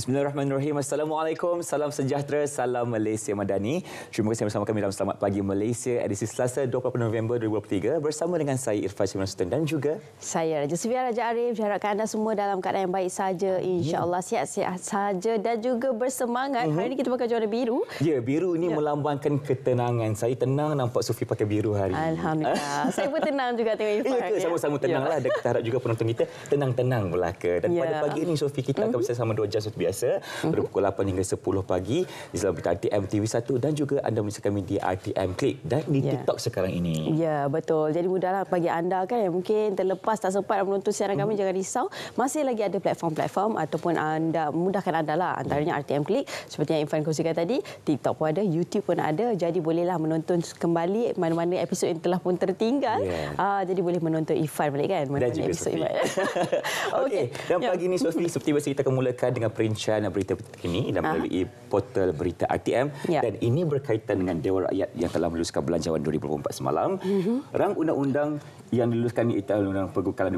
Bismillahirrahmanirrahim. Assalamualaikum. Salam sejahtera. Salam Malaysia Madani. Terima kasih bersama kami dalam Selamat Pagi Malaysia edisi Selasa 20 November 2023 bersama dengan saya Irfan Syamil Sultan dan juga saya Raja Sufiyah Raja Arif. Saya harapkan anda semua dalam keadaan yang baik saja. InsyaAllah sihat-sihat saja dan juga bersemangat. Uh-huh. Hari ini kita pakai warna biru. Ya, biru ini ya. melambangkan ketenangan. Saya tenang nampak Sufi pakai biru hari ini. Alhamdulillah. saya pun tenang juga tengok Irfan. Ya, ya. sama-sama tenanglah. Ya. Lah. Dan kita harap juga penonton kita tenang-tenang pula Dan ya. pada pagi ini Sufi kita akan uh-huh. Mhm. bersama dua jam Sufi biasa mhm. pada pukul 8 hingga 10 pagi di dalam berita RTM TV1 dan juga anda menyaksikan kami di RTM Click dan di ya. TikTok sekarang ini. Ya, betul. Jadi mudahlah bagi anda kan yang mungkin terlepas tak sempat menonton siaran kami, mhm. jangan risau. Masih lagi ada platform-platform ataupun anda mudahkan anda lah antaranya ya. RTM Click seperti yang Infan kongsikan tadi, TikTok pun ada, YouTube pun ada. Jadi bolehlah menonton kembali mana-mana episod yang telah pun tertinggal. Ya. Aa, ah, jadi boleh menonton Ifan balik kan mana-mana episod Ifan. Okey, okay. dan pagi ini ya. Sofi seperti biasa kita akan mulakan dengan perin- melalui channel berita ini dan melalui uh-huh. portal berita RTM yeah. dan ini berkaitan dengan Dewan Rakyat yang telah meluluskan belanjawan 2024 semalam. Uh-huh. Rang undang-undang yang diluluskan di adalah Undang undang Pergukalan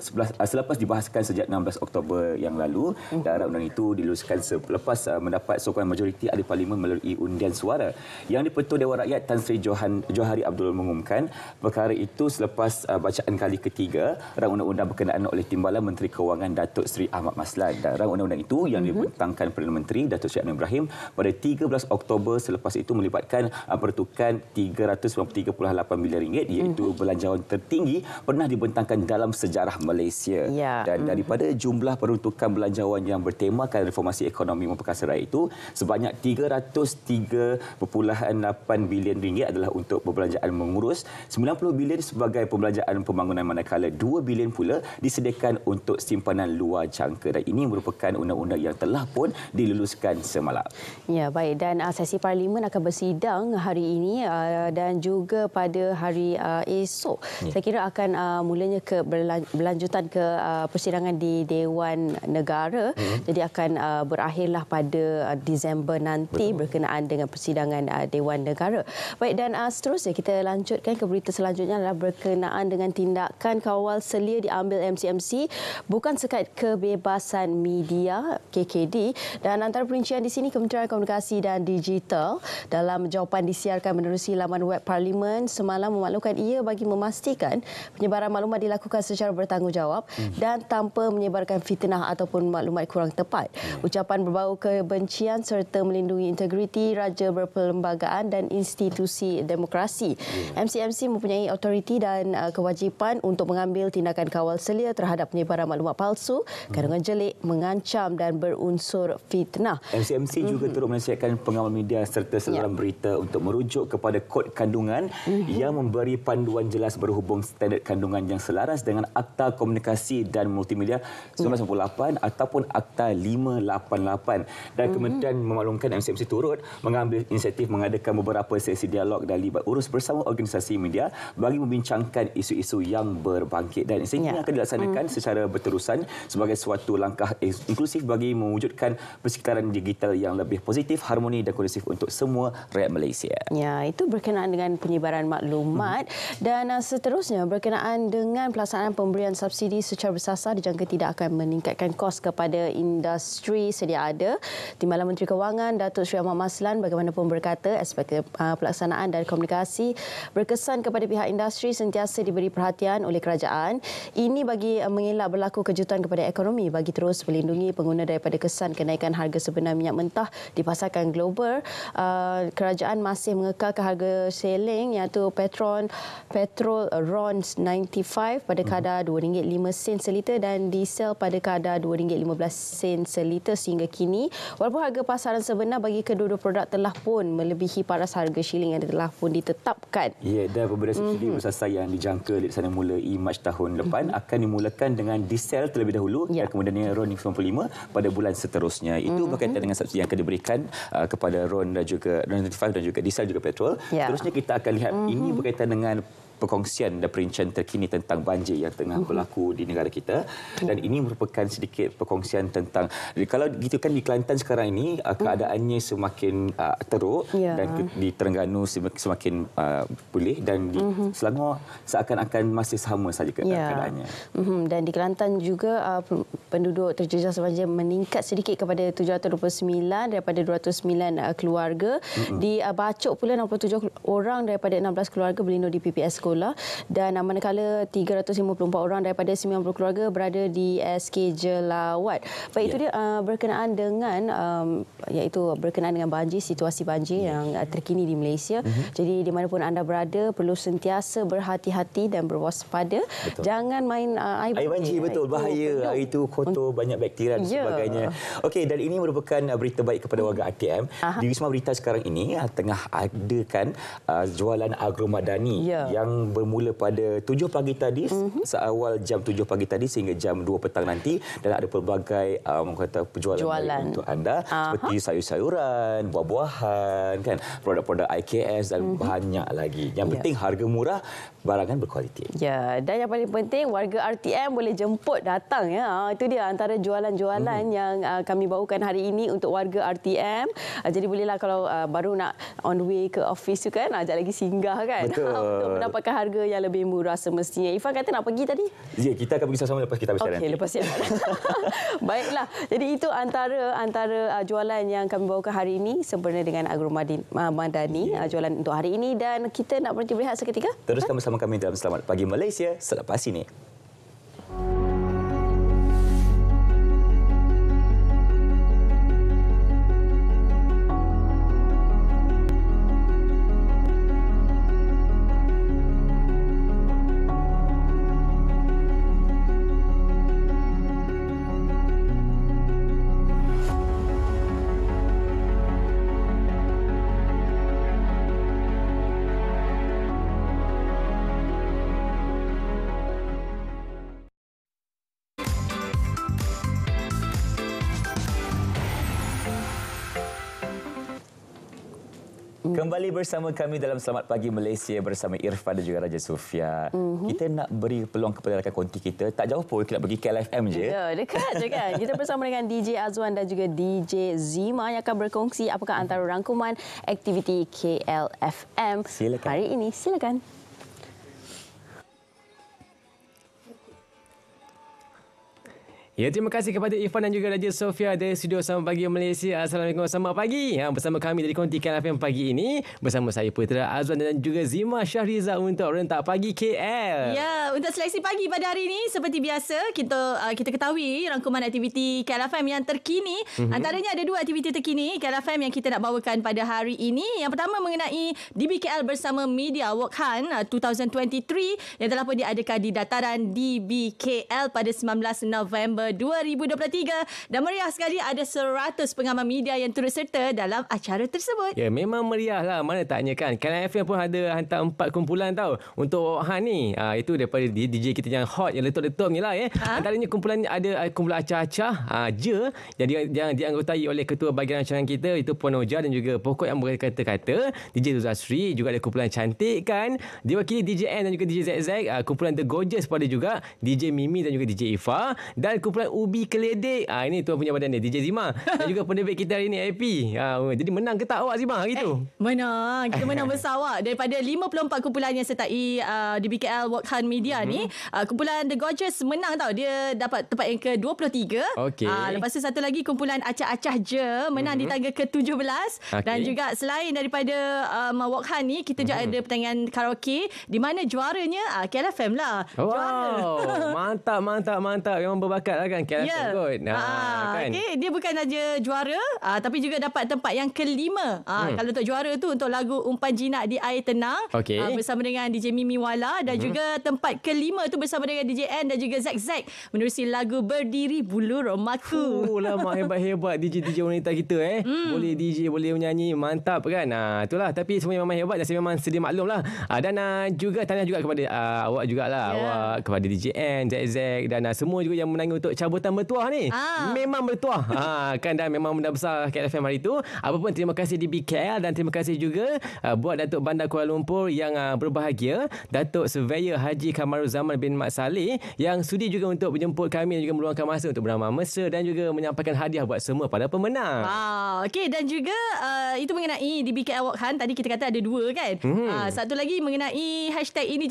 2024 selepas dibahaskan sejak 16 Oktober yang lalu uh-huh. dan rang undang itu diluluskan selepas ah, mendapat sokongan majoriti ahli parlimen melalui undian suara. Yang dipertua Dewan Rakyat Tan Sri Johan, Johari Abdul mengumumkan perkara itu selepas ah, bacaan kali ketiga rang undang-undang berkenaan oleh Timbalan Menteri Kewangan Datuk Sri Ahmad Maslan dan rang undang undang-undang itu yang mm-hmm. dibentangkan Perdana Menteri Datuk Seri Anwar Ibrahim pada 13 Oktober selepas itu melibatkan uh, pertukan 393.8 bilion ringgit mhm. iaitu mm-hmm. belanjawan tertinggi pernah dibentangkan dalam sejarah Malaysia. Yeah. Dan mm-hmm. daripada jumlah peruntukan belanjawan yang bertemakan reformasi ekonomi memperkasa rakyat itu sebanyak 303.8 bilion ringgit adalah untuk perbelanjaan mengurus 90 bilion sebagai perbelanjaan pembangunan manakala 2 bilion pula disediakan untuk simpanan luar jangka dan ini merupakan undang-undang yang telah pun diluluskan semalam. Ya, baik dan uh, sesi parlimen akan bersidang hari ini uh, dan juga pada hari uh, esok. Ya. Saya kira akan uh, mulanya ke berlanjutan ke uh, persidangan di Dewan Negara. Hmm. Jadi akan uh, berakhirlah pada uh, Disember nanti Betul. berkenaan dengan persidangan uh, Dewan Negara. Baik dan uh, seterusnya kita lanjutkan ke berita selanjutnya adalah berkenaan dengan tindakan kawal selia diambil MCMC bukan sekat kebebasan media Media KKD dan antara perincian di sini Kementerian Komunikasi dan Digital dalam jawapan disiarkan menerusi laman web Parlimen semalam memaklumkan ia bagi memastikan penyebaran maklumat dilakukan secara bertanggungjawab hmm. dan tanpa menyebarkan fitnah ataupun maklumat kurang tepat. Hmm. Ucapan berbau kebencian serta melindungi integriti raja berperlembagaan dan institusi demokrasi. Hmm. Ya. MCMC mempunyai otoriti dan uh, kewajipan untuk mengambil tindakan kawal selia terhadap penyebaran maklumat palsu, hmm. kandungan jelik, mengancam mengecam dan berunsur fitnah. MCMC mm mhm. -hmm. juga turut menasihatkan pengawal media serta selalam yeah. berita untuk merujuk kepada kod kandungan mm -hmm. yang memberi panduan jelas berhubung standard kandungan yang selaras dengan Akta Komunikasi dan Multimedia 1998 mm -hmm. ataupun Akta 588. Dan mhm. kemudian memaklumkan MCMC turut mengambil inisiatif mengadakan beberapa sesi dialog dan libat urus bersama organisasi media bagi membincangkan isu-isu yang berbangkit. Dan ini yeah. akan dilaksanakan mm -hmm. secara berterusan sebagai suatu langkah inklusif eh, inklusif bagi mewujudkan persekitaran digital yang lebih positif, harmoni dan kondusif untuk semua rakyat Malaysia. Ya, itu berkenaan dengan penyebaran maklumat hmm. dan uh, seterusnya berkenaan dengan pelaksanaan pemberian subsidi secara bersasar dijangka tidak akan meningkatkan kos kepada industri sedia ada. Timbalan Menteri Kewangan Datuk Sri Ahmad Maslan bagaimanapun berkata aspek uh, pelaksanaan dan komunikasi berkesan kepada pihak industri sentiasa diberi perhatian oleh kerajaan. Ini bagi uh, mengelak berlaku kejutan kepada ekonomi bagi terus melindungi pengguna daripada kesan kenaikan harga sebenar minyak mentah di pasaran global. Uh, kerajaan masih mengekalkan harga seling iaitu petrol Petrol RON 95 pada mhm. kadar RM2.5 sen seliter dan diesel pada kadar RM2.15 sen seliter sehingga kini. Walaupun harga pasaran sebenar bagi kedua-dua produk telah pun melebihi paras harga shilling yang telah pun ditetapkan. Ya, dan pemberi mhm. subsidi mm-hmm. usaha yang dijangka di sana mula Mac tahun lepas mm-hmm. akan dimulakan dengan diesel terlebih dahulu ya. dan kemudiannya RON 95 pada bulan seterusnya. Itu mm-hmm. berkaitan dengan subsidi yang akan diberikan uh, kepada RON dan juga RON 95 dan juga diesel juga petrol. Yeah. Ya. Terusnya kita akan lihat mm-hmm. ini berkaitan dengan perkongsian dan perincian terkini tentang banjir yang tengah mhm. berlaku di negara kita dan ini merupakan sedikit perkongsian tentang kalau gitu kan di Kelantan sekarang ini uh, mhm. keadaannya semakin uh, teruk ya. dan di Terengganu semakin uh, pulih dan di mhm. Selangor seakan-akan masih sama saja ya. keadaannya. Ya. Dan di Kelantan juga uh, penduduk terjejas banjir meningkat sedikit kepada 729 daripada 209 uh, keluarga. Mm-hmm. Di uh, Bacok pula 67 orang daripada 16 keluarga berlindung di PPS sekolah dan uh, manakala 354 orang daripada 90 keluarga berada di SK Jelawat. Baik ya. itu dia uh, berkenaan dengan um, iaitu berkenaan dengan banjir, situasi banjir ya. yang uh, terkini di Malaysia. Uh-huh. Jadi di mana pun anda berada perlu sentiasa berhati-hati dan berwaspada. Betul. Jangan main uh, air, air banjir. Air betul bahaya. Oh, air itu kotor banyak bakteria dan ya. sebagainya. Okey dan ini merupakan berita baik kepada warga ATM. Aha. Di Wisma Berita sekarang ini tengah adakan uh, jualan agromadani ya. yang bermula pada 7 pagi tadi mm -hmm. seawal jam 7 pagi tadi sehingga jam 2 petang nanti dan ada pelbagai um, kata penjualan Jualan. untuk anda uh -huh. seperti sayur-sayuran, buah-buahan kan, produk-produk IKS dan mm -hmm. banyak lagi. Yang yeah. penting harga murah, barangan berkualiti. Ya, dan yang paling penting warga RTM boleh jemput datang ya. Ah, itu dia antara jualan-jualan mm-hmm. yang uh, kami bawakan hari ini untuk warga RTM. Ah, jadi bolehlah kalau baru nak on the way ke office tu kan, ajak lagi singgah kan. Betul. untuk mendapatkan harga yang lebih murah semestinya. Ifan kata nak pergi tadi? Ya, kita akan pergi sama-sama lepas kita bersiaran. Okey, lepas siaran. Baiklah. Jadi itu antara antara jualan yang kami bawakan hari ini sempena dengan Agro Madani, yeah. Ya. jualan untuk hari ini dan kita nak berhenti berehat seketika. Teruskan ha? bersama bersama kami dalam Selamat Pagi Malaysia selepas ini. kembali bersama kami dalam Selamat Pagi Malaysia bersama Irfan dan juga Raja Sofia, Mm-hmm. Kita nak beri peluang kepada rakan konti kita. Tak jauh pun, kita nak pergi KLFM je. Ya, yeah, dekat je kan. Kita bersama dengan DJ Azwan dan juga DJ Zima yang akan berkongsi apakah antara rangkuman aktiviti KLFM Silakan. hari ini. Silakan. Ya, terima kasih kepada Irfan dan juga Raja Sofia dari Studio Selamat Pagi Malaysia. Assalamualaikum, selamat pagi. Ha, bersama kami dari Konti KLFM pagi ini, bersama saya Putra Azwan dan juga Zima Syahriza untuk Rentak Pagi KL. Ya, untuk seleksi pagi pada hari ini, seperti biasa, kita uh, kita ketahui rangkuman aktiviti KLFM yang terkini. Mm-hmm. Antaranya ada dua aktiviti terkini KLFM yang kita nak bawakan pada hari ini. Yang pertama mengenai DBKL bersama Media Work Hunt 2023 yang telah pun diadakan di dataran DBKL pada 19 November 2023 dan meriah sekali ada 100 pengamal media yang turut serta dalam acara tersebut. Ya, yeah, memang meriah lah. Mana taknya kan. Kanan FM pun ada hantar empat kumpulan tau untuk Han ni. Ha, itu daripada DJ kita yang hot, yang letup-letup ni lah. Eh. Ha? Antaranya eh, kumpulan ada kumpulan acah-acah ha, je yang, di, yang dianggotai oleh ketua bagian rancangan kita itu Puan Oja dan juga Pokok yang berkata-kata DJ Zazri juga ada kumpulan cantik kan. Diwakili DJ N dan juga DJ ZZ. Ha, kumpulan The Gorgeous pada juga DJ Mimi dan juga DJ Ifa dan kumpulan pula ubi keledek. Ah ha, ini tuan punya badan dia DJ Zima dan juga pendebek kita hari ni AP. Ha, ah, jadi menang ke tak awak Zima hari eh, Menang. Kita menang besar awak daripada 54 kumpulan yang sertai uh, di BKL Workhan Media hmm. ni. Uh, kumpulan The Gorgeous menang tau. Dia dapat tempat yang ke-23. Okay. Uh, lepas tu satu lagi kumpulan Acah-Acah Je menang hmm. di mhm. tangga ke-17 okay. dan juga selain daripada um, Workhan ni kita juga hmm. ada pertandingan karaoke di mana juaranya uh, KLFM lah. Wow. Juara. mantap mantap mantap memang berbakat lah. Lah kan KLS yeah. Good. Ha, kan? Okay. Dia bukan aja juara uh, tapi juga dapat tempat yang kelima. Uh, hmm. Kalau untuk juara tu untuk lagu Umpan Jinak di Air Tenang okay. uh, ah, bersama dengan DJ Mimi Wala dan hmm. juga tempat kelima tu bersama dengan DJ N dan juga Zack Zack menerusi lagu Berdiri Bulu Romaku. Oh, lama hebat-hebat DJ-DJ wanita kita eh. Hmm. Boleh DJ, boleh menyanyi. Mantap kan. Uh, itulah. Tapi semua memang hebat dan saya memang sedia maklum lah. Uh, dan uh, juga tanya juga kepada uh, awak jugalah. Yeah. Awak kepada DJ N, Zack Zack dan uh, semua juga yang menangis untuk cabutan bertuah ni. Ah. Memang bertuah. ha, ah, kan dah memang benda besar KLFM hari tu. Apa pun terima kasih di BKL dan terima kasih juga uh, buat Datuk Bandar Kuala Lumpur yang uh, berbahagia. Datuk Surveyor Haji Kamaru Zaman bin Mat Saleh yang sudi juga untuk menjemput kami dan juga meluangkan masa untuk beramal mesra dan juga menyampaikan hadiah buat semua pada pemenang. Wow. Okay, dan juga uh, itu mengenai di BKL Walk Hunt. Tadi kita kata ada dua kan. Hmm. Uh, satu lagi mengenai hashtag ini,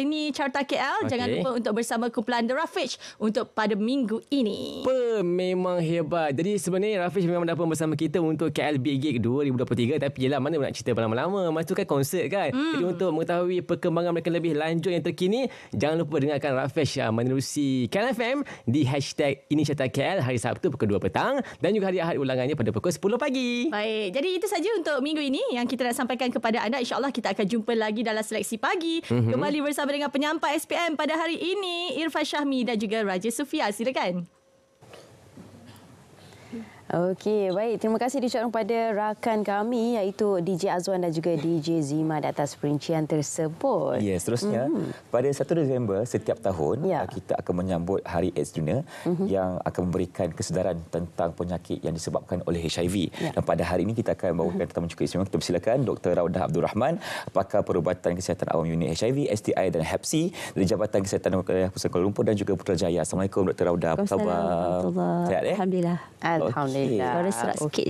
ini carta KL. Okay. Jangan lupa untuk bersama kumpulan The Ruffage untuk pada minggu minggu ini. Apa memang hebat. Jadi sebenarnya Rafish memang datang bersama kita untuk KLBG 2023 tapi yelah mana nak cerita lama-lama. Masa tu kan konsert kan. Mm. Jadi untuk mengetahui perkembangan mereka lebih lanjut yang terkini, jangan lupa dengarkan Rafish ya, menerusi KLFM di hashtag Inisiata hari Sabtu pukul 2 petang dan juga hari Ahad ulangannya pada pukul 10 pagi. Baik. Jadi itu saja untuk minggu ini yang kita nak sampaikan kepada anda. InsyaAllah kita akan jumpa lagi dalam seleksi pagi. Mm-hmm. Kembali bersama dengan penyampai SPM pada hari ini Irfan Syahmi dan juga Raja Sufia kita kan Okey, baik. Terima kasih di diucapkan kepada rakan kami iaitu DJ Azwan dan juga DJ Zima di atas perincian tersebut. Ya, yes, seterusnya mm. pada 1 Disember setiap tahun yeah. Uh, kita akan menyambut Hari AIDS Dunia mm-hmm. yang akan memberikan kesedaran tentang penyakit yang disebabkan oleh HIV. Yeah. Dan pada hari ini kita akan bawakan mhm. tetamu cukup istimewa. Kita persilakan Dr. Raudah Abdul Rahman, pakar perubatan kesihatan awam unit HIV, STI dan HEP dari Jabatan Kesihatan Kuala Lumpur dan juga Putrajaya. Assalamualaikum Dr. Raudah. Assalamualaikum. Sehat, eh? Alhamdulillah. Alhamdulillah. Okay. Alhamdulillah. Suara serak oh. sikit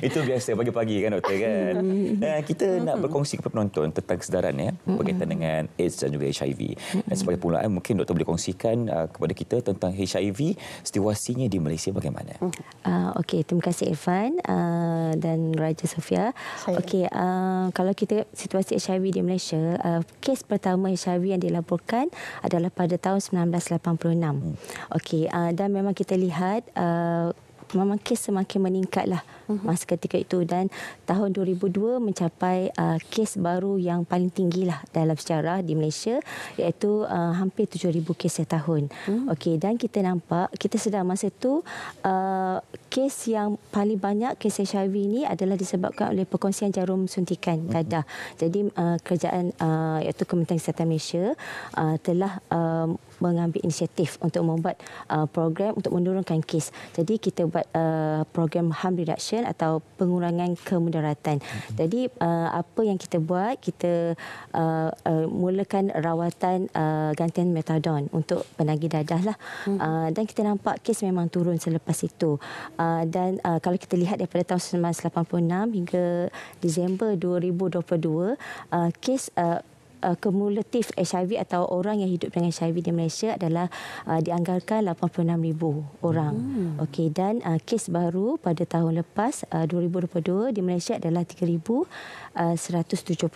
Itu biasa pagi-pagi kan doktor kan. Nah, hmm. eh, kita mm-hmm. nak hmm. berkongsi kepada penonton tentang kesedaran ya mm-hmm. dengan AIDS dan juga HIV. Mm-hmm. Dan hmm. sebagai permulaan eh, mungkin doktor boleh kongsikan uh, kepada kita tentang HIV situasinya di Malaysia bagaimana. Mm. Uh, Okey, terima kasih Irfan uh, dan Raja Sofia. Okey, uh, kalau kita situasi HIV di Malaysia, uh, kes pertama HIV yang dilaporkan adalah pada tahun 1986. Mm. Okey, uh, dan memang kita lihat uh, memang kes semakin meningkat meningkatlah mhm. masa ketika itu dan tahun 2002 mencapai uh, kes baru yang paling tinggi lah dalam sejarah di Malaysia iaitu uh, hampir 7000 kes setahun. Hmm. Okey dan kita nampak kita sedar masa itu uh, kes yang paling banyak kes HIV ini adalah disebabkan oleh perkongsian jarum suntikan mhm. dadah. Jadi uh, kerajaan uh, iaitu Kementerian Kesihatan Malaysia uh, telah uh, mengambil inisiatif untuk membuat uh, program untuk menurunkan kes. Jadi kita buat uh, program harm reduction atau pengurangan kemudaratan. Mm-hmm. Jadi uh, apa yang kita buat, kita uh, uh, mulakan rawatan uh, gantian metadon untuk penagih dadah lah. Mm-hmm. Uh, dan kita nampak kes memang turun selepas itu. Uh, dan uh, kalau kita lihat daripada tahun 1986 hingga Disember 2022, uh, kes uh, uh, kumulatif HIV atau orang yang hidup dengan HIV di Malaysia adalah uh, dianggarkan 86,000 orang. Hmm. Okey dan uh, kes baru pada tahun lepas uh, 2022 di Malaysia adalah 3,177 uh,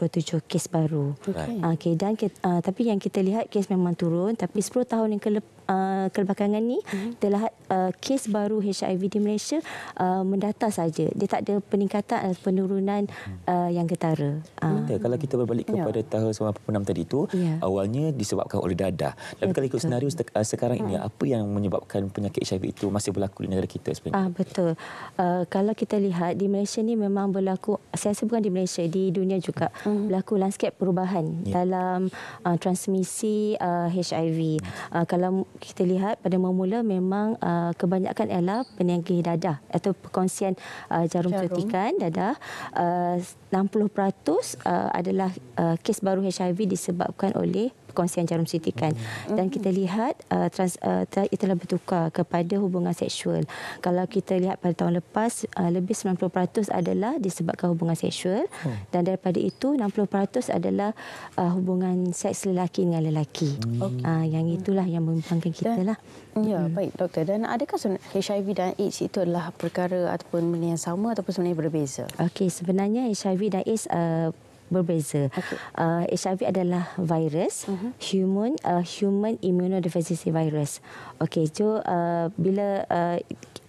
kes baru. Okey okay, dan uh, tapi yang kita lihat kes memang turun tapi 10 tahun yang ke uh, kebelakangan ni mm-hmm. telah uh, kes baru HIV di Malaysia uh, mendata saja. Dia tak ada peningkatan atau penurunan hmm. uh, yang ketara. Uh. Kalau kita berbalik ya. kepada ya. tahun 1986 tadi itu, ya. awalnya disebabkan oleh dadah. Tapi ya, kalau ikut senario uh, sekarang ini, hmm. apa yang menyebabkan penyakit HIV itu masih berlaku di negara kita sebenarnya? Ah, betul. Uh, kalau kita lihat di Malaysia ni memang berlaku, saya rasa bukan di Malaysia, di dunia juga mm-hmm. berlaku landscape perubahan ya. dalam uh, transmisi uh, HIV. Hmm. Uh, kalau kita lihat pada mula-mula memang uh, kebanyakan ialah peninggi dadah atau perkongsian uh, jarum, jarum suntikan dadah. Uh, 60% uh, adalah uh, kes baru HIV disebabkan oleh perkongsian jarum suntikan mm-hmm. dan mm-hmm. kita lihat uh, trans, uh, ia telah bertukar kepada hubungan seksual. Kalau kita lihat pada tahun lepas uh, lebih 90% adalah disebabkan hubungan seksual hmm. dan daripada itu 60% adalah uh, hubungan seks lelaki dengan lelaki. Okay. Hmm. Ah, uh, yang hmm. itulah yang membimbangkan kita dan, lah. Ya, hmm. baik doktor. Dan adakah HIV dan AIDS itu adalah perkara ataupun benda yang sama ataupun sebenarnya berbeza? Okay sebenarnya HIV dan AIDS uh, berbeza. Okay. Uh, HIV adalah virus, uh-huh. human uh, human immunodeficiency virus. Okey, so uh, bila uh,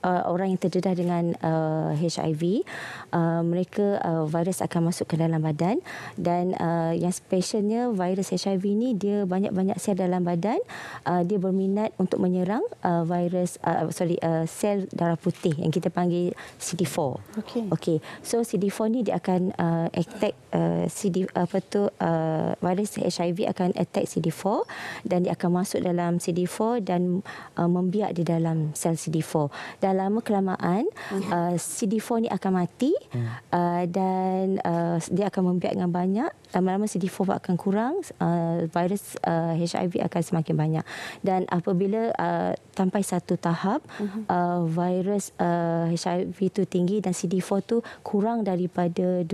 uh, orang yang terdedah dengan uh, HIV uh, mereka uh, virus akan masuk ke dalam badan dan uh, yang specialnya virus HIV ini dia banyak-banyak sel dalam badan uh, dia berminat untuk menyerang uh, virus uh, sorry uh, sel darah putih yang kita panggil CD4 okey okey so CD4 ni dia akan uh, attack uh, CD apa tu uh, virus HIV akan attack CD4 dan dia akan masuk dalam CD4 dan uh, membiak di dalam sel CD4 dan dah lama kelamaan mhm. uh, CD4 ni akan mati hmm. uh, dan uh, dia akan membiak dengan banyak lama-lama CD4 akan kurang virus HIV akan semakin banyak dan apabila sampai satu tahap mhm. virus HIV itu tinggi dan CD4 tu kurang daripada 200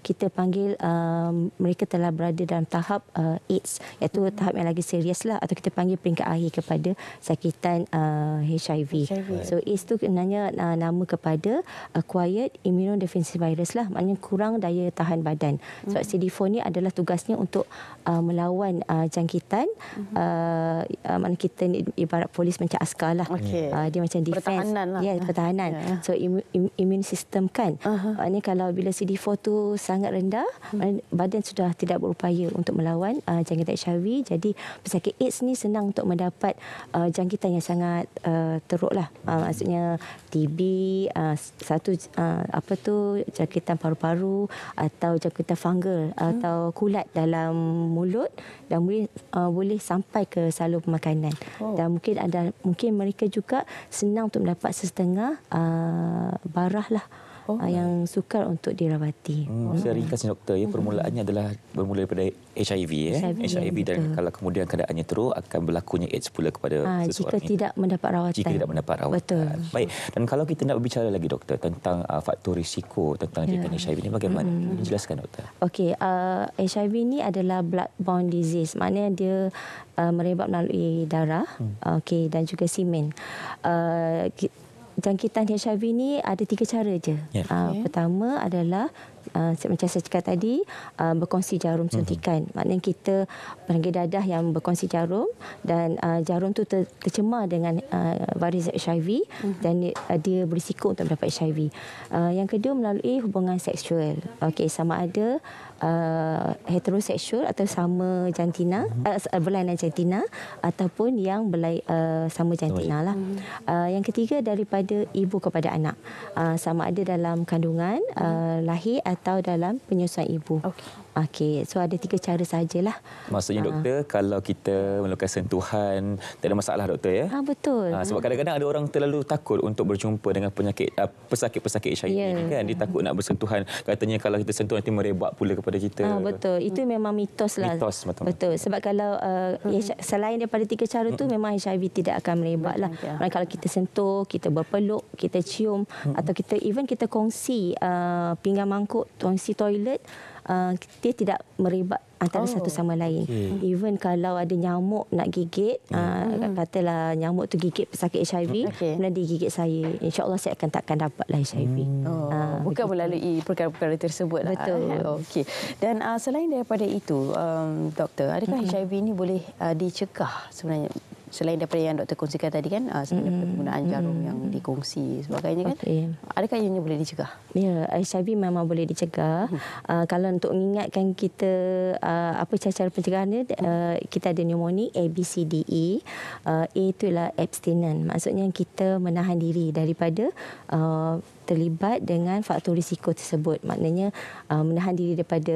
kita panggil um, mereka telah berada dalam tahap AIDS iaitu mhm. tahap yang lagi serius lah atau kita panggil peringkat akhir kepada sakitan HIV. HIV so QAIDS tu kenanya uh, nama kepada acquired uh, immunodeficiency virus lah maknanya kurang daya tahan badan. So mm-hmm. CD4 ni adalah tugasnya untuk uh, melawan uh, jangkitan mm-hmm. uh, maknanya kita ni ibarat polis macam askar lah. Okay. Uh, dia macam defense. Pertahanan lah. Ya, yeah, pertahanan. Yeah. So im- im- immune system kan. Uh-huh. Maknanya kalau bila CD4 tu sangat rendah, mm-hmm. badan sudah tidak berupaya untuk melawan uh, jangkitan HIV. Jadi pesakit AIDS ni senang untuk mendapat uh, jangkitan yang sangat uh, teruk lah. Uh, maksudnya TB uh, satu uh, apa tu jangkitan paru-paru atau jangkitan fungal hmm. atau kulat dalam mulut dan boleh uh, boleh sampai ke salur pemakanan oh. dan mungkin ada mungkin mereka juga senang untuk mendapat setengah uh, barah lah oh. Ah, yang sukar untuk dirawati. Hmm, saya hmm. ringkas doktor ya permulaannya hmm. adalah bermula daripada HIV ya. HIV, HIV ya, dan betul. kalau kemudian keadaannya teruk akan berlakunya AIDS pula kepada ha, seseorang. Jika ini. tidak mendapat rawatan. Jika tidak mendapat rawatan. Betul. Baik. Dan kalau kita nak berbicara lagi doktor tentang uh, faktor risiko tentang ya. jangkaan HIV ini bagaimana? Hmm. Jelaskan doktor. Okey, uh, HIV ini adalah blood borne disease. Maknanya dia uh, merebak melalui darah. Hmm. Okey dan juga semen. Uh, jangkitan HIV ini ada tiga cara je. Yeah. Ya. Uh, pertama adalah uh, macam saya cakap tadi uh, berkongsi jarum mhm. suntikan. Mm-hmm. Maknanya kita penyakit dadah yang berkongsi jarum dan uh, jarum tu ter- tercemar dengan uh, virus HIV mm-hmm. dan uh, dia berisiko untuk mendapat HIV. Uh, yang kedua melalui hubungan seksual. Okay, sama ada Uh, heterosexual atau sama jantina mhm. uh, uh, berlainan jantina ataupun yang berlain uh, sama jantina lah. Mhm. Uh, yang ketiga daripada ibu kepada anak uh, sama ada dalam kandungan uh, mhm. lahir atau dalam penyusuan ibu. Okay. Okey, so ada tiga cara sajalah. Maksudnya ha. doktor, kalau kita melakukan sentuhan, tak ada masalah doktor ya? Ha, betul. Ha, sebab kadang-kadang ada orang terlalu takut untuk berjumpa dengan penyakit pesakit-pesakit HIV yeah. kan. Dia takut nak bersentuhan. Katanya kalau kita sentuh nanti merebak pula kepada kita. Ha, betul, itu memang mitos lah. Mitos, betul. Betul, sebab kalau uh, hmm. selain daripada tiga cara tu hmm. memang HIV tidak akan merebak lah. Hmm. Kalau kita sentuh, kita berpeluk, kita cium hmm. atau kita even kita kongsi uh, pinggan mangkuk, kongsi toilet, kita uh, tidak meribat antara oh. satu sama lain. Okay. Hmm. Even kalau ada nyamuk nak gigit, hmm. uh, hmm. katalah nyamuk tu gigit pesakit HIV, kemudian okay. digigit saya. InsyaAllah saya akan takkan dapatlah HIV. Hmm. Oh, uh, bukan begitu. melalui perkara-perkara tersebut. Lah. Betul. Lah. Okay. Dan uh, selain daripada itu, um, doktor, adakah hmm. HIV ini boleh uh, dicegah sebenarnya? selain daripada yang doktor kongsikan tadi kan uh, ah, sebenarnya mm penggunaan jarum mm-hmm. yang dikongsi sebagainya kan okay. adakah ianya boleh dicegah ya HIV memang boleh dicegah hmm. uh, kalau untuk mengingatkan kita uh, apa cara-cara pencegahan ni uh, hmm. kita ada pneumonia A B C D E uh, A itulah abstinence maksudnya kita menahan diri daripada uh, terlibat dengan faktor risiko tersebut. Maknanya uh, menahan diri daripada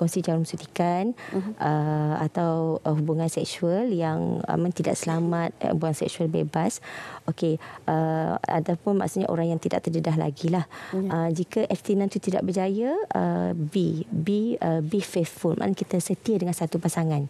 kongsi jarum suntikan uh-huh. uh, atau uh, hubungan seksual yang aman uh, tidak selamat, eh, hubungan seksual bebas okey uh, ataupun maksudnya orang yang tidak terdedah lagi lah ya. uh, jika abstinen itu tidak berjaya uh, be be uh, be faithful maknanya kita setia dengan satu pasangan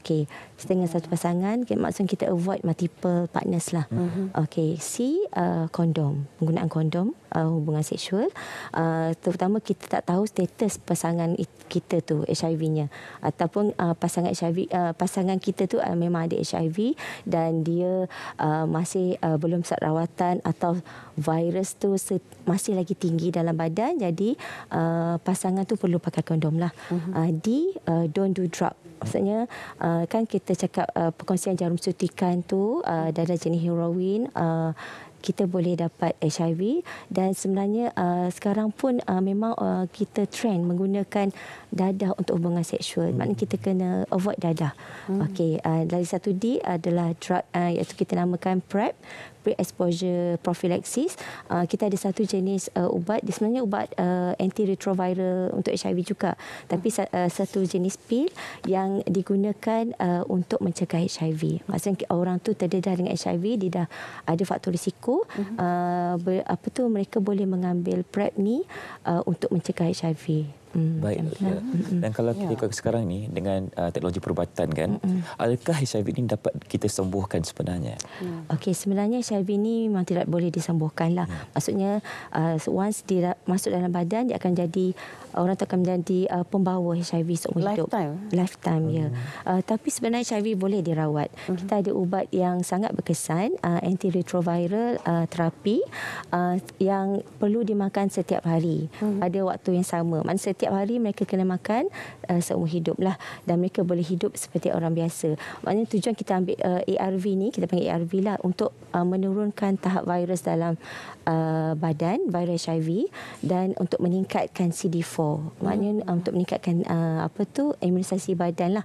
okey setia dengan satu pasangan maksudnya kita avoid multiple partners lah mhm. okey C uh, kondom penggunaan kondom uh, hubungan seksual uh, terutama kita tak tahu status pasangan itu kita tu HIV-nya ataupun uh, pasangan HIV uh, pasangan kita tu uh, memang ada HIV dan dia uh, masih uh, belum siap rawatan atau virus tu masih lagi tinggi dalam badan jadi uh, pasangan tu perlu pakai kondom lah uh-huh. uh, di uh, don't do drug maksudnya uh, kan kita cakap uh, perkongsian jarum suntikan tu uh, darah jenis heroin uh, kita boleh dapat HIV dan sebenarnya uh, sekarang pun uh, memang uh, kita trend menggunakan dadah untuk hubungan seksual. Hmm. Maknanya kita kena avoid dadah. Hmm. Okey, uh, dari satu D adalah drug uh, iaitu kita namakan PrEP pre-exposure prophylaxis. Uh, kita ada satu jenis uh, ubat, sebenarnya ubat uh, antiretroviral untuk HIV juga. Tapi uh, satu jenis pil yang digunakan uh, untuk mencegah HIV. Maksudnya orang tu terdedah dengan HIV, dia dah ada faktor risiko. Uh, ber, apa tu mereka boleh mengambil PrEP ni uh, untuk mencegah HIV. Mm, Baik. Kan? Ya. Dan kalau kita yeah. sekarang ni dengan uh, teknologi perubatan kan, Mm-mm. Hmm. adakah HIV ini dapat kita sembuhkan sebenarnya? Yeah. Okey, sebenarnya HIV ini memang tidak boleh disembuhkan lah. Yeah. Maksudnya uh, once dia masuk dalam badan dia akan jadi orang tu akan menjadi uh, pembawa HIV seumur hidup. Lifetime. Lifetime, ya. Hmm. Uh, tapi sebenarnya HIV boleh dirawat. Uh-huh. Kita ada ubat yang sangat berkesan, uh, antiretroviral uh, terapi uh, yang perlu dimakan setiap hari uh-huh. pada waktu yang sama. Maksudnya setiap hari mereka kena makan uh, seumur hidup lah dan mereka boleh hidup seperti orang biasa. Maknanya tujuan kita ambil uh, ARV ni, kita panggil ARV lah untuk uh, menurunkan tahap virus dalam uh, badan, virus HIV dan untuk meningkatkan CD4 before maknanya uh, untuk meningkatkan uh, apa tu imunisasi badan lah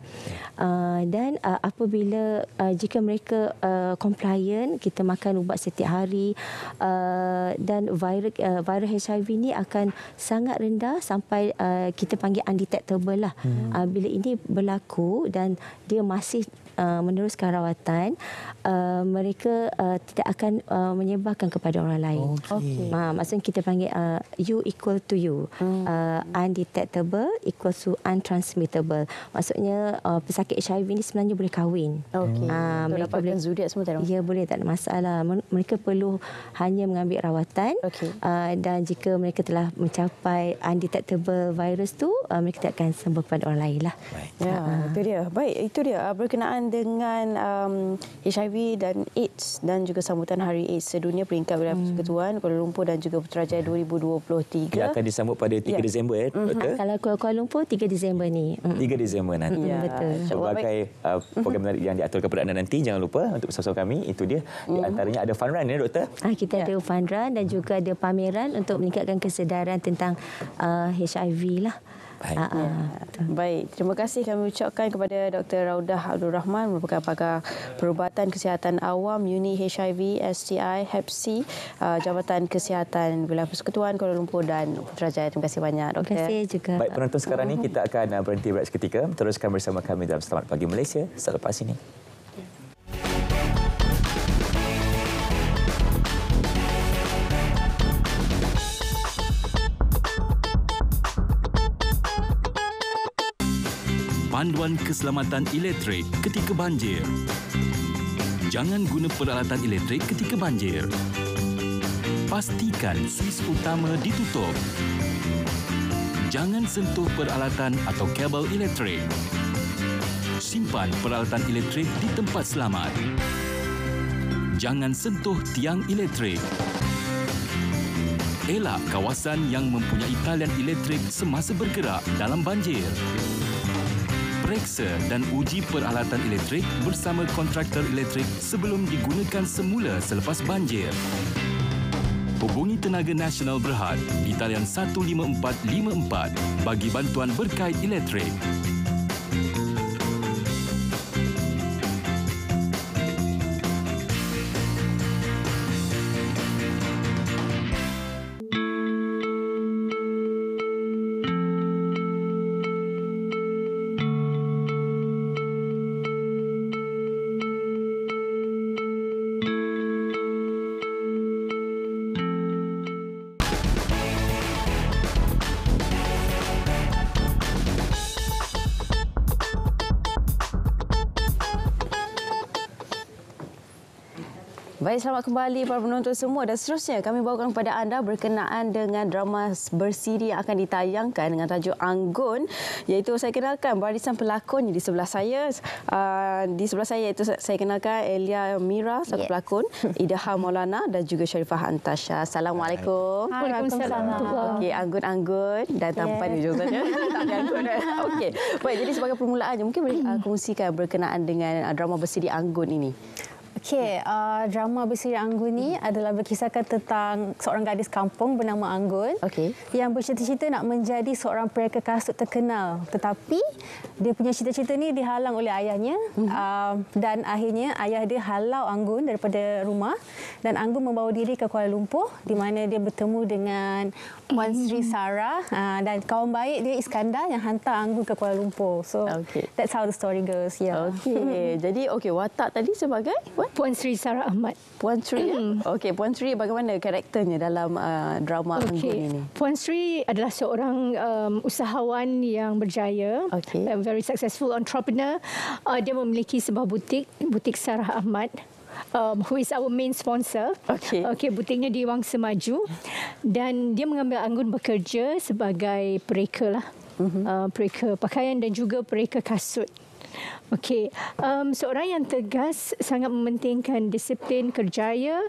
uh, dan uh, apabila uh, jika mereka uh, compliant kita makan ubat setiap hari uh, dan virus uh, virus HIV ni akan sangat rendah sampai uh, kita panggil undetectable lah hmm. uh, bila ini berlaku dan dia masih uh, meneruskan rawatan uh, mereka uh, tidak akan uh, menyebarkan kepada orang lain. Okay. Uh, maksudnya kita panggil uh, you equal to you. Hmm. Uh, undetectable equal to untransmittable. Maksudnya uh, pesakit HIV ini sebenarnya boleh kahwin. Okay. Uh, ah, boleh zodiak semua tak? Ya boleh tak ada masalah. Mereka perlu hanya mengambil rawatan okay. uh, ah, dan jika mereka telah mencapai undetectable virus tu uh, mereka tidak akan sembuh kepada orang lain lah. Right. Ya, uh, itu dia. Baik, itu dia berkenaan dengan um, HIV dan AIDS dan juga sambutan Hari AIDS Sedunia peringkat wilayah hmm. persekutuan hmm. Kuala Lumpur dan juga Putrajaya 2023. Ya. Ia akan disambut pada 3 ya. Disember ya, eh, mm-hmm. betul? Kalau Kuala Lumpur 3 Disember ni. Mm. 3 Disember nanti. Ya, mm, betul. Sebagai uh, program menarik yang diaturkan kepada anda nanti jangan lupa untuk bersama kami itu dia di mhm. antaranya ada fun run ya doktor. Ah kita ya. ada ya. fun run dan juga ada pameran untuk meningkatkan kesedaran tentang uh, HIV lah. Baik. Uh, uh. Baik. Terima kasih kami ucapkan kepada Dr. Raudah Abdul Rahman merupakan pakar perubatan kesihatan awam Uni HIV STI Hep C Jabatan Kesihatan Wilayah Persekutuan Kuala Lumpur dan Putrajaya. Terima kasih banyak Dr. Terima kasih juga. Baik penonton sekarang ini kita akan berhenti berat seketika. Teruskan bersama kami dalam Selamat Pagi Malaysia selepas ini. panduan keselamatan elektrik ketika banjir. Jangan guna peralatan elektrik ketika banjir. Pastikan suis utama ditutup. Jangan sentuh peralatan atau kabel elektrik. Simpan peralatan elektrik di tempat selamat. Jangan sentuh tiang elektrik. Elak kawasan yang mempunyai talian elektrik semasa bergerak dalam banjir. Reksa dan uji peralatan elektrik bersama kontraktor elektrik sebelum digunakan semula selepas banjir. Hubungi Tenaga Nasional Berhad di talian 15454 bagi bantuan berkait elektrik. Baik, selamat kembali para penonton semua dan seterusnya kami bawakan kepada anda berkenaan dengan drama bersiri yang akan ditayangkan dengan tajuk Anggun iaitu saya kenalkan barisan pelakon di sebelah saya ah, di sebelah saya iaitu saya kenalkan Elia Mira selaku yes. pelakon Idaha Maulana dan juga Sharifah Antasha. Assalamualaikum. Hai. Waalaikumsalam. Okey, Anggun-Anggun dan tampan yes. ni juga. Okey. Baik, jadi sebagai permulaan mungkin boleh uh, kongsikan berkenaan dengan ah, drama bersiri Anggun ini. Okey, ya. uh, drama Berseri Anggun ini hmm. adalah berkisahkan tentang seorang gadis kampung bernama Anggun okay. yang bercita-cita nak menjadi seorang pereka kasut terkenal. Tetapi dia punya cita-cita ni dihalang oleh ayahnya hmm. uh, dan akhirnya ayah dia halau Anggun daripada rumah dan Anggun membawa diri ke Kuala Lumpur di mana dia bertemu dengan Wan hmm. Sri Sarah uh, dan kawan baik dia Iskandar yang hantar Anggun ke Kuala Lumpur. So okay. that's how the story goes. Yeah. Okey, jadi okay, watak tadi sebagai what? Puan Sri Sarah Ahmad. Puan Sri. Ya? Okey, Puan Sri bagaimana karakternya dalam uh, drama okay. Anggun ini? Puan Sri adalah seorang um, usahawan yang berjaya, okay. a um, very successful entrepreneur. Uh, dia memiliki sebuah butik, butik Sarah Ahmad. Um, who is our main sponsor. Okay. Okay, butiknya di Wang Semaju. Dan dia mengambil anggun bekerja sebagai pereka lah. Uh-huh. Uh, pereka pakaian dan juga pereka kasut. Okey, um, seorang yang tegas sangat mementingkan disiplin kerjaya.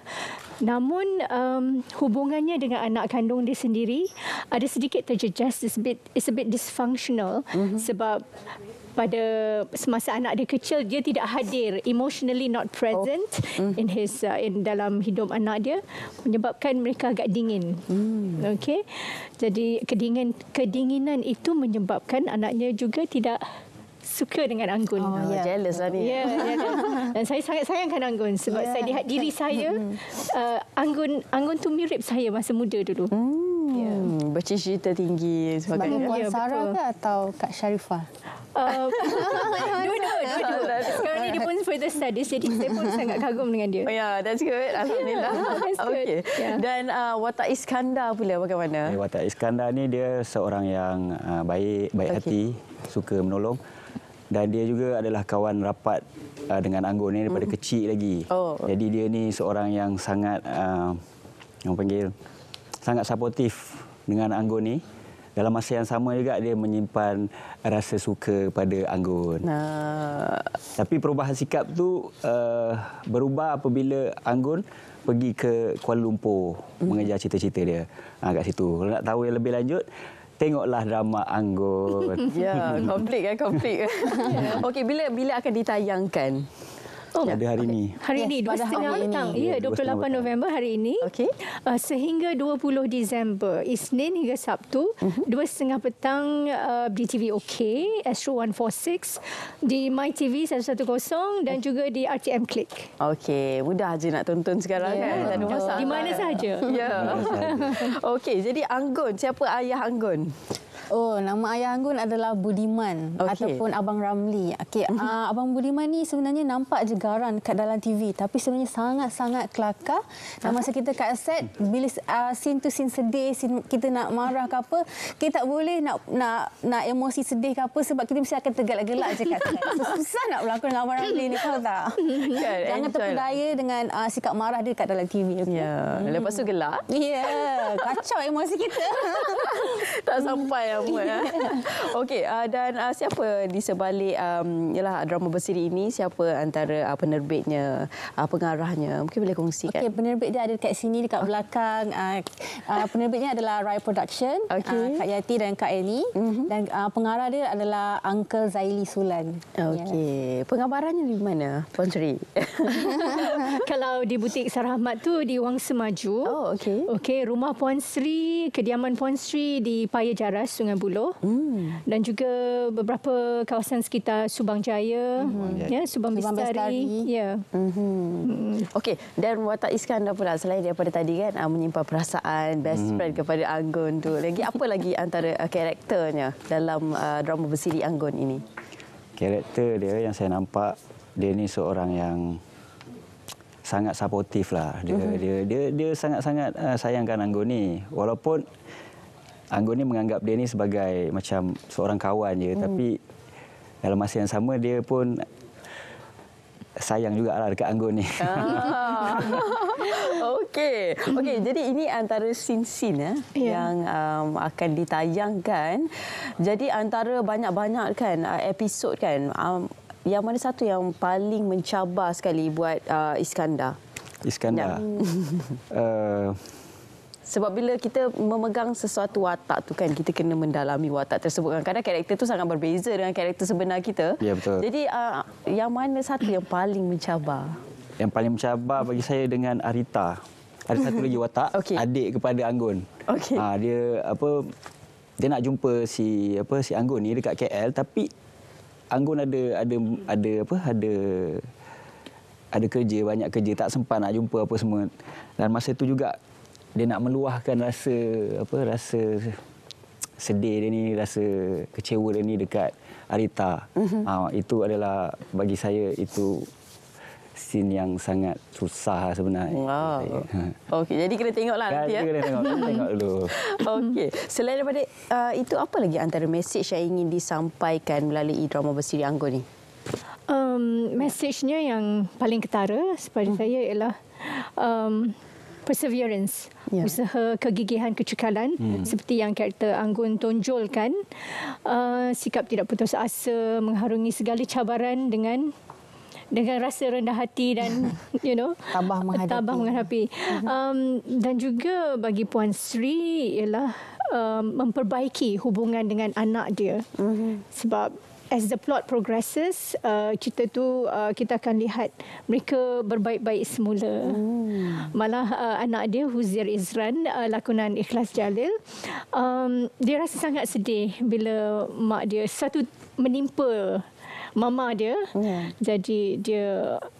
Namun um, hubungannya dengan anak kandung dia sendiri ada sedikit terjejas, it's a bit, it's a bit dysfunctional mm-hmm. sebab pada semasa anak dia kecil dia tidak hadir emotionally not present oh. mm-hmm. in his uh, in dalam hidup anak dia menyebabkan mereka agak dingin mm. okey jadi kedingin kedinginan itu menyebabkan anaknya juga tidak suka dengan Anggun. Oh, yeah. Oh, ya. Jealous lah ni. Yeah, yeah, dan, ya. dan saya sangat sayangkan Anggun sebab yeah. saya lihat diri saya uh, Anggun Anggun tu mirip saya masa muda dulu. Hmm. Yeah. Bercita-cita tinggi sebagainya. Sebagai Puan ya, Sarah ke atau Kak Sharifah? Uh, dua-dua. Uh, Sekarang ni dia pun further studies jadi saya pun sangat kagum dengan dia. Oh, yeah, that's good. Alhamdulillah. Yeah, that's good. Okay. Yeah. Dan uh, Watak Iskandar pula bagaimana? Eh, Watak Iskandar ni dia seorang yang uh, baik, baik okay. hati, suka menolong dan dia juga adalah kawan rapat uh, dengan Anggun ni daripada mm. kecil lagi. Oh. Jadi dia ni seorang yang sangat uh, yang panggil sangat suportif dengan Anggun ni. Dalam masa yang sama juga dia menyimpan rasa suka pada Anggun. Nah. Tapi perubahan sikap tu uh, berubah apabila Anggun pergi ke Kuala Lumpur mm. mengejar cita-cita dia. Ha kat situ. Kalau nak tahu yang lebih lanjut, tengoklah drama Anggur. ya, komplit kan, komplit. Ya. Okey, bila bila akan ditayangkan? Oh, pada hari okay. ini. Hari ini, dua setengah petang. Ya, 28 November hari ini. Okay. Uh, sehingga 20 Disember, Isnin hingga Sabtu, mhm. dua setengah petang uh, di TV OK, Astro 146, di MyTV 110 dan juga di RTM Click. Okey, mudah aja nak tonton sekarang yeah. kan? Tak ada masalah. Di mana sahaja. ya. Yeah. Okey, jadi Anggun, siapa ayah Anggun? Oh, nama ayah Anggun adalah Budiman okay. ataupun Abang Ramli. Okey, uh, Abang Budiman ni sebenarnya nampak je garang kat dalam TV tapi sebenarnya sangat-sangat kelakar. Dan masa kita kat set bila uh, scene tu scene sedih, scene kita nak marah ke apa, kita tak boleh nak nak nak emosi sedih ke apa sebab kita mesti akan tergelak-gelak je kat set. Susah nak berlakon dengan Abang Ramli ni tahu tak? Kan, Jangan lah. terpedaya dengan uh, sikap marah dia kat dalam TV. Ya, yeah. lepas tu gelak. Ya, yeah. kacau emosi kita. tak sampai nama. Okey, uh, dan uh, siapa di sebalik um, yalah, drama bersiri ini? Siapa antara uh, penerbitnya, uh, pengarahnya? Mungkin boleh kongsikan. Okey, penerbit dia ada di sini, dekat belakang. Uh, uh, penerbitnya adalah Rai Production, okay. uh, Kak Yati dan Kak Eni. Mm-hmm. Dan uh, pengarah dia adalah Uncle Zaili Sulan. Okey. Yeah. Pengabarannya di mana, Puan Seri? Kalau di butik Sarah Ahmad tu di Wang Semaju. Oh, okey. Okey, rumah Puan Sri, kediaman Puan Sri di Paya Jaras, Sungai Sungai Buloh hmm. dan juga beberapa kawasan sekitar Subang Jaya hmm. ya, ya Subang, Subang Bestari. Bestari ya hmm. hmm. okey dan Watak Iskandar pula selain daripada tadi kan ah, menyimpan perasaan best hmm. friend kepada Anggun tu lagi apa lagi antara ah, karakternya dalam uh, drama bersiri Anggun ini karakter dia yang saya nampak dia ni seorang yang sangat suportif lah dia, uh-huh. dia dia dia sangat-sangat sayangkan Anggun ni walaupun Anggun ni menganggap dia ni sebagai macam seorang kawan je hmm. tapi dalam masa yang sama dia pun sayang juga lah dekat Anggun ni. Ah. Okey. Okey, jadi ini antara scene-scene eh, ya. yang um, akan ditayangkan. Jadi antara banyak-banyak kan uh, episod kan um, yang mana satu yang paling mencabar sekali buat uh, Iskandar? Iskandar. Ya. Uh, sebab bila kita memegang sesuatu watak tu kan kita kena mendalami watak tersebut. kan. kadang karakter tu sangat berbeza dengan karakter sebenar kita. Ya betul. Jadi uh, yang mana satu yang paling mencabar? Yang paling mencabar bagi saya dengan Arita. Ada satu lagi watak okay. adik kepada Anggun. Okay. Ha, ah, dia apa dia nak jumpa si apa si Anggun ni dekat KL tapi Anggun ada ada ada apa ada ada kerja banyak kerja tak sempat nak jumpa apa semua dan masa itu juga dia nak meluahkan rasa apa rasa sedih dia ni rasa kecewa dia ni dekat Arita. Mm-hmm. Uh, itu adalah bagi saya itu scene yang sangat susah sebenarnya. Wow. Okey, jadi kena tengoklah nanti ya. Kena tengok, kena tengok dulu. Okey. Selain daripada uh, itu apa lagi antara mesej yang ingin disampaikan melalui drama Bersiri Anggur ni? Um, mesejnya yang paling ketara seperti hmm. saya ialah um, perseverance, yeah. usaha, kegigihan, kecekalan hmm. seperti yang karakter Anggun tonjolkan, uh, sikap tidak putus asa mengharungi segala cabaran dengan dengan rasa rendah hati dan you know tabah menghadapi, tabah menghadapi. Mhm. Um, dan juga bagi Puan Sri ialah um, memperbaiki hubungan dengan anak dia mm-hmm. sebab as the plot progresses uh, cerita tu uh, kita akan lihat mereka berbaik-baik semula hmm. malah uh, anak dia Huzir Izran uh, lakonan Ikhlas Jalil um, dia rasa sangat sedih bila mak dia satu menimpa mama dia yeah. Hmm. jadi dia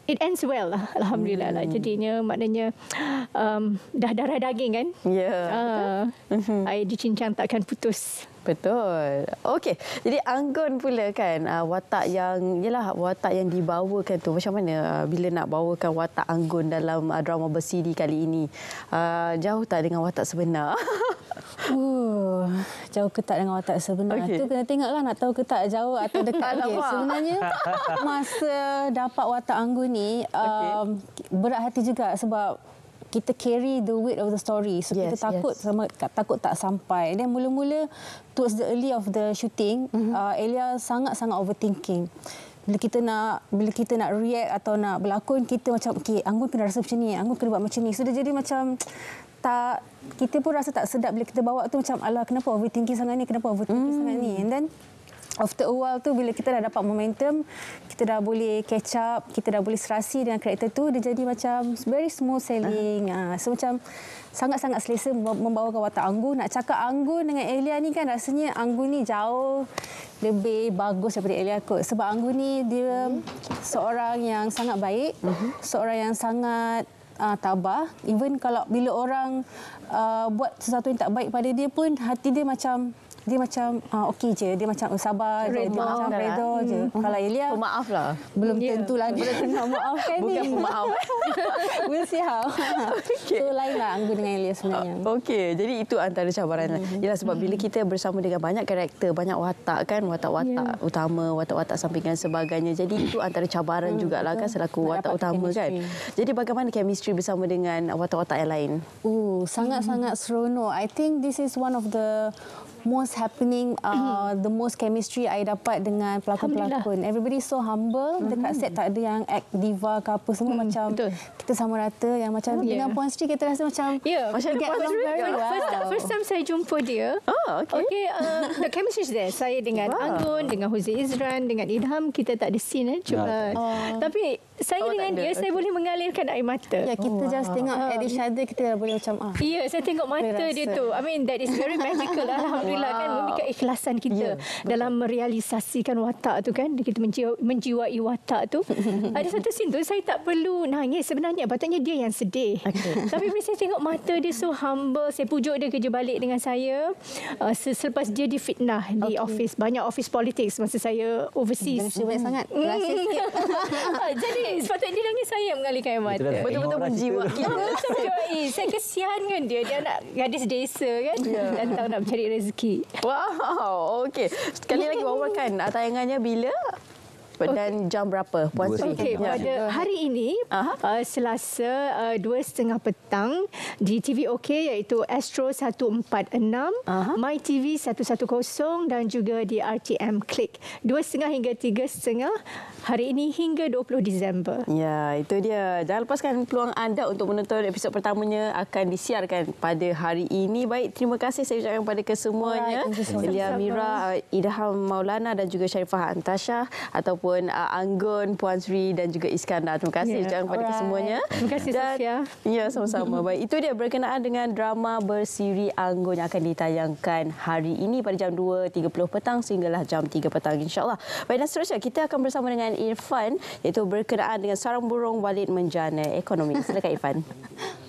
it ends well lah alhamdulillah mm. lah jadinya maknanya um, dah darah daging kan ya yeah. uh, mhm. air dicincang takkan putus Betul. Okey. Jadi anggun pula kan uh, watak yang yalah watak yang dibawakan tu. Macam mana uh, bila nak bawakan watak anggun dalam uh, drama bersiri kali ini? Uh, jauh tak dengan watak sebenar? uh, jauh ke tak dengan watak sebenar? Itu okay. kena tengoklah, lah nak tahu ke tak jauh atau dekat. Okay. Sebenarnya masa dapat watak anggun ni um, okay. berat hati juga sebab kita carry the weight of the story so yes, kita takut yes. sama takut tak sampai dan mula-mula towards the early of the shooting mm-hmm. uh, Elia sangat-sangat overthinking bila kita nak bila kita nak react atau nak berlakon kita macam okey anggun kena rasa macam ni anggun kena buat macam ni so jadi macam tak kita pun rasa tak sedap bila kita bawa tu macam alah kenapa overthinking sangat ni kenapa overthinking mm. sangat ni mm. and then Of a while tu bila kita dah dapat momentum, kita dah boleh catch up, kita dah boleh serasi dengan karakter tu, dia jadi macam very smooth sailing. Uh-huh. So macam sangat-sangat selesa membawakan watak Anggun. Nak cakap Anggun dengan Elia ni kan rasanya Anggun ni jauh lebih bagus daripada Elia kot. Sebab Anggun ni dia hmm. seorang yang sangat baik, uh-huh. seorang yang sangat uh, tabah. Even kalau bila orang uh, buat sesuatu yang tak baik pada dia pun hati dia macam dia macam uh, okey je dia macam oh, sabar dia macam redo lah. je hmm. kalau hmm. Elia, oh, maaf lah belum yeah. tentu lah dia kena maaf kan ni bukan maaf we'll see how okay. so lain lah aku dengan Ilya sebenarnya uh, ah, okey jadi itu antara cabaran mm-hmm. ialah sebab bila hmm. kita bersama dengan banyak karakter banyak watak kan watak-watak yeah. utama watak-watak sampingan sebagainya jadi itu antara cabaran mm, jugalah kan, betul. kan selaku Dapat watak utama chemistry. kan jadi bagaimana chemistry bersama dengan watak-watak yang lain Oh, sangat-sangat mm-hmm. seronok i think this is one of the most happening uh, mm-hmm. the most chemistry I dapat dengan pelakon-pelakon. Everybody so humble. Mm -hmm. Dekat mm-hmm. set tak ada yang act diva ke apa semua mm, macam betul. kita sama rata yang macam oh, yeah. dengan Puan Sri kita rasa macam yeah, macam get along very well. First, first time saya jumpa dia. Oh, okay. okay uh, the chemistry is there. Saya dengan wow. Anggun, dengan Huzi Izran, dengan Ilham kita tak ada scene eh, cuma. Yeah. Uh, oh. tapi saya oh, dengan dia, okay. saya boleh mengalirkan air mata. Ya, yeah, kita oh, just wow. tengok at um, each other, kita boleh macam... Ah. Ya, yeah, saya tengok mata dia tu. I mean, that is very magical lah. Alhamdulillah wow. Kan? Kan? ini keikhlasan kita yeah, ya, dalam merealisasikan watak tu kan kita menjiwai watak tu ada satu scene tu saya tak perlu nangis sebenarnya patutnya dia yang sedih okay. tapi bila saya tengok mata dia so humble saya pujuk dia kerja balik dengan saya uh, selepas dia difitnah di office banyak office politics masa saya overseas banyak sangat mm. ah, jadi sepatutnya dia nangis saya mengalihkan air mata lah ah, betul-betul menjiwai saya kesian kan dia dia anak gadis desa kan yeah. dan tahu nak mencari rezeki Wow, okey. Sekali lagi, Wawa kan ah, tayangannya bila? okay. dan jam berapa Puan Sri? Okay, pada ya. hari ini uh, Selasa uh, dua setengah petang di TV OK iaitu Astro 146, uh-huh. My TV 110 dan juga di RTM Click. Dua setengah hingga tiga setengah hari ini hingga 20 Disember. Ya, itu dia. Jangan lepaskan peluang anda untuk menonton episod pertamanya akan disiarkan pada hari ini. Baik, terima kasih saya ucapkan kepada kesemuanya. Right. Lia Mira, Idham Maulana dan juga Syarifah Antasha ataupun ataupun uh, Anggun, Puan Sri dan juga Iskandar. Terima kasih yeah. kepada Alright. kesemuanya. Terima kasih dan, Sofia. Ya, sama-sama. Baik, itu dia berkenaan dengan drama bersiri Anggun yang akan ditayangkan hari ini pada jam 2.30 petang sehinggalah jam 3 petang insyaAllah. Baik, dan seterusnya kita akan bersama dengan Irfan iaitu berkenaan dengan sarang burung walid menjana ekonomi. Silakan Irfan.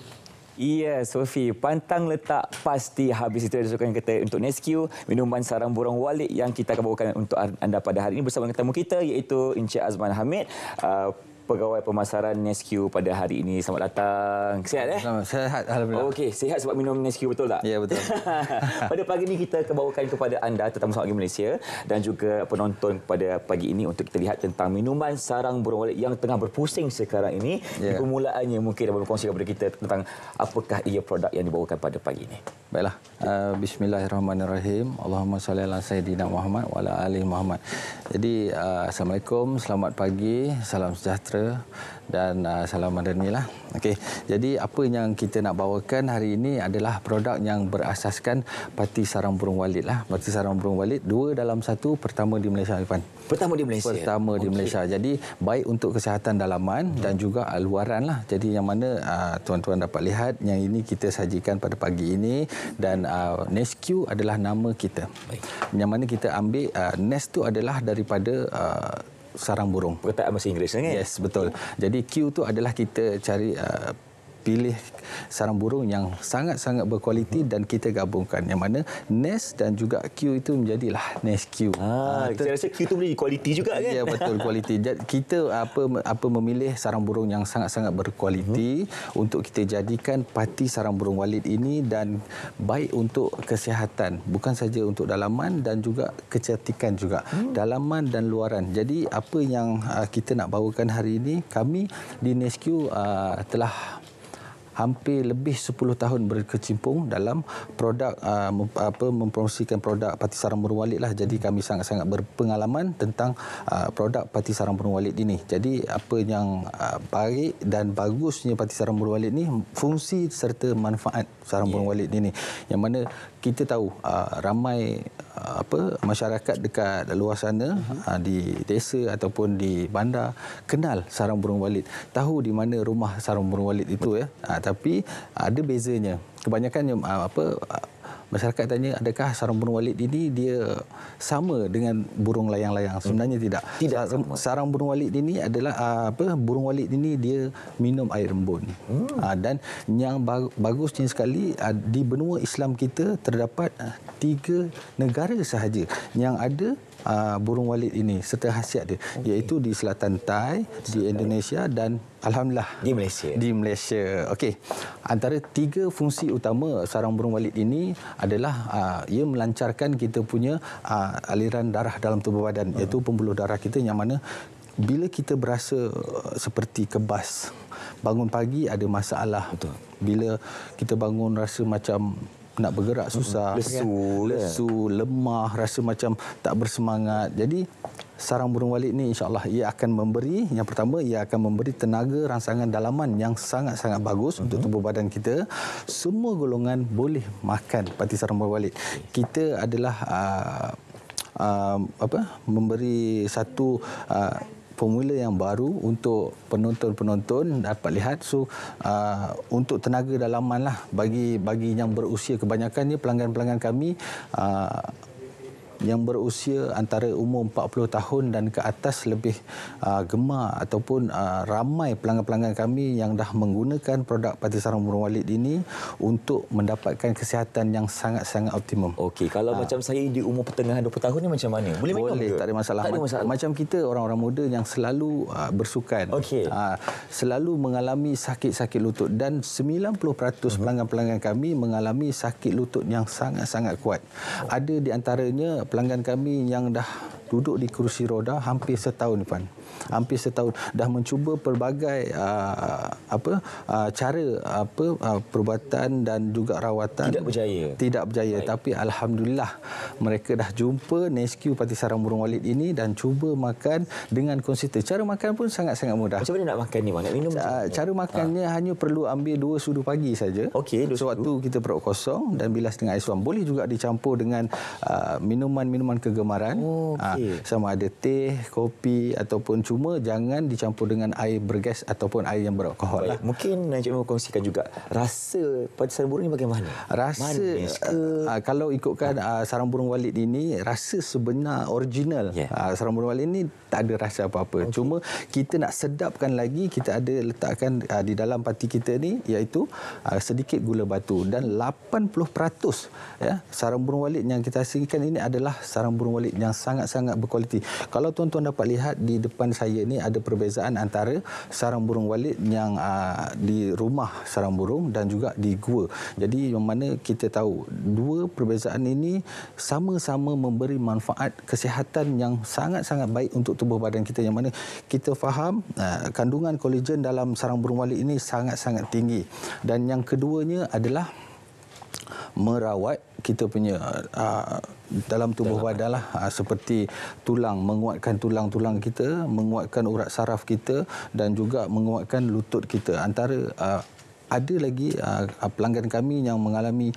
Ya, Sofi. Pantang letak pasti habis itu. ada Dia yang kita untuk Nescu. Minuman sarang burung walik yang kita akan bawakan untuk anda pada hari ini. Bersama dengan tamu kita iaitu Encik Azman Hamid. Uh, pegawai pemasaran Nescu pada hari ini. Selamat datang. Sihat eh? Selamat. Sihat alhamdulillah. Oh, okey, sihat sebab minum Nescu betul tak? Ya, betul. pada pagi ini kita akan bawakan kepada anda tetamu sahabat Malaysia dan juga penonton pada pagi ini untuk kita lihat tentang minuman sarang burung walet yang tengah berpusing sekarang ini. Ya. Permulaannya mungkin dapat berkongsi kepada kita tentang apakah ia produk yang dibawakan pada pagi ini. Baiklah. Uh, bismillahirrahmanirrahim. Allahumma salli ala sayyidina Muhammad wa ala ali Muhammad. Jadi, uh, assalamualaikum, selamat pagi, salam sejahtera kita dan uh, salam madani lah. Okey. Jadi apa yang kita nak bawakan hari ini adalah produk yang berasaskan pati sarang burung walit lah. Pati sarang burung walit dua dalam satu pertama di Malaysia Irfan. Pertama di Malaysia. Pertama di Malaysia. Jadi baik untuk kesihatan dalaman hmm. dan juga luaran lah. Jadi yang mana uh, tuan-tuan dapat lihat yang ini kita sajikan pada pagi ini dan uh, NESQ adalah nama kita. Baik. Yang mana kita ambil uh, NES tu adalah daripada uh, sarang burung. Perkataan bahasa Inggeris kan? Yes, betul. Jadi Q tu adalah kita cari uh, pilih sarang burung yang sangat-sangat berkualiti hmm. dan kita gabungkan yang mana nest dan juga Q itu menjadilah nest Q. Ah, uh, kita rasa Q itu menjadi kualiti juga kan? Ya betul kualiti. kita apa apa memilih sarang burung yang sangat-sangat berkualiti hmm. untuk kita jadikan parti sarang burung walid ini dan baik untuk kesihatan bukan saja untuk dalaman dan juga kecantikan juga hmm. dalaman dan luaran. Jadi apa yang ah, kita nak bawakan hari ini kami di Nest Q ah, telah hampir lebih 10 tahun berkecimpung dalam produk uh, apa mempromosikan produk Parti Sarang Burung Walid lah. Jadi kami sangat-sangat berpengalaman tentang uh, produk Parti Sarang Burung Walid ini. Jadi apa yang uh, baik dan bagusnya Parti Sarang Burung Walid ni fungsi serta manfaat Sarang yeah. Burung ya. Walid ini yang mana kita tahu uh, ramai uh, apa masyarakat dekat luar sana uh-huh. uh, di desa ataupun di bandar kenal sarang burung walet tahu di mana rumah sarang burung walet itu ya uh, tapi uh, ada bezanya kebanyakan uh, apa uh, masyarakat tanya adakah sarang burung walet ini dia sama dengan burung layang-layang hmm. sebenarnya tidak tidak sama. sarang burung walet ini adalah ah, apa burung walet ini dia minum air embun hmm. Ah, dan yang bagusnya sekali ah, di benua Islam kita terdapat tiga negara sahaja yang ada burung walid ini serta khasiat dia okay. iaitu di selatan Thai, di Indonesia dan Alhamdulillah. Di Malaysia. Di Malaysia. Okey. Antara tiga fungsi utama sarang burung walid ini adalah uh, ia melancarkan kita punya uh, aliran darah dalam tubuh badan uh iaitu pembuluh darah kita yang mana bila kita berasa ah, seperti kebas, bangun pagi ada masalah. Betul. Bila kita bangun rasa macam nak bergerak susah. Kan? Lesu. Kan? Lesu, lemah, rasa macam tak bersemangat. Jadi sarang burung walik ni insyaAllah ia akan memberi, yang pertama ia akan memberi tenaga rangsangan dalaman yang sangat-sangat bagus uh untuk tubuh badan kita. Semua golongan boleh makan pati sarang burung walik. Kita adalah... Uh, Uh, apa memberi satu uh, formula yang baru untuk penonton-penonton dapat lihat so uh, untuk tenaga dalaman lah bagi bagi yang berusia kebanyakannya pelanggan-pelanggan kami uh, yang berusia antara umur 40 tahun dan ke atas lebih uh, gemar ataupun uh, ramai pelanggan-pelanggan kami yang dah menggunakan produk Pati Sarang Umur Walid ini untuk mendapatkan kesihatan yang sangat-sangat optimum. Okey, kalau uh, macam saya di umur pertengahan 20 tahun ni macam mana? Boleh minum boleh, Tak ada masalah. Tak ada masalah. Macam kita orang-orang muda yang selalu uh, bersukan, okay. uh, selalu mengalami sakit-sakit lutut dan 90% uh-huh. Mhm. pelanggan-pelanggan kami mengalami sakit lutut yang sangat-sangat kuat. Oh. Ada di antaranya pelanggan kami yang dah duduk di kerusi roda hampir setahun Puan. Hampir setahun dah mencuba pelbagai uh, apa uh, cara apa uh, ah, perubatan dan juga rawatan tidak berjaya. Tidak berjaya Baik. tapi alhamdulillah mereka dah jumpa NSQ Parti Sarang Burung Walid ini dan cuba makan dengan konsisten. Cara makan pun sangat-sangat mudah. Macam mana nak makan ni? Nak minum? Uh, cara makannya ha. hanya perlu ambil dua sudu pagi saja. Okey, sewaktu kita perut kosong dan bilas dengan air suam boleh juga dicampur dengan uh, minuman minuman-minuman kegemaran. Oh, ah, okay. ha, sama ada teh, kopi ataupun cuma jangan dicampur dengan air bergas ataupun air yang beralkohol. Lah. Mungkin Encik Mahmud kongsikan juga rasa pada sarang burung ini bagaimana? Rasa Manis Ha, kalau ikutkan ha. Ha, sarang burung walid ini rasa sebenar original. Yeah. Ya. Ha, sarang burung walid ini tak ada rasa apa-apa. Okay. Cuma kita nak sedapkan lagi kita ada letakkan ha, di dalam pati kita ni iaitu ha, sedikit gula batu dan 80% ya sarang burung walid yang kita hasilkan ini adalah adalah sarang burung walet yang sangat-sangat berkualiti. Kalau tuan-tuan dapat lihat di depan saya ini ada perbezaan antara sarang burung walet yang uh, di rumah sarang burung dan juga di gua. Jadi yang mana kita tahu dua perbezaan ini sama-sama memberi manfaat kesihatan yang sangat-sangat baik untuk tubuh badan kita yang mana kita faham uh, kandungan kolagen dalam sarang burung walet ini sangat-sangat tinggi. Dan yang keduanya adalah merawat kita punya uh, dalam tubuh dalam. badanlah uh, ah, seperti tulang menguatkan tulang-tulang kita, menguatkan urat saraf kita dan juga menguatkan lutut kita. Antara uh, ada lagi uh, pelanggan kami yang mengalami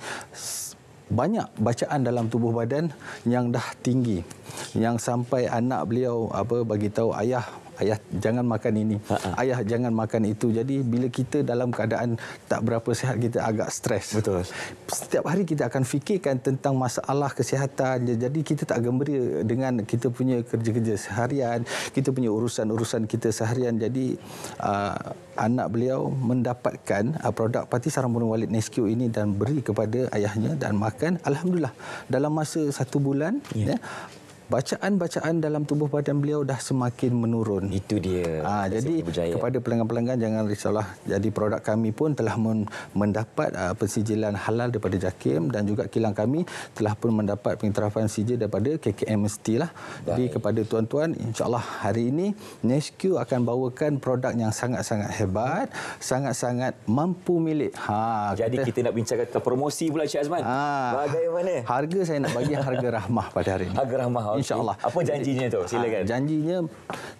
banyak bacaan dalam tubuh badan yang dah tinggi yang sampai anak beliau apa bagi tahu ayah ayah jangan makan ini, Ha-ha. ayah jangan makan itu. Jadi bila kita dalam keadaan tak berapa sehat kita agak stres. Betul. Setiap hari kita akan fikirkan tentang masalah kesihatan. Jadi kita tak gembira dengan kita punya kerja-kerja seharian, kita punya urusan-urusan kita seharian. Jadi uh, anak beliau mendapatkan uh, produk pati Sarang Burung Walid Nescu ini dan beri kepada ayahnya dan makan. Alhamdulillah dalam masa satu bulan. Yeah. Ya, ya bacaan-bacaan dalam tubuh badan beliau dah semakin menurun. Itu dia. Ha, jadi berjaya. kepada pelanggan-pelanggan jangan risalah. Jadi produk kami pun telah mendapat uh, ah, persijilan halal daripada JAKIM dan juga kilang kami telah pun mendapat pengiktirafan sijil daripada KKM Mesti lah. Jadi kepada tuan-tuan insyaAllah hari ini NESQ akan bawakan produk yang sangat-sangat hebat, sangat-sangat mampu milik. Ha, jadi kita, kita nak bincangkan promosi pula Cik Azman. Ha, Bagaimana? Harga saya nak bagi harga rahmah pada hari ini. Harga rahmah okay. insyaallah apa janjinya tu silakan ha, janjinya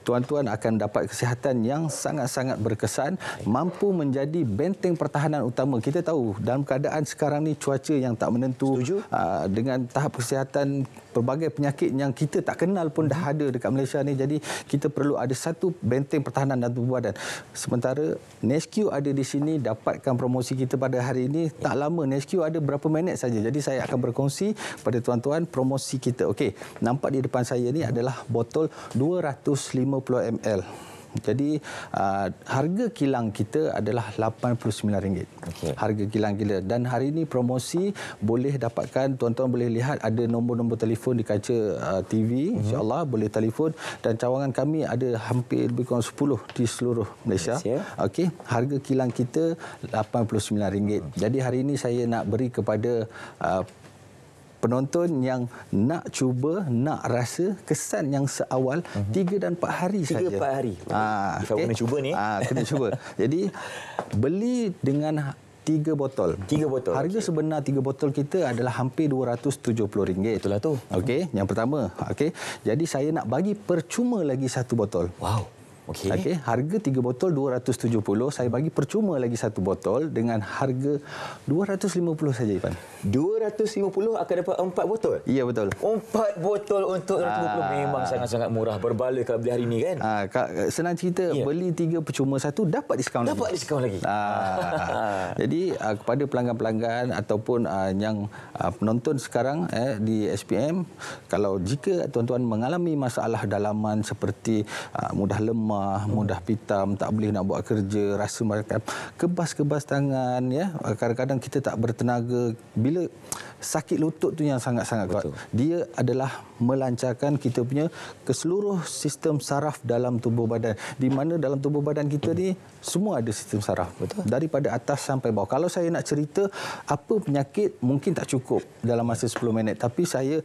tuan-tuan akan dapat kesihatan yang sangat-sangat berkesan mampu menjadi benteng pertahanan utama kita tahu dalam keadaan sekarang ni cuaca yang tak menentu Setuju? Ha, dengan tahap kesihatan pelbagai penyakit yang kita tak kenal pun dah ada dekat Malaysia ni jadi kita perlu ada satu benteng pertahanan dan tubuh badan sementara NESQ ada di sini dapatkan promosi kita pada hari ini tak lama NESQ ada berapa minit saja jadi saya akan berkongsi pada tuan-tuan promosi kita okey nampak nampak di depan saya ni adalah botol 250 ml. Jadi uh, harga kilang kita adalah RM89. Okay. Harga kilang kita. Dan hari ini promosi boleh dapatkan, tuan-tuan boleh lihat ada nombor-nombor telefon di kaca uh, ah, TV. Mm-hmm. InsyaAllah boleh telefon. Dan cawangan kami ada hampir lebih kurang 10 di seluruh Malaysia. Malaysia. Okay. Harga kilang kita RM89. Mhm. Okay. Jadi hari ini saya nak beri kepada uh, penonton yang nak cuba nak rasa kesan yang seawal uh-huh. Mhm. 3 dan 4 hari saja. Tiga sahaja. hari. Ha, ah, okay. kena cuba ni. Ha, kena cuba. Jadi beli dengan tiga botol. Tiga botol. Harga okay. sebenar tiga botol kita adalah hampir RM270. Itulah tu. Okey, yang pertama. Okey. Jadi saya nak bagi percuma lagi satu botol. Wow. Okey. Okey, harga tiga botol 270, saya bagi percuma lagi satu botol dengan harga 250 saja Ipan. 250 akan dapat empat botol. Ya betul. Empat botol untuk 250 Aa. Ah. memang sangat-sangat murah berbala kalau beli hari ini kan. Ah, kak senang cerita ya. beli tiga percuma satu dapat diskaun dapat lagi. Dapat diskaun lagi. Ah. Jadi aa, ah, kepada pelanggan-pelanggan ataupun aa, yang aa, penonton sekarang eh di SPM kalau jika tuan-tuan mengalami masalah dalaman seperti aa, mudah lemah rumah, hmm. mudah pitam, tak boleh nak buat kerja, rasa mereka kebas-kebas tangan ya. Kadang-kadang kita tak bertenaga bila sakit lutut tu yang sangat-sangat kuat. Dia adalah melancarkan kita punya keseluruh sistem saraf dalam tubuh badan. Di mana dalam tubuh badan kita ni semua ada sistem saraf. Betul. Daripada atas sampai bawah. Kalau saya nak cerita apa penyakit mungkin tak cukup dalam masa 10 minit. Tapi saya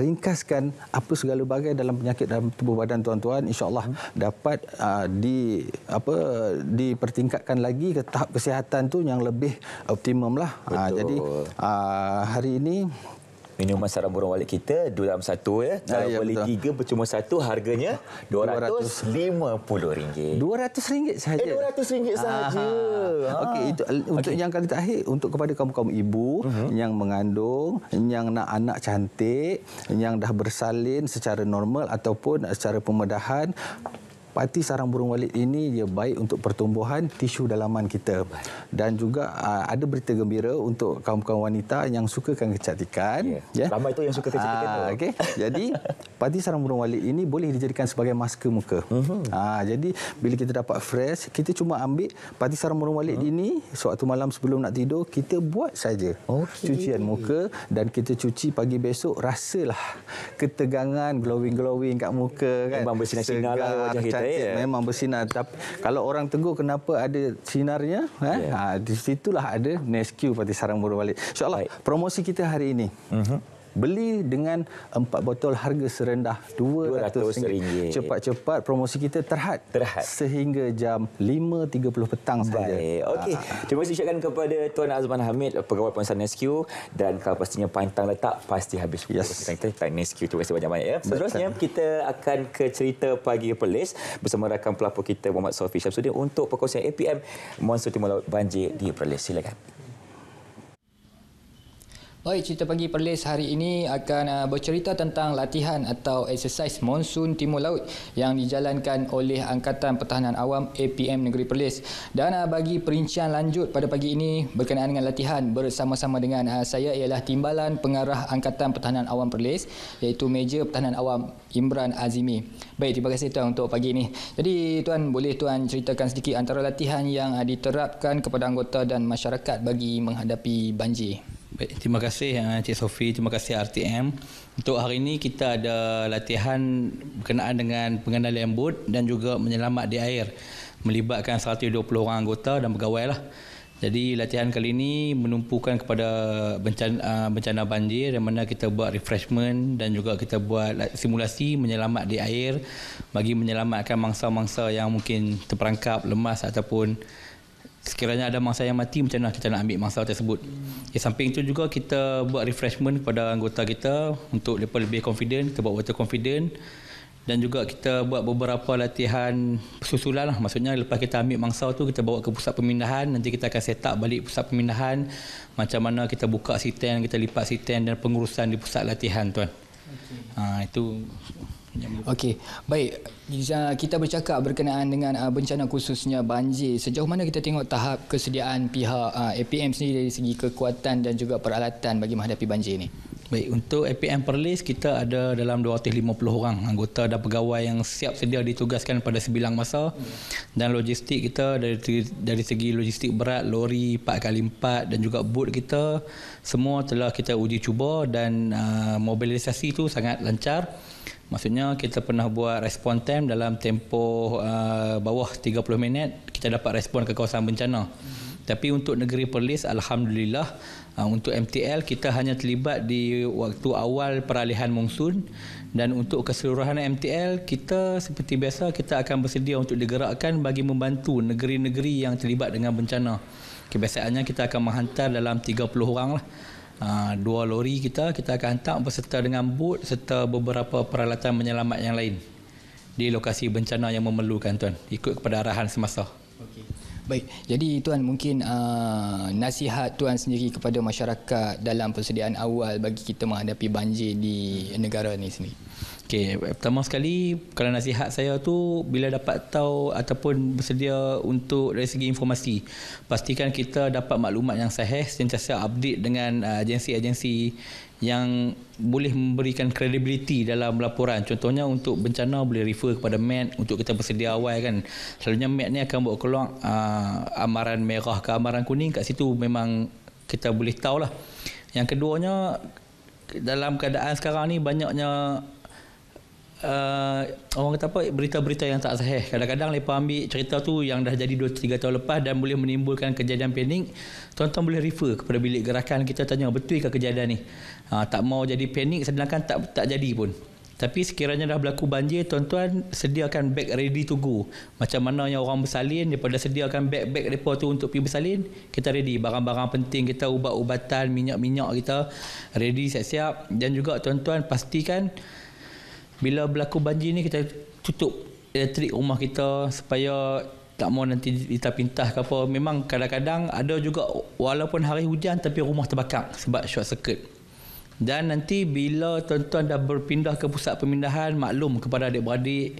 ringkaskan apa segala bagai dalam penyakit dalam tubuh badan tuan-tuan insyaallah hmm. dapat uh, di apa dipertingkatkan lagi ke tahap kesihatan tu yang lebih optimumlah. Uh, ah, jadi uh, hari ini minuman sarang burung walet kita dalam satu ya. ya Kalau ya, ya, beli betul. tiga percuma satu harganya RM250. RM200 sahaja. Eh, RM200 sahaja. Ha. Okey, itu untuk yang kali terakhir untuk kepada kaum-kaum ibu uh mhm. -huh. yang mengandung, yang nak anak cantik, yang dah bersalin secara normal ataupun secara pemedahan pati sarang burung walet ini dia baik untuk pertumbuhan tisu dalaman kita. Dan juga ah, ada berita gembira untuk kaum-kaum wanita yang sukakan kecantikan. Ya. Yeah. Ramai itu yang suka kecantikan. Ah, okay. Jadi pati sarang burung walet ini boleh dijadikan sebagai masker muka. Uh-huh. Ah, jadi bila kita dapat fresh, kita cuma ambil pati sarang burung walet uh-huh. Mhm. ini sewaktu malam sebelum nak tidur, kita buat saja okay. cucian muka dan kita cuci pagi besok rasalah ketegangan glowing-glowing kat muka kan. Memang bersinar-sinar lah wajah kita bersinar. Cantik, ya. memang bersinar. Tapi kalau orang tengok, kenapa ada sinarnya? Ha? Yeah. Ha, di situlah ada Nescu Pati Sarang Murubalik. InsyaAllah, Baik. promosi kita hari ini. Uh mhm. -huh. Beli dengan empat botol harga serendah RM200. Cepat-cepat promosi kita terhad. Terhad. Sehingga jam 5.30 petang sahaja. Baik. Okey. Ah. Terima kasih ucapkan kepada Tuan Azman Hamid, Pegawai Ponsan SQ. Dan kalau pastinya pantang letak, pasti habis. Yes. Terima kasih. Terima kasih banyak-banyak. Ya. Seterusnya, Betul. kita akan ke cerita pagi pelis bersama rakan pelapor kita Muhammad Sofi Syamsuddin untuk perkongsian APM Monster Timur Laut Banjir di Perlis. Silakan. Baik, cerita pagi Perlis hari ini akan uh, bercerita tentang latihan atau eksersais monsun timur laut yang dijalankan oleh Angkatan Pertahanan Awam APM Negeri Perlis. Dan uh, bagi perincian lanjut pada pagi ini berkenaan dengan latihan bersama-sama dengan uh, saya ialah Timbalan Pengarah Angkatan Pertahanan Awam Perlis iaitu Major Pertahanan Awam Imran Azimi. Baik, terima kasih tuan untuk pagi ini. Jadi tuan boleh tuan ceritakan sedikit antara latihan yang uh, diterapkan kepada anggota dan masyarakat bagi menghadapi banjir? Baik, terima kasih eh, Encik Sofi, terima kasih RTM. Untuk hari ini kita ada latihan berkenaan dengan pengendalian bot dan juga menyelamat di air melibatkan 120 orang anggota dan pegawai lah. Jadi latihan kali ini menumpukan kepada bencana, eh, bencana banjir yang mana kita buat refreshment dan juga kita buat simulasi menyelamat di air bagi menyelamatkan mangsa-mangsa yang mungkin terperangkap, lemas ataupun sekiranya ada mangsa yang mati macam mana kita nak ambil mangsa tersebut di ya, samping itu juga kita buat refreshment kepada anggota kita untuk mereka lebih confident kita buat water confident dan juga kita buat beberapa latihan susulan lah. maksudnya lepas kita ambil mangsa tu kita bawa ke pusat pemindahan nanti kita akan set up balik pusat pemindahan macam mana kita buka sitan kita lipat sitan dan pengurusan di pusat latihan tuan okay. ha, ah, itu Okey, baik. Ah, kita bercakap berkenaan dengan ah, bencana khususnya banjir. Sejauh mana kita tengok tahap kesediaan pihak APM ah, sendiri dari segi kekuatan dan juga peralatan bagi menghadapi banjir ini? Baik, untuk APM Perlis kita ada dalam 250 orang anggota dan pegawai yang siap sedia ditugaskan pada sebilang masa. Dan logistik kita dari dari segi logistik berat, lori 4x4 dan juga boot kita semua telah kita uji cuba dan uh, mobilisasi itu sangat lancar. Maksudnya kita pernah buat respon time dalam tempoh uh, bawah 30 minit kita dapat respon ke kawasan bencana. Hmm. Tapi untuk negeri Perlis alhamdulillah uh, untuk MTL kita hanya terlibat di waktu awal peralihan monsun dan untuk keseluruhan MTL kita seperti biasa kita akan bersedia untuk digerakkan bagi membantu negeri-negeri yang terlibat dengan bencana. Kebiasaannya kita akan menghantar dalam 30 orang lah uh, dua lori kita kita akan hantar berserta dengan bot serta beberapa peralatan menyelamat yang lain di lokasi bencana yang memerlukan tuan ikut kepada arahan semasa Baik, jadi tuan mungkin uh, nasihat tuan sendiri kepada masyarakat dalam persediaan awal bagi kita menghadapi banjir di negara ini sendiri. Okay, pertama sekali kalau nasihat saya tu bila dapat tahu ataupun bersedia untuk dari segi informasi pastikan kita dapat maklumat yang sahih sentiasa update dengan uh, agensi-agensi yang boleh memberikan kredibiliti dalam laporan contohnya untuk bencana boleh refer kepada MED untuk kita bersedia awal kan selalunya MED ni akan buat keluar uh, amaran merah ke amaran kuning kat situ memang kita boleh tahu lah. yang keduanya dalam keadaan sekarang ni banyaknya uh, orang kata apa berita-berita yang tak sahih kadang-kadang lepas ambil cerita tu yang dah jadi 2 3 tahun lepas dan boleh menimbulkan kejadian panik tuan-tuan boleh refer kepada bilik gerakan kita tanya oh, betul ke kejadian ni uh, tak mau jadi panik sedangkan tak tak jadi pun tapi sekiranya dah berlaku banjir, tuan-tuan sediakan bag ready to go. Macam mana yang orang bersalin, daripada sediakan bag-bag mereka tu untuk pergi bersalin, kita ready. Barang-barang penting kita, ubat-ubatan, minyak-minyak kita, ready siap-siap. Dan juga tuan-tuan pastikan bila berlaku banjir ni kita tutup elektrik rumah kita supaya tak mau nanti kita pintas ke apa memang kadang-kadang ada juga walaupun hari hujan tapi rumah terbakar sebab short circuit dan nanti bila tuan-tuan dah berpindah ke pusat pemindahan maklum kepada adik-beradik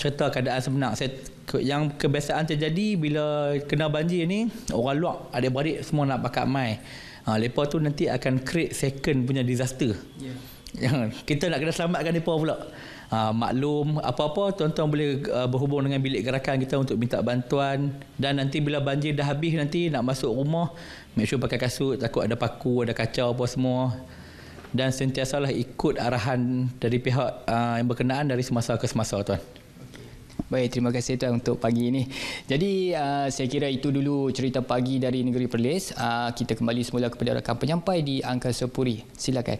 cerita keadaan sebenar saya yang kebiasaan terjadi bila kena banjir ni orang luar adik-beradik semua nak pakai mai ha, lepas tu nanti akan create second punya disaster yeah. Jangan. Kita nak kena selamatkan mereka pula. Ha, maklum apa-apa tuan-tuan boleh uh, berhubung dengan bilik gerakan kita untuk minta bantuan dan nanti bila banjir dah habis nanti nak masuk rumah make sure pakai kasut takut ada paku ada kacau apa semua dan sentiasalah ikut arahan dari pihak uh, yang berkenaan dari semasa ke semasa tuan Baik, terima kasih tuan untuk pagi ini. Jadi uh, saya kira itu dulu cerita pagi dari Negeri Perlis. Uh, kita kembali semula kepada rakan penyampai di Angkasa Puri. Silakan.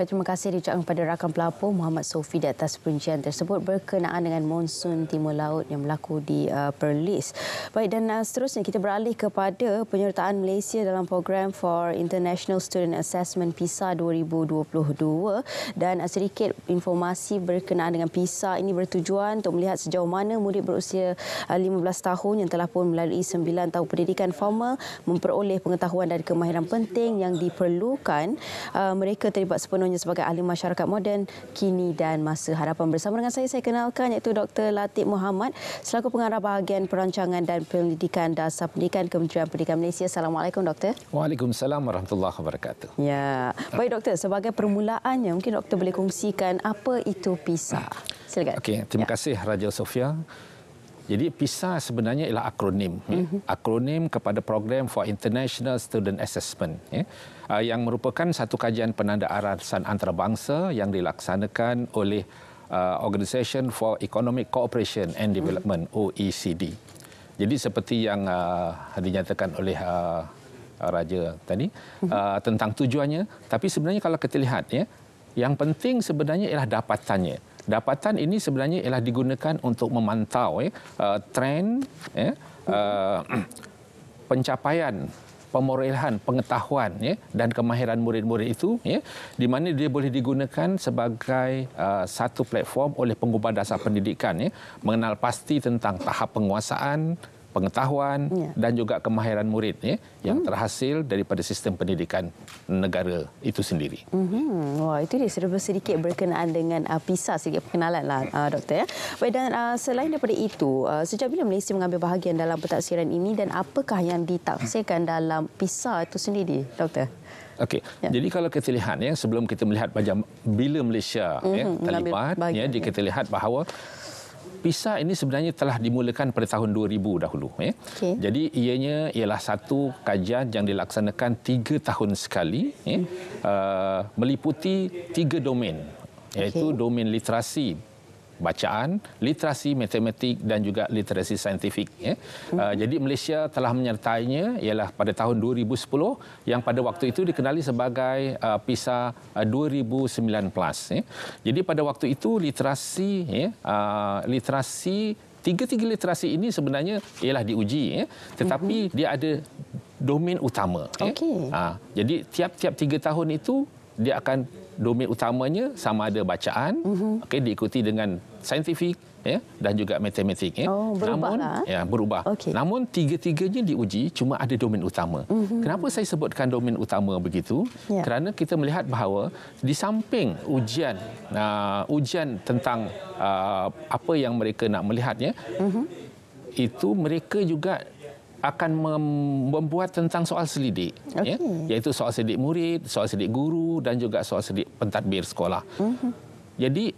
Baik, terima kasih diucapkan kepada rakan pelapor Muhammad Sofi di atas perincian tersebut berkenaan dengan monsun timur laut yang berlaku di uh, Perlis. Baik dan uh, seterusnya kita beralih kepada penyertaan Malaysia dalam program for International Student Assessment PISA 2022 dan uh, sedikit informasi berkenaan dengan PISA ini bertujuan untuk melihat sejauh mana murid berusia uh, 15 tahun yang telah pun melalui 9 tahun pendidikan formal memperoleh pengetahuan dan kemahiran penting yang diperlukan uh, mereka terlibat sepenuhnya utamanya sebagai ahli masyarakat moden kini dan masa harapan bersama dengan saya saya kenalkan iaitu Dr Latif Muhammad selaku pengarah bahagian perancangan dan pendidikan dasar pendidikan Kementerian Pendidikan Malaysia. Assalamualaikum doktor. Waalaikumsalam warahmatullahi wabarakatuh. Ya. Baik doktor, sebagai permulaannya mungkin doktor boleh kongsikan apa itu PISA. Ah. Silakan. Okey, terima ya. kasih Raja Sofia. Jadi PISA sebenarnya ialah akronim, mm-hmm. akronim kepada Program for International Student Assessment. Yeah uh, yang merupakan satu kajian penanda arasan antarabangsa yang dilaksanakan oleh uh, Organisation for Economic Cooperation and Development hmm OECD. Jadi seperti yang uh, dinyatakan oleh uh, raja tadi uh, tentang tujuannya tapi sebenarnya kalau kita lihat ya yang penting sebenarnya ialah dapatannya. Dapatan ini sebenarnya ialah digunakan untuk memantau ya uh, trend ya uh, pencapaian pemurilhan pengetahuan ya dan kemahiran murid-murid itu ya di mana dia boleh digunakan sebagai uh, satu platform oleh pengubah dasar pendidikan ya mengenal pasti tentang tahap penguasaan pengetahuan ya. dan juga kemahiran murid ya, yang hmm. terhasil daripada sistem pendidikan negara itu sendiri. Hmm. Wah, itu dia serba sedikit berkenaan dengan uh, ah, PISA sedikit perkenalan lah, uh, doktor. Ya. Baik, dan uh, selain daripada itu, uh, sejak bila Malaysia mengambil bahagian dalam pentaksiran ini dan apakah yang ditafsirkan dalam PISA itu sendiri, doktor? Okey. Ya. Jadi kalau kita lihat ya, sebelum kita melihat macam bila Malaysia mm-hmm, ya, hmm, hmm, terlibat, ya, bahagian, ya, jadi kita lihat bahawa PISA ini sebenarnya telah dimulakan pada tahun 2000 dahulu. Ya. Okay. Jadi ianya ialah satu kajian yang dilaksanakan tiga tahun sekali ya. hmm. uh, meliputi tiga domain iaitu okay. domain literasi, bacaan, literasi matematik dan juga literasi saintifik. Ya. Uh, jadi Malaysia telah menyertainya ialah pada tahun 2010 yang pada waktu itu dikenali sebagai uh, PISA 2009 plus. Ya. Jadi pada waktu itu literasi ya, uh, literasi tiga-tiga literasi ini sebenarnya ialah diuji ya. tetapi uh dia ada domain utama. Okay. Ya. Uh, jadi tiap-tiap tiga tahun itu dia akan domain utamanya sama ada bacaan mm-hmm. okey diikuti dengan saintifik ya dan juga matematik ya oh, namun ya berubah okay. namun tiga-tiganya diuji cuma ada domain utama mm-hmm. kenapa saya sebutkan domain utama begitu yeah. kerana kita melihat bahawa di samping ujian uh, ujian tentang uh, apa yang mereka nak melihatnya mm-hmm. itu mereka juga akan membuat tentang soal selidik. Okay. Ya? Iaitu soal selidik murid, soal selidik guru dan juga soal selidik pentadbir sekolah. Uh-huh. Jadi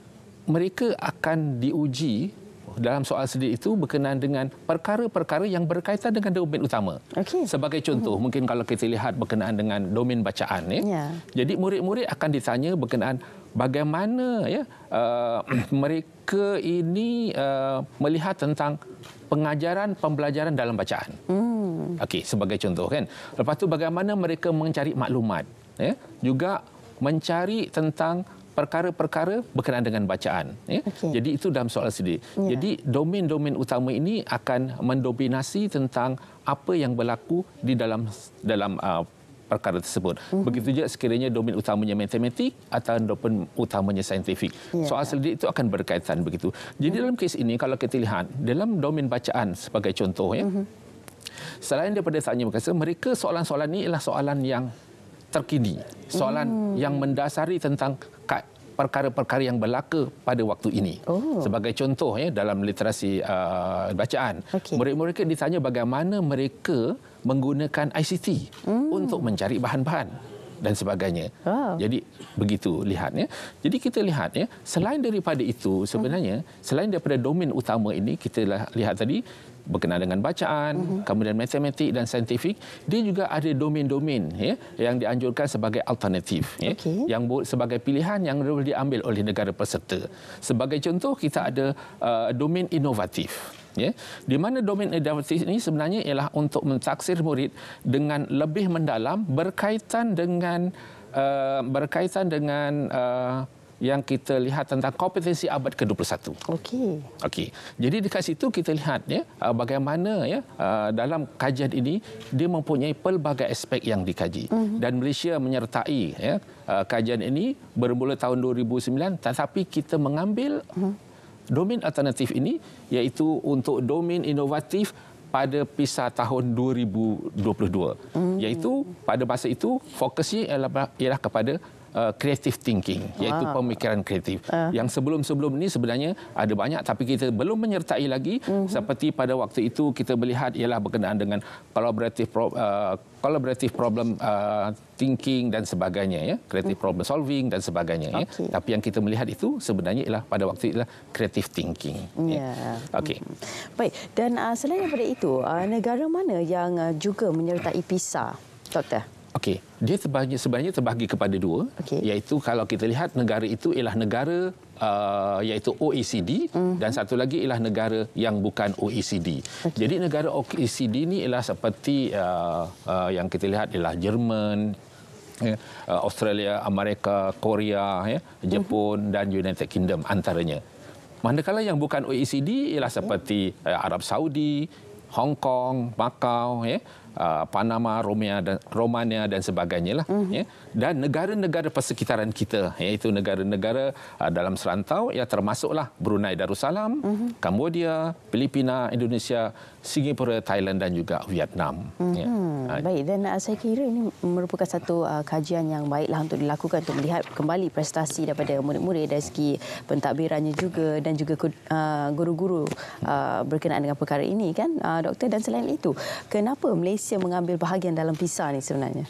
mereka akan diuji dalam soal sedih itu berkenaan dengan perkara-perkara yang berkaitan dengan domain utama. Okay. Sebagai contoh, uh-huh. mungkin kalau kita lihat berkenaan dengan domain bacaan ya. Yeah. Jadi murid-murid akan ditanya berkenaan bagaimana ya uh, mereka ini uh, melihat tentang pengajaran pembelajaran dalam bacaan. Hmm. Okey, sebagai contoh kan. Lepas tu bagaimana mereka mencari maklumat ya, juga mencari tentang perkara-perkara berkenaan dengan bacaan. Ya? Okay. Jadi itu dalam soal sendiri. Yeah. Jadi domain-domain utama ini akan mendominasi tentang apa yang berlaku di dalam dalam uh, perkara tersebut. Mm-hmm. Begitu juga sekiranya domain utamanya matematik atau domain utamanya saintifik. Yeah. Ya. Soal sendiri itu akan berkaitan begitu. Jadi mm-hmm. dalam kes ini kalau kita lihat dalam domain bacaan sebagai contoh ya. Mm-hmm. Selain daripada tanya mereka, mereka soalan-soalan ini ialah soalan yang terkini, soalan hmm. yang mendasari tentang perkara-perkara yang berlaku pada waktu ini. Oh. Sebagai contoh ya dalam literasi uh, bacaan, okay. murid-murid ditanya bagaimana mereka menggunakan ICT hmm. untuk mencari bahan-bahan dan sebagainya. Oh. Jadi begitu lihatnya Jadi kita lihatnya selain daripada itu sebenarnya hmm. selain daripada domain utama ini kita lah lihat tadi berkenaan dengan bacaan, uh-huh. kemudian matematik dan saintifik, dia juga ada domain-domain ya, yang dianjurkan sebagai alternatif, ya, okay. yang sebagai pilihan yang boleh diambil oleh negara peserta. Sebagai contoh, kita ada uh, domain inovatif. Ya, di mana domain inovatif ini sebenarnya ialah untuk mentaksir murid dengan lebih mendalam berkaitan dengan uh, berkaitan dengan uh, yang kita lihat tentang kompetensi abad ke-21. Okey. Okey. Jadi dekat situ kita lihat ya uh, bagaimana ya uh, dalam kajian ini dia mempunyai pelbagai aspek yang dikaji uh-huh. dan Malaysia menyertai ya uh, kajian ini bermula tahun 2009 tetapi kita mengambil uh-huh. domain alternatif ini iaitu untuk domain inovatif pada PISA tahun 2022 uh mhm. iaitu pada masa itu fokusnya ialah, ialah kepada Uh, creative thinking iaitu Aha. pemikiran kreatif Aha. yang sebelum-sebelum ini sebenarnya ada banyak tapi kita belum menyertai lagi Aha. Mhm. seperti pada waktu itu kita melihat ialah berkenaan dengan collaborative pro, uh, collaborative problem uh, thinking dan sebagainya ya creative mhm. problem solving dan sebagainya okay. ya tapi yang kita melihat itu sebenarnya ialah pada waktu itu ialah creative thinking ya yeah. okey mhm. baik dan uh, selain daripada itu uh, negara mana yang uh, juga menyertai PISA doktor Okey, dia terbahagi, sebenarnya terbahagi kepada dua, okay. iaitu kalau kita lihat negara itu ialah negara uh, iaitu OECD mm-hmm. dan satu lagi ialah negara yang bukan OECD. Okay. Jadi negara OECD ni ialah seperti uh, uh, yang kita lihat ialah Jerman, yeah. Uh, Australia, Amerika, Korea, yeah, mhm. Jepun mm-hmm. dan United Kingdom antaranya. Manakala yang bukan OECD ialah seperti uh, Arab Saudi, Hong Kong, Macau, yeah, Panama, Romania dan Romania dan sebagainya lah. Mm-hmm. Ya. Dan negara-negara persekitaran kita, iaitu negara-negara ah, dalam serantau, ya termasuklah Brunei Darussalam, mm-hmm. Cambodia, Filipina, Indonesia Singapura, Thailand dan juga Vietnam. Mm-hmm. Ya. Hmm. Baik, dan uh, saya kira ini merupakan satu uh, kajian yang baiklah untuk dilakukan untuk melihat kembali prestasi daripada murid-murid dari segi pentadbirannya juga dan juga uh, guru-guru uh, berkenaan dengan perkara ini kan, uh, doktor. Dan selain itu, kenapa Malaysia mengambil bahagian dalam PISA ini sebenarnya?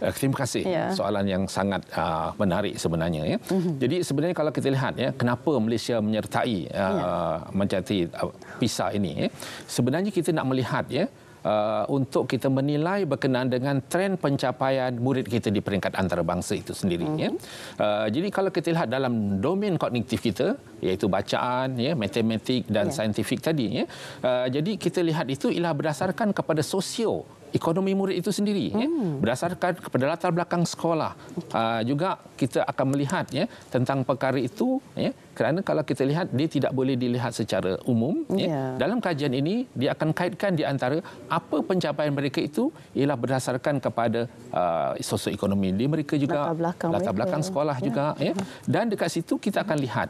Uh, terima kasih. Yeah. Soalan yang sangat uh, menarik sebenarnya. Ya. Mm-hmm. Jadi sebenarnya kalau kita lihat, ya, kenapa Malaysia menyertai uh, ah, yeah. mencari uh, ah, PISA ini? Ya. Sebenarnya kita nak melihat ya, uh, untuk kita menilai berkenaan dengan tren pencapaian murid kita di peringkat antarabangsa itu sendiri. Mm-hmm. Ya. Uh, jadi kalau kita lihat dalam domain kognitif kita, iaitu bacaan, ya, matematik dan yeah. saintifik tadi, ya, uh, jadi kita lihat itu ialah berdasarkan kepada sosio ekonomi murid itu sendiri ya. hmm. ya, berdasarkan kepada latar belakang sekolah uh, juga kita akan melihat ya, tentang perkara itu ya, kerana kalau kita lihat dia tidak boleh dilihat secara umum ya. Ya. dalam kajian ini dia akan kaitkan di antara apa pencapaian mereka itu ialah berdasarkan kepada uh, ekonomi dia mereka juga latar belakang, latar belakang sekolah ya. juga ya. Hmm. dan dekat situ kita akan lihat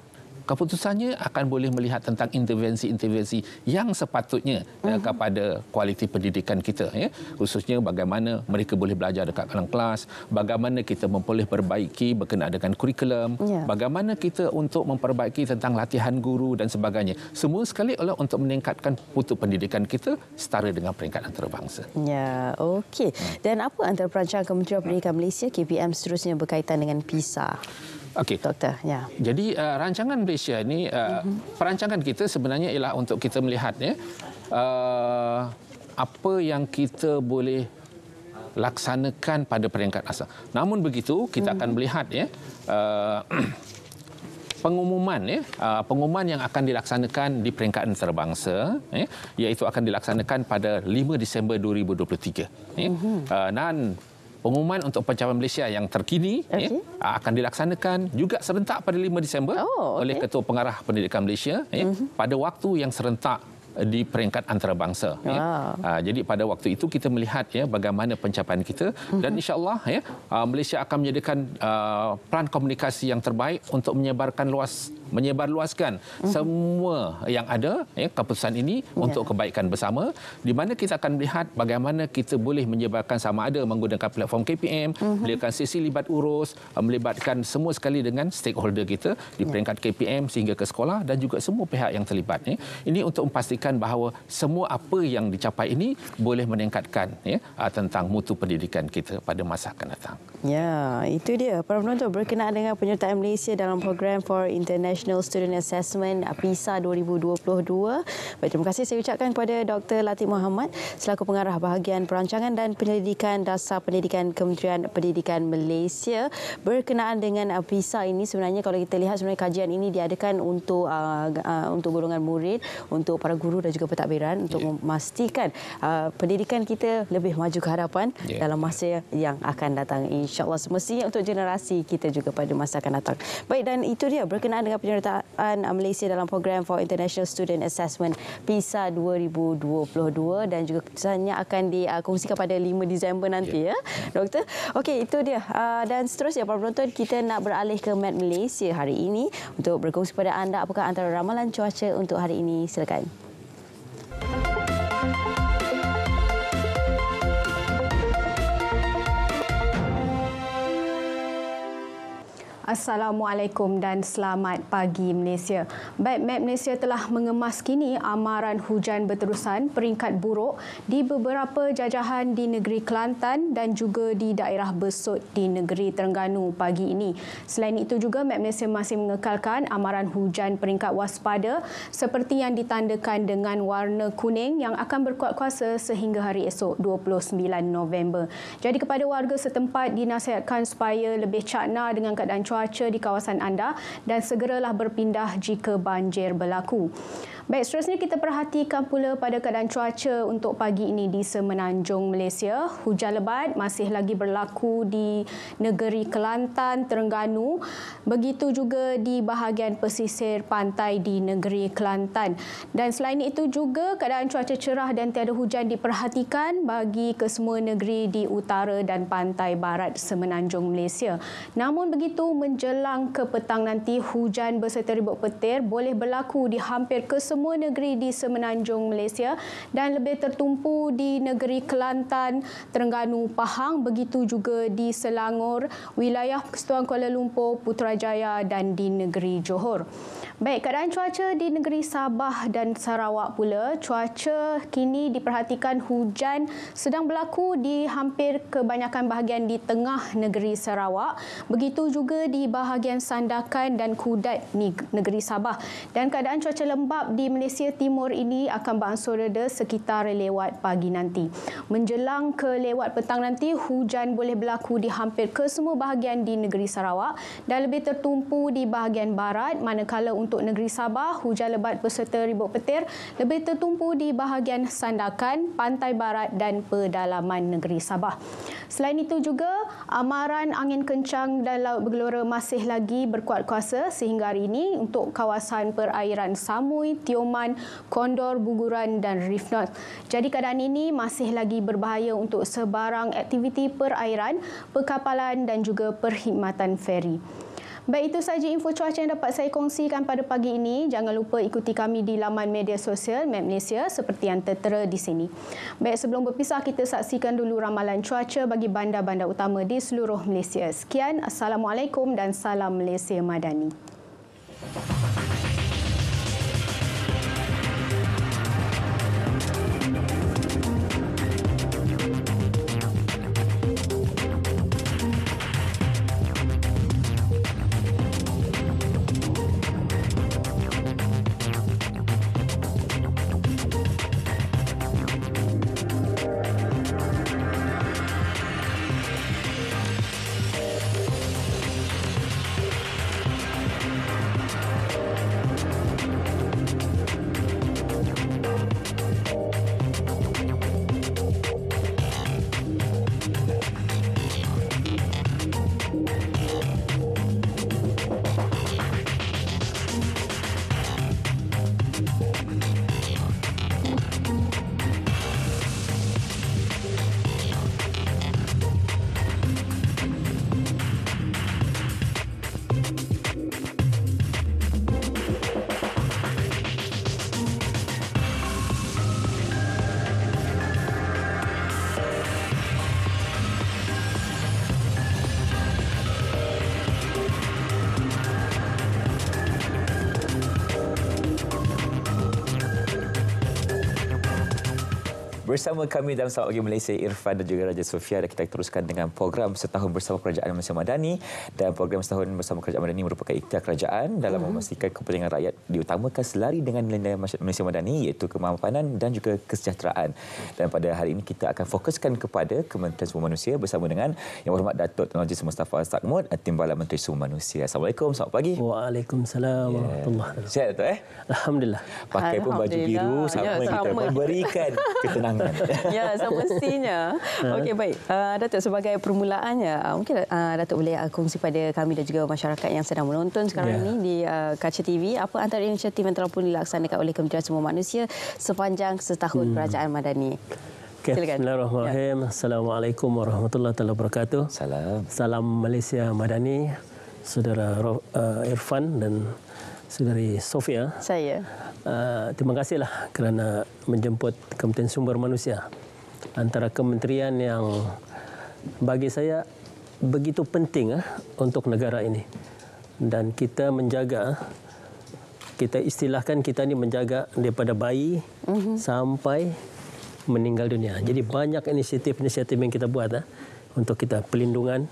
keputusannya akan boleh melihat tentang intervensi-intervensi yang sepatutnya uh-huh. kepada kualiti pendidikan kita ya khususnya bagaimana mereka boleh belajar dekat dalam kelas bagaimana kita memperoleh perbaiki berkenaan dengan kurikulum ya. bagaimana kita untuk memperbaiki tentang latihan guru dan sebagainya semua sekali adalah untuk meningkatkan putu pendidikan kita setara dengan peringkat antarabangsa ya okey hmm. dan apa antara perancangan Kementerian Pendidikan Malaysia KPM seterusnya berkaitan dengan PISA Okey. Doktor, ya. Jadi uh, rancangan Malaysia ini uh, mm-hmm. perancangan kita sebenarnya ialah untuk kita melihat ya uh, apa yang kita boleh laksanakan pada peringkat asal. Namun begitu, kita mm-hmm. akan melihat ya uh, pengumuman ya uh, pengumuman yang akan dilaksanakan di peringkat antarabangsa ya iaitu akan dilaksanakan pada 5 Disember 2023 ya. Mm-hmm. Uh, dan pengumuman untuk pencapaian Malaysia yang terkini okay. ya, akan dilaksanakan juga serentak pada 5 Disember oh, okay. oleh Ketua Pengarah Pendidikan Malaysia mm-hmm. pada waktu yang serentak eh, di peringkat antarabangsa. Wow. Ya. Ah. Ah, jadi pada waktu itu kita melihat ya, bagaimana pencapaian kita mhm. dan insyaAllah ya, ah, Malaysia akan menyediakan uh, plan komunikasi yang terbaik untuk menyebarkan luas menyebarluaskan uh mhm. -huh. semua yang ada ya, keputusan ini yeah. untuk kebaikan bersama di mana kita akan melihat bagaimana kita boleh menyebarkan sama ada menggunakan platform KPM uh mhm. -huh. melibatkan sisi libat urus melibatkan semua sekali dengan stakeholder kita di ya. peringkat yeah. KPM sehingga ke sekolah dan juga semua pihak yang terlibat ya. ini untuk memastikan bahawa semua apa yang dicapai ini boleh meningkatkan ya, ah, tentang mutu pendidikan kita pada masa akan datang ya yeah, itu dia para penonton berkenaan dengan penyertaan Malaysia dalam program for international National Student Assessment uh, PISA 2022. Baik, terima kasih saya ucapkan kepada Dr. Latif Muhammad selaku pengarah bahagian perancangan dan penyelidikan dasar pendidikan Kementerian Pendidikan Malaysia berkenaan dengan uh, PISA ini sebenarnya kalau kita lihat sebenarnya kajian ini diadakan untuk uh, uh, untuk golongan murid, untuk para guru dan juga pentadbiran yeah. untuk ya. memastikan uh, pendidikan kita lebih maju ke hadapan yeah. dalam masa yang akan datang. InsyaAllah semestinya untuk generasi kita juga pada masa akan datang. Baik dan itu dia berkenaan dengan penyertaan Malaysia dalam program for International Student Assessment PISA 2022 dan juga keputusannya akan dikongsikan pada 5 Disember nanti ya. ya doktor. Okey itu dia. Ah, dan seterusnya para penonton kita nak beralih ke Met Malaysia hari ini untuk berkongsi kepada anda apakah antara ramalan cuaca untuk hari ini silakan. Thank you. Assalamualaikum dan selamat pagi Malaysia. Baik, Map Malaysia telah mengemas kini amaran hujan berterusan peringkat buruk di beberapa jajahan di negeri Kelantan dan juga di daerah Besut di negeri Terengganu pagi ini. Selain itu juga, Map Malaysia masih mengekalkan amaran hujan peringkat waspada seperti yang ditandakan dengan warna kuning yang akan berkuat kuasa sehingga hari esok 29 November. Jadi kepada warga setempat dinasihatkan supaya lebih cakna dengan keadaan cuaca cuaca di kawasan anda dan segeralah berpindah jika banjir berlaku. Baik, seterusnya kita perhatikan pula pada keadaan cuaca untuk pagi ini di Semenanjung Malaysia. Hujan lebat masih lagi berlaku di negeri Kelantan, Terengganu. Begitu juga di bahagian pesisir pantai di negeri Kelantan. Dan selain itu juga keadaan cuaca cerah dan tiada hujan diperhatikan bagi kesemua negeri di utara dan pantai barat Semenanjung Malaysia. Namun begitu menjelang ke petang nanti hujan berserta ribut petir boleh berlaku di hampir kesemua semua negeri di semenanjung Malaysia dan lebih tertumpu di negeri Kelantan, Terengganu, Pahang, begitu juga di Selangor, wilayah Kesatuan Kuala Lumpur, Putrajaya dan di negeri Johor. Baik, keadaan cuaca di negeri Sabah dan Sarawak pula, cuaca kini diperhatikan hujan sedang berlaku di hampir kebanyakan bahagian di tengah negeri Sarawak. Begitu juga di bahagian Sandakan dan Kudat negeri Sabah. Dan keadaan cuaca lembap di Malaysia Timur ini akan berangsur reda sekitar lewat pagi nanti. Menjelang ke lewat petang nanti, hujan boleh berlaku di hampir ke semua bahagian di negeri Sarawak dan lebih tertumpu di bahagian barat manakala untuk untuk negeri Sabah, hujan lebat berserta ribut petir lebih tertumpu di bahagian Sandakan, Pantai Barat dan pedalaman negeri Sabah. Selain itu juga, amaran angin kencang dan laut bergelora masih lagi berkuat kuasa sehingga hari ini untuk kawasan perairan Samui, Tioman, Kondor, Buguran dan Reef Jadi keadaan ini masih lagi berbahaya untuk sebarang aktiviti perairan, perkapalan dan juga perkhidmatan feri. Baik itu sahaja info cuaca yang dapat saya kongsikan pada pagi ini. Jangan lupa ikuti kami di laman media sosial Map Malaysia seperti yang tertera di sini. Baik sebelum berpisah kita saksikan dulu ramalan cuaca bagi bandar-bandar utama di seluruh Malaysia. Sekian, assalamualaikum dan salam Malaysia Madani. Bersama kami dalam Selamat Pagi Malaysia, Irfan dan juga Raja Sofia dan kita teruskan dengan program setahun bersama Kerajaan Malaysia Madani dan program setahun bersama Kerajaan Madani merupakan ikhtiar kerajaan dalam mhm. memastikan kepentingan rakyat diutamakan selari dengan nilai-nilai masyarakat Malaysia Madani iaitu kemampanan dan juga kesejahteraan. Dan pada hari ini kita akan fokuskan kepada Kementerian Sumber Manusia bersama dengan Yang Berhormat Datuk Teknologi Mustafa Sakmud, Timbalan Menteri Sumber Manusia. Assalamualaikum, selamat pagi. Waalaikumsalam ya. warahmatullahi yeah. wabarakatuh. Sihat Datuk eh? Alhamdulillah. Pakai pun baju biru ya, sama, ya, kita memberikan ketenangan. ya, semestinya. Ha. Okey, baik. Uh, Datuk sebagai permulaannya, uh, mungkin uh, Datuk boleh uh, kongsi pada kami dan juga masyarakat yang sedang menonton sekarang yeah. ini di uh, Kaca TV apa antara inisiatif yang telah pun dilaksanakan oleh Kementerian Semua Manusia sepanjang setahun hmm. kerajaan Madani. Okay. Bismillahirrahmanirrahim. Ya. Assalamualaikum warahmatullahi wabarakatuh. Salam. Salam Malaysia Madani. Saudara uh, Irfan dan Saudari Sofia. Saya. Uh, terima kasihlah kerana menjemput Kementerian Sumber Manusia. Antara kementerian yang bagi saya begitu penting uh, untuk negara ini. Dan kita menjaga kita istilahkan kita ni menjaga daripada bayi mm -hmm. sampai meninggal dunia. Jadi banyak inisiatif-inisiatif yang kita buat eh, untuk kita pelindungan,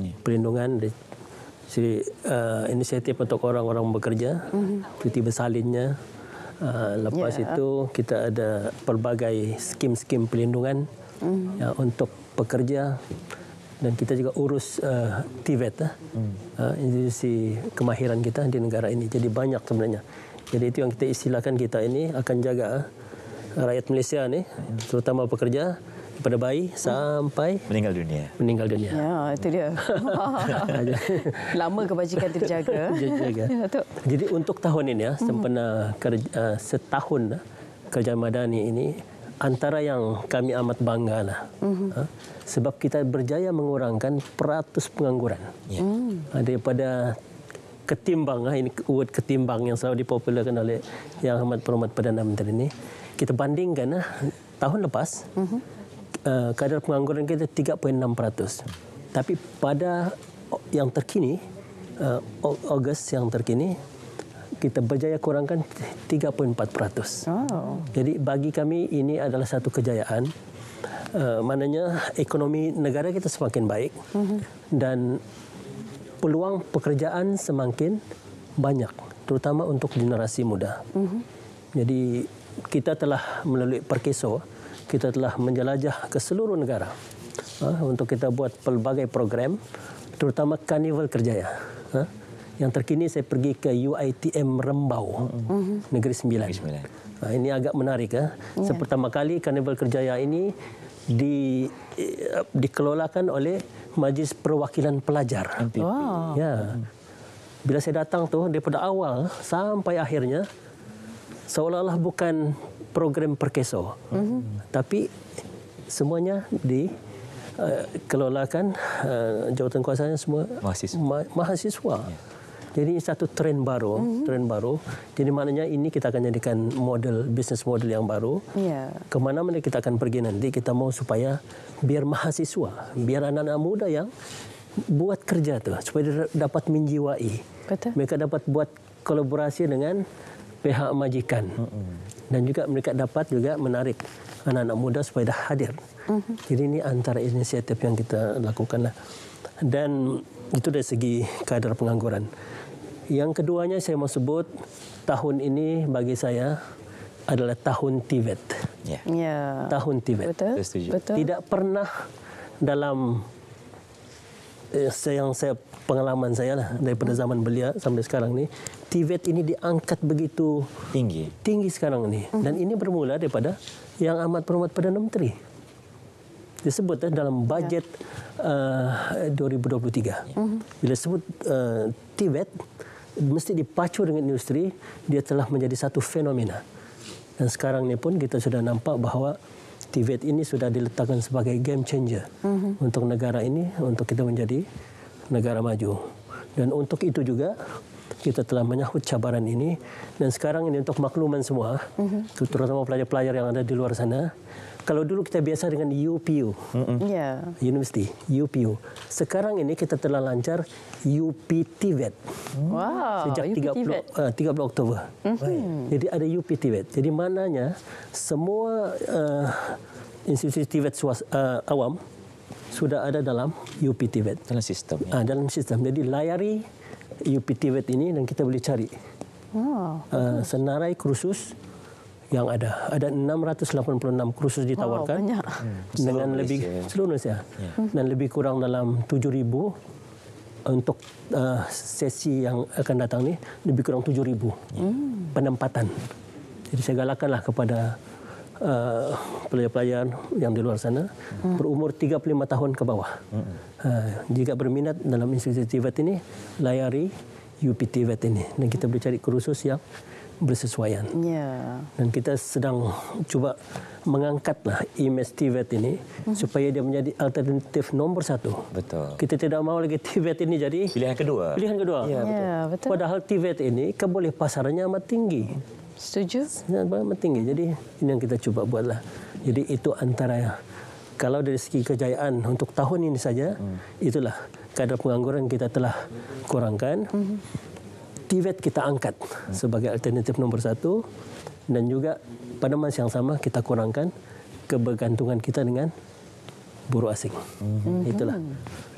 yeah. pelindungan si uh, inisiatif untuk orang-orang bekerja, mhm. cuti mm -hmm. bersalinnya. Uh, lepas yeah. itu kita ada pelbagai skim-skim pelindungan mm -hmm. ya, untuk pekerja dan kita juga urus uh, Tibet, uh, institusi kemahiran kita di negara ini. Jadi banyak sebenarnya. Jadi itu yang kita istilahkan kita ini akan jaga uh, rakyat Malaysia ini, terutama pekerja pada bayi sampai meninggal dunia. Meninggal dunia. Ya, itu dia. Lama kebajikan terjaga. Terjaga. Jadi untuk tahun ini ya, hmm. sempena kerja, eh, setahun eh, kerja madani ini antara yang kami amat bangga lah. Mm -hmm. Ha? Sebab kita berjaya mengurangkan peratus pengangguran. Yeah. Ha, mm. Daripada ketimbang, ha, ini word ketimbang yang selalu dipopularkan oleh Yang Ahmad Perumat Perdana Menteri ini. Kita bandingkan lah, tahun lepas, mm -hmm. uh, kadar pengangguran kita 3.6 peratus. Tapi pada yang terkini, uh, eh, Ogos yang terkini, kita berjaya kurangkan 3.4%. Oh. Jadi bagi kami ini adalah satu kejayaan. Uh, eh, mananya ekonomi negara kita semakin baik mm -hmm. dan peluang pekerjaan semakin banyak terutama untuk generasi muda. Mm -hmm. Jadi kita telah melalui Perkeso, kita telah menjelajah ke seluruh negara uh, untuk kita buat pelbagai program terutama Carnival Kerjaya. Uh, yang terkini saya pergi ke UiTM Rembau, mm-hmm. Negeri Sembilan. Negeri Sembilan. Ha, ini agak menarik. Ha? Ya. Saya pertama kali Karnival Kerjaya ini di eh, dikelolakan oleh Majlis Perwakilan Pelajar. MPP. Wow. Ya. Bila saya datang tu daripada awal sampai akhirnya seolah-olah bukan program perkeso. Mm-hmm. Tapi semuanya di eh, kelolakan eh, jawatan kuasanya semua mahasiswa. Ma- mahasiswa. Yeah. Jadi ini satu trend baru, mm-hmm. trend baru. Jadi maknanya ini kita akan jadikan model business model yang baru. Yeah. Kemana mana kita akan pergi nanti kita mau supaya biar mahasiswa, biar anak-anak muda yang buat kerja tu supaya dapat menjiwai. Betul. Mereka dapat buat kolaborasi dengan pihak majikan. Mm-hmm. Dan juga mereka dapat juga menarik anak-anak muda supaya dah hadir. Mm-hmm. Jadi ini antara inisiatif yang kita lakukanlah. Dan itu dari segi kadar pengangguran. Yang keduanya saya mau sebut tahun ini bagi saya adalah tahun Tibet. Yeah. Yeah. Tahun Tibet. Betul. Betul. Tidak pernah dalam eh, yang saya pengalaman saya lah daripada zaman belia sampai sekarang ini Tibet ini diangkat begitu tinggi tinggi sekarang ini mhm. dan ini bermula daripada yang amat berhormat perdana menteri disebut eh, dalam budget ya. uh, 2023 ya. bila sebut uh, Tibet mesti dipacu dengan industri, dia telah menjadi satu fenomena. Dan sekarang ini pun kita sudah nampak bahawa TVET ini sudah diletakkan sebagai game changer mm-hmm. untuk negara ini, untuk kita menjadi negara maju. Dan untuk itu juga, kita telah menyahut cabaran ini. Dan sekarang ini untuk makluman semua, mm-hmm. terutama pelajar-pelajar yang ada di luar sana, kalau dulu kita biasa dengan UPU, mm-hmm. yeah. University, UPU. Sekarang ini kita telah lancar UPTVET Wow. Sejak UPTVET. 30, uh, 30 Oktober. Mm-hmm. Jadi ada UPTVET. Jadi mananya semua uh, institusi TVET uh, eh, awam sudah ada dalam UPTVET Dalam sistem. Ya. Uh, dalam sistem. Jadi layari UPTVET ini dan kita boleh cari. Wow. Uh, senarai kursus yang ada. Ada 686 kursus ditawarkan. Wow, hmm, dengan lebih ya. seluruh Indonesia. Yeah. Dan lebih kurang dalam 7000 untuk uh, sesi yang akan datang ni lebih kurang 7000 yeah. Hmm. penempatan. Jadi saya galakkanlah kepada Uh, pelajar-pelajar yang di luar sana hmm. berumur 35 tahun ke bawah. Hmm. Uh, jika berminat dalam institusi TVET ini, layari UPT TVET ini. Dan kita boleh cari kursus yang bersesuaian. Ya. Dan kita sedang cuba mengangkatlah image Tibet ini hmm. supaya dia menjadi alternatif nomor satu. Betul. Kita tidak mahu lagi Tibet ini jadi pilihan kedua. Pilihan kedua. Ya, betul. Ya, betul. Padahal Tibet ini keboleh pasarannya amat tinggi. Setuju? Ya, amat tinggi. Jadi ini yang kita cuba buatlah. Jadi itu antara kalau dari segi kejayaan untuk tahun ini saja, hmm. itulah kadar pengangguran kita telah kurangkan. Hmm. TVET kita angkat sebagai alternatif nombor satu dan juga pada masa yang sama kita kurangkan kebergantungan kita dengan buruh asing. Mm -hmm. Itulah. Mhm.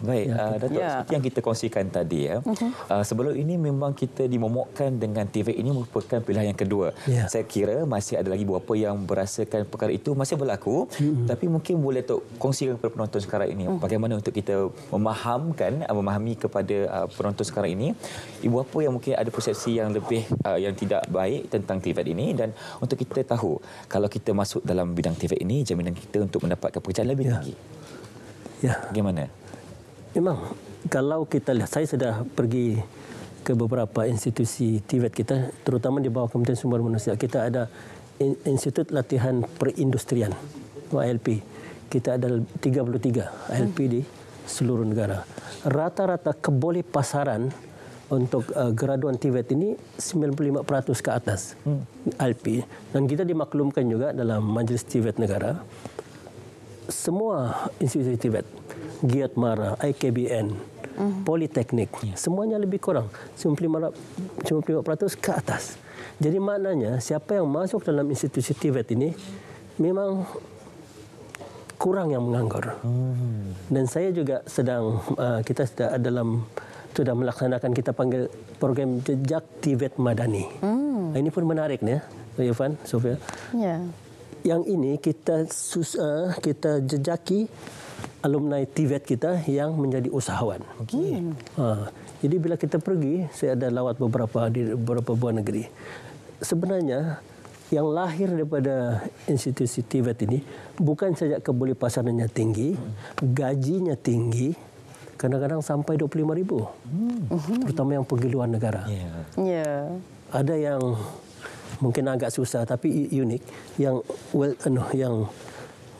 Baik, ya, uh, Datuk, ya. seperti yang kita kongsikan tadi, ya, uh mhm. -huh. uh, sebelum ini memang kita dimomokkan dengan TV ini merupakan pilihan yang kedua. Ya. Saya kira masih ada lagi beberapa yang berasakan perkara itu masih berlaku, mm -hmm. tapi mungkin boleh Datuk kongsikan kepada penonton sekarang ini uh mhm. -huh. bagaimana untuk kita memahamkan, uh, memahami kepada uh, penonton sekarang ini ibu apa yang mungkin ada persepsi yang lebih uh, yang tidak baik tentang TV ini dan untuk kita tahu, kalau kita masuk dalam bidang TV ini, jaminan kita untuk mendapatkan pekerjaan lebih ya. tinggi. Ya. Bagaimana? Memang kalau kita lihat, saya sudah pergi ke beberapa institusi TVET e kita, terutama di bawah Kementerian Sumber Manusia. Kita ada Institut Latihan Perindustrian, ALP. Kita ada 33 ALP di seluruh negara. Rata-rata keboleh pasaran untuk uh, graduan TVET e ini 95% ke atas hmm. ALP. Dan kita dimaklumkan juga dalam Majlis TVET e Negara, semua institusi Tibet, Giat Mara, IKBN, mm Politeknik, yeah. semuanya lebih kurang 95% ke atas. Jadi maknanya siapa yang masuk dalam institusi Tibet ini memang kurang yang menganggur. mm Dan saya juga sedang uh, kita sudah dalam sudah melaksanakan kita panggil program jejak Tibet Madani. Mm. ini pun menarik nih, Yovan, ya, Sofia. Yeah yang ini kita sus, uh, kita jejaki alumni TVET kita yang menjadi usahawan. Okey. Uh, jadi bila kita pergi, saya ada lawat beberapa di beberapa buah negeri. Sebenarnya yang lahir daripada institusi TVET ini bukan saja keboleh pasarannya tinggi, gajinya tinggi, kadang-kadang sampai 25,000. Hmm. Terutama yang pergi luar negara. Yeah. Yeah. Ada yang mungkin agak susah tapi unik yang well uh, yang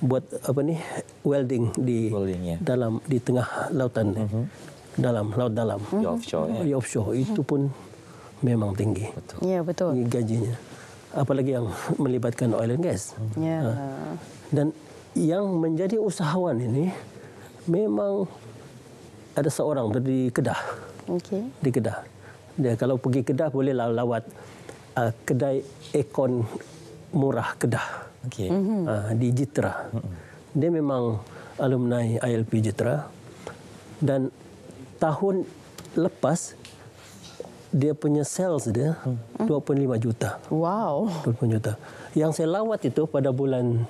buat apa nih welding di welding, yeah. dalam di tengah lautan mm -hmm. dalam laut dalam mm -hmm. the offshore yeah. the offshore itu pun memang tinggi betul ya yeah, betul gajinya apalagi yang melibatkan oil and gas mm -hmm. yeah. Ya. dan yang menjadi usahawan ini memang ada seorang dari Kedah okey di Kedah dia kalau pergi Kedah boleh lawat uh, kedai ekon murah Kedah. Okey. Mm-hmm. Uh, di Jitra. Mm-hmm. Dia memang alumni ILP Jitra. Dan tahun lepas dia punya sales dia mm. 25 juta. Wow. 25 juta. Yang saya lawat itu pada bulan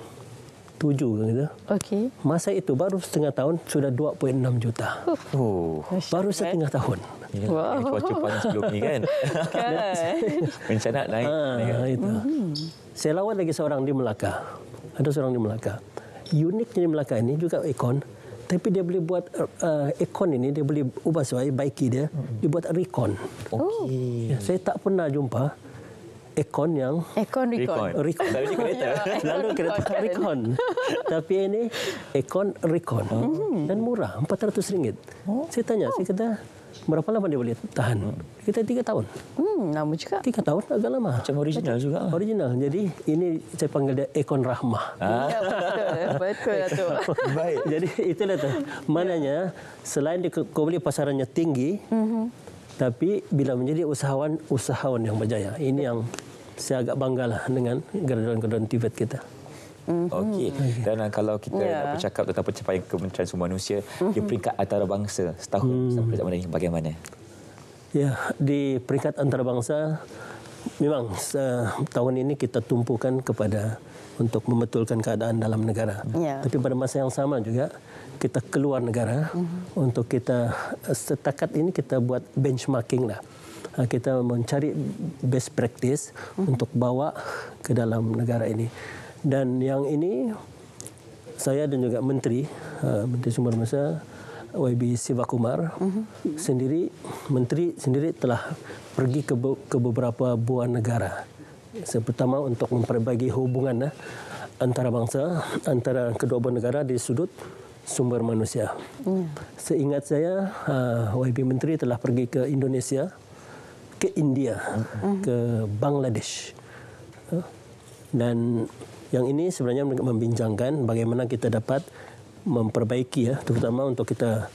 7 kan kita. Okey. Masa itu baru setengah tahun sudah 2.6 juta. Oh. oh. Baru eh. setengah eh. tahun. Wah. Ya, wow. Cuaca panas sebelum ni kan. Kan. naik. Ha, naik. Kan? itu. Mm -hmm. Saya lawan lagi seorang di Melaka. Ada seorang di Melaka. Uniknya di Melaka ini juga ikon. Tapi dia boleh buat uh, eh, ekon ini, dia boleh ubah sebagai baiki dia, mhm. dia buat recon. Okay. Ya, saya tak pernah jumpa, Ekon yang ekon recon recon tapi kereta selalu kereta recon tapi ini ekon recon hmm. dan murah 400 ringgit oh. saya tanya oh. saya kata Berapa lama dia boleh tahan? Kita tiga tahun. Hmm, lama juga. Tiga tahun agak lama. Macam original juga. Original. Jadi ini saya panggil dia Ekon Rahmah. Ah. Ya, betul. Betul. Lah Baik. Jadi itulah tu. Mananya, selain dia, kau beli pasarannya tinggi, hmm tapi bila menjadi usahawan usahawan yang berjaya ini yang saya agak banggalah dengan gerakan-gerakan Tibet kita mhm. Okey. Dan ah, kalau kita yeah. nak ya. bercakap tentang pencapaian Kementerian Sumber Manusia di mhm. peringkat antarabangsa setahun hmm. sampai ini bagaimana? Ya, yeah, di peringkat antarabangsa memang tahun ini kita tumpukan kepada untuk membetulkan keadaan dalam negara. Yeah. Tapi pada masa yang sama juga kita keluar negara mm-hmm. untuk kita eh, setakat ini kita buat benchmarking lah eh, kita mencari best practice mm-hmm. untuk bawa ke dalam negara ini dan yang ini saya dan juga menteri eh, menteri sumber masa YB Siva Kumar mm-hmm. sendiri menteri sendiri telah pergi ke ke beberapa buah negara terutama untuk memperbaiki hubungan antara bangsa antara kedua-dua negara di sudut sumber manusia. Ya. Seingat saya, uh, ha, YB Menteri telah pergi ke Indonesia, ke India, ya. ke Bangladesh. Uh, dan yang ini sebenarnya membincangkan bagaimana kita dapat memperbaiki, ya, terutama untuk kita...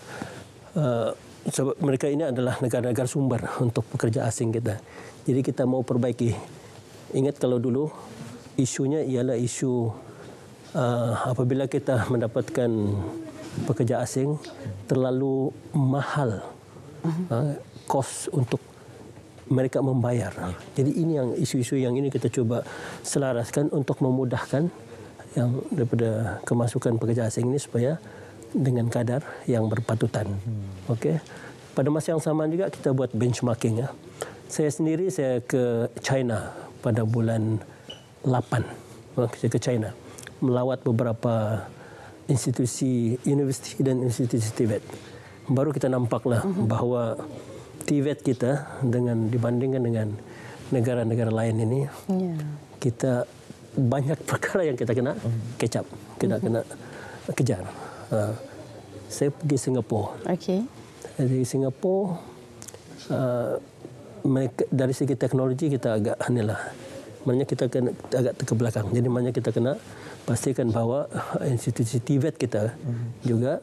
Uh, sebab mereka ini adalah negara-negara sumber untuk pekerja asing kita. Jadi kita mau perbaiki. Ingat kalau dulu isunya ialah isu uh, apabila kita mendapatkan pekerja asing terlalu mahal mhm. ah, kos uh, untuk mereka membayar. Jadi ini yang isu-isu yang ini kita cuba selaraskan untuk memudahkan yang daripada kemasukan pekerja asing ini supaya dengan kadar yang berpatutan. Hmm. Okey. Pada masa yang sama juga kita buat benchmarking ya. Saya sendiri saya ke China pada bulan 8. Saya ke China melawat beberapa institusi universiti dan institusi Tibet. Baru kita nampaklah mhm. bahawa Tibet kita dengan dibandingkan dengan negara-negara lain ini, ya. kita banyak perkara yang kita kena mhm. kecap, kita mhm. kena kejar. Ha. Saya pergi Singapura. Okay. Dari Singapura, ha, mereka, dari segi teknologi kita agak anilah. Maksudnya kita kena, agak terkebelakang. Jadi maknanya kita kena pastikan bahwa eh, institusi TVET kita hmm. juga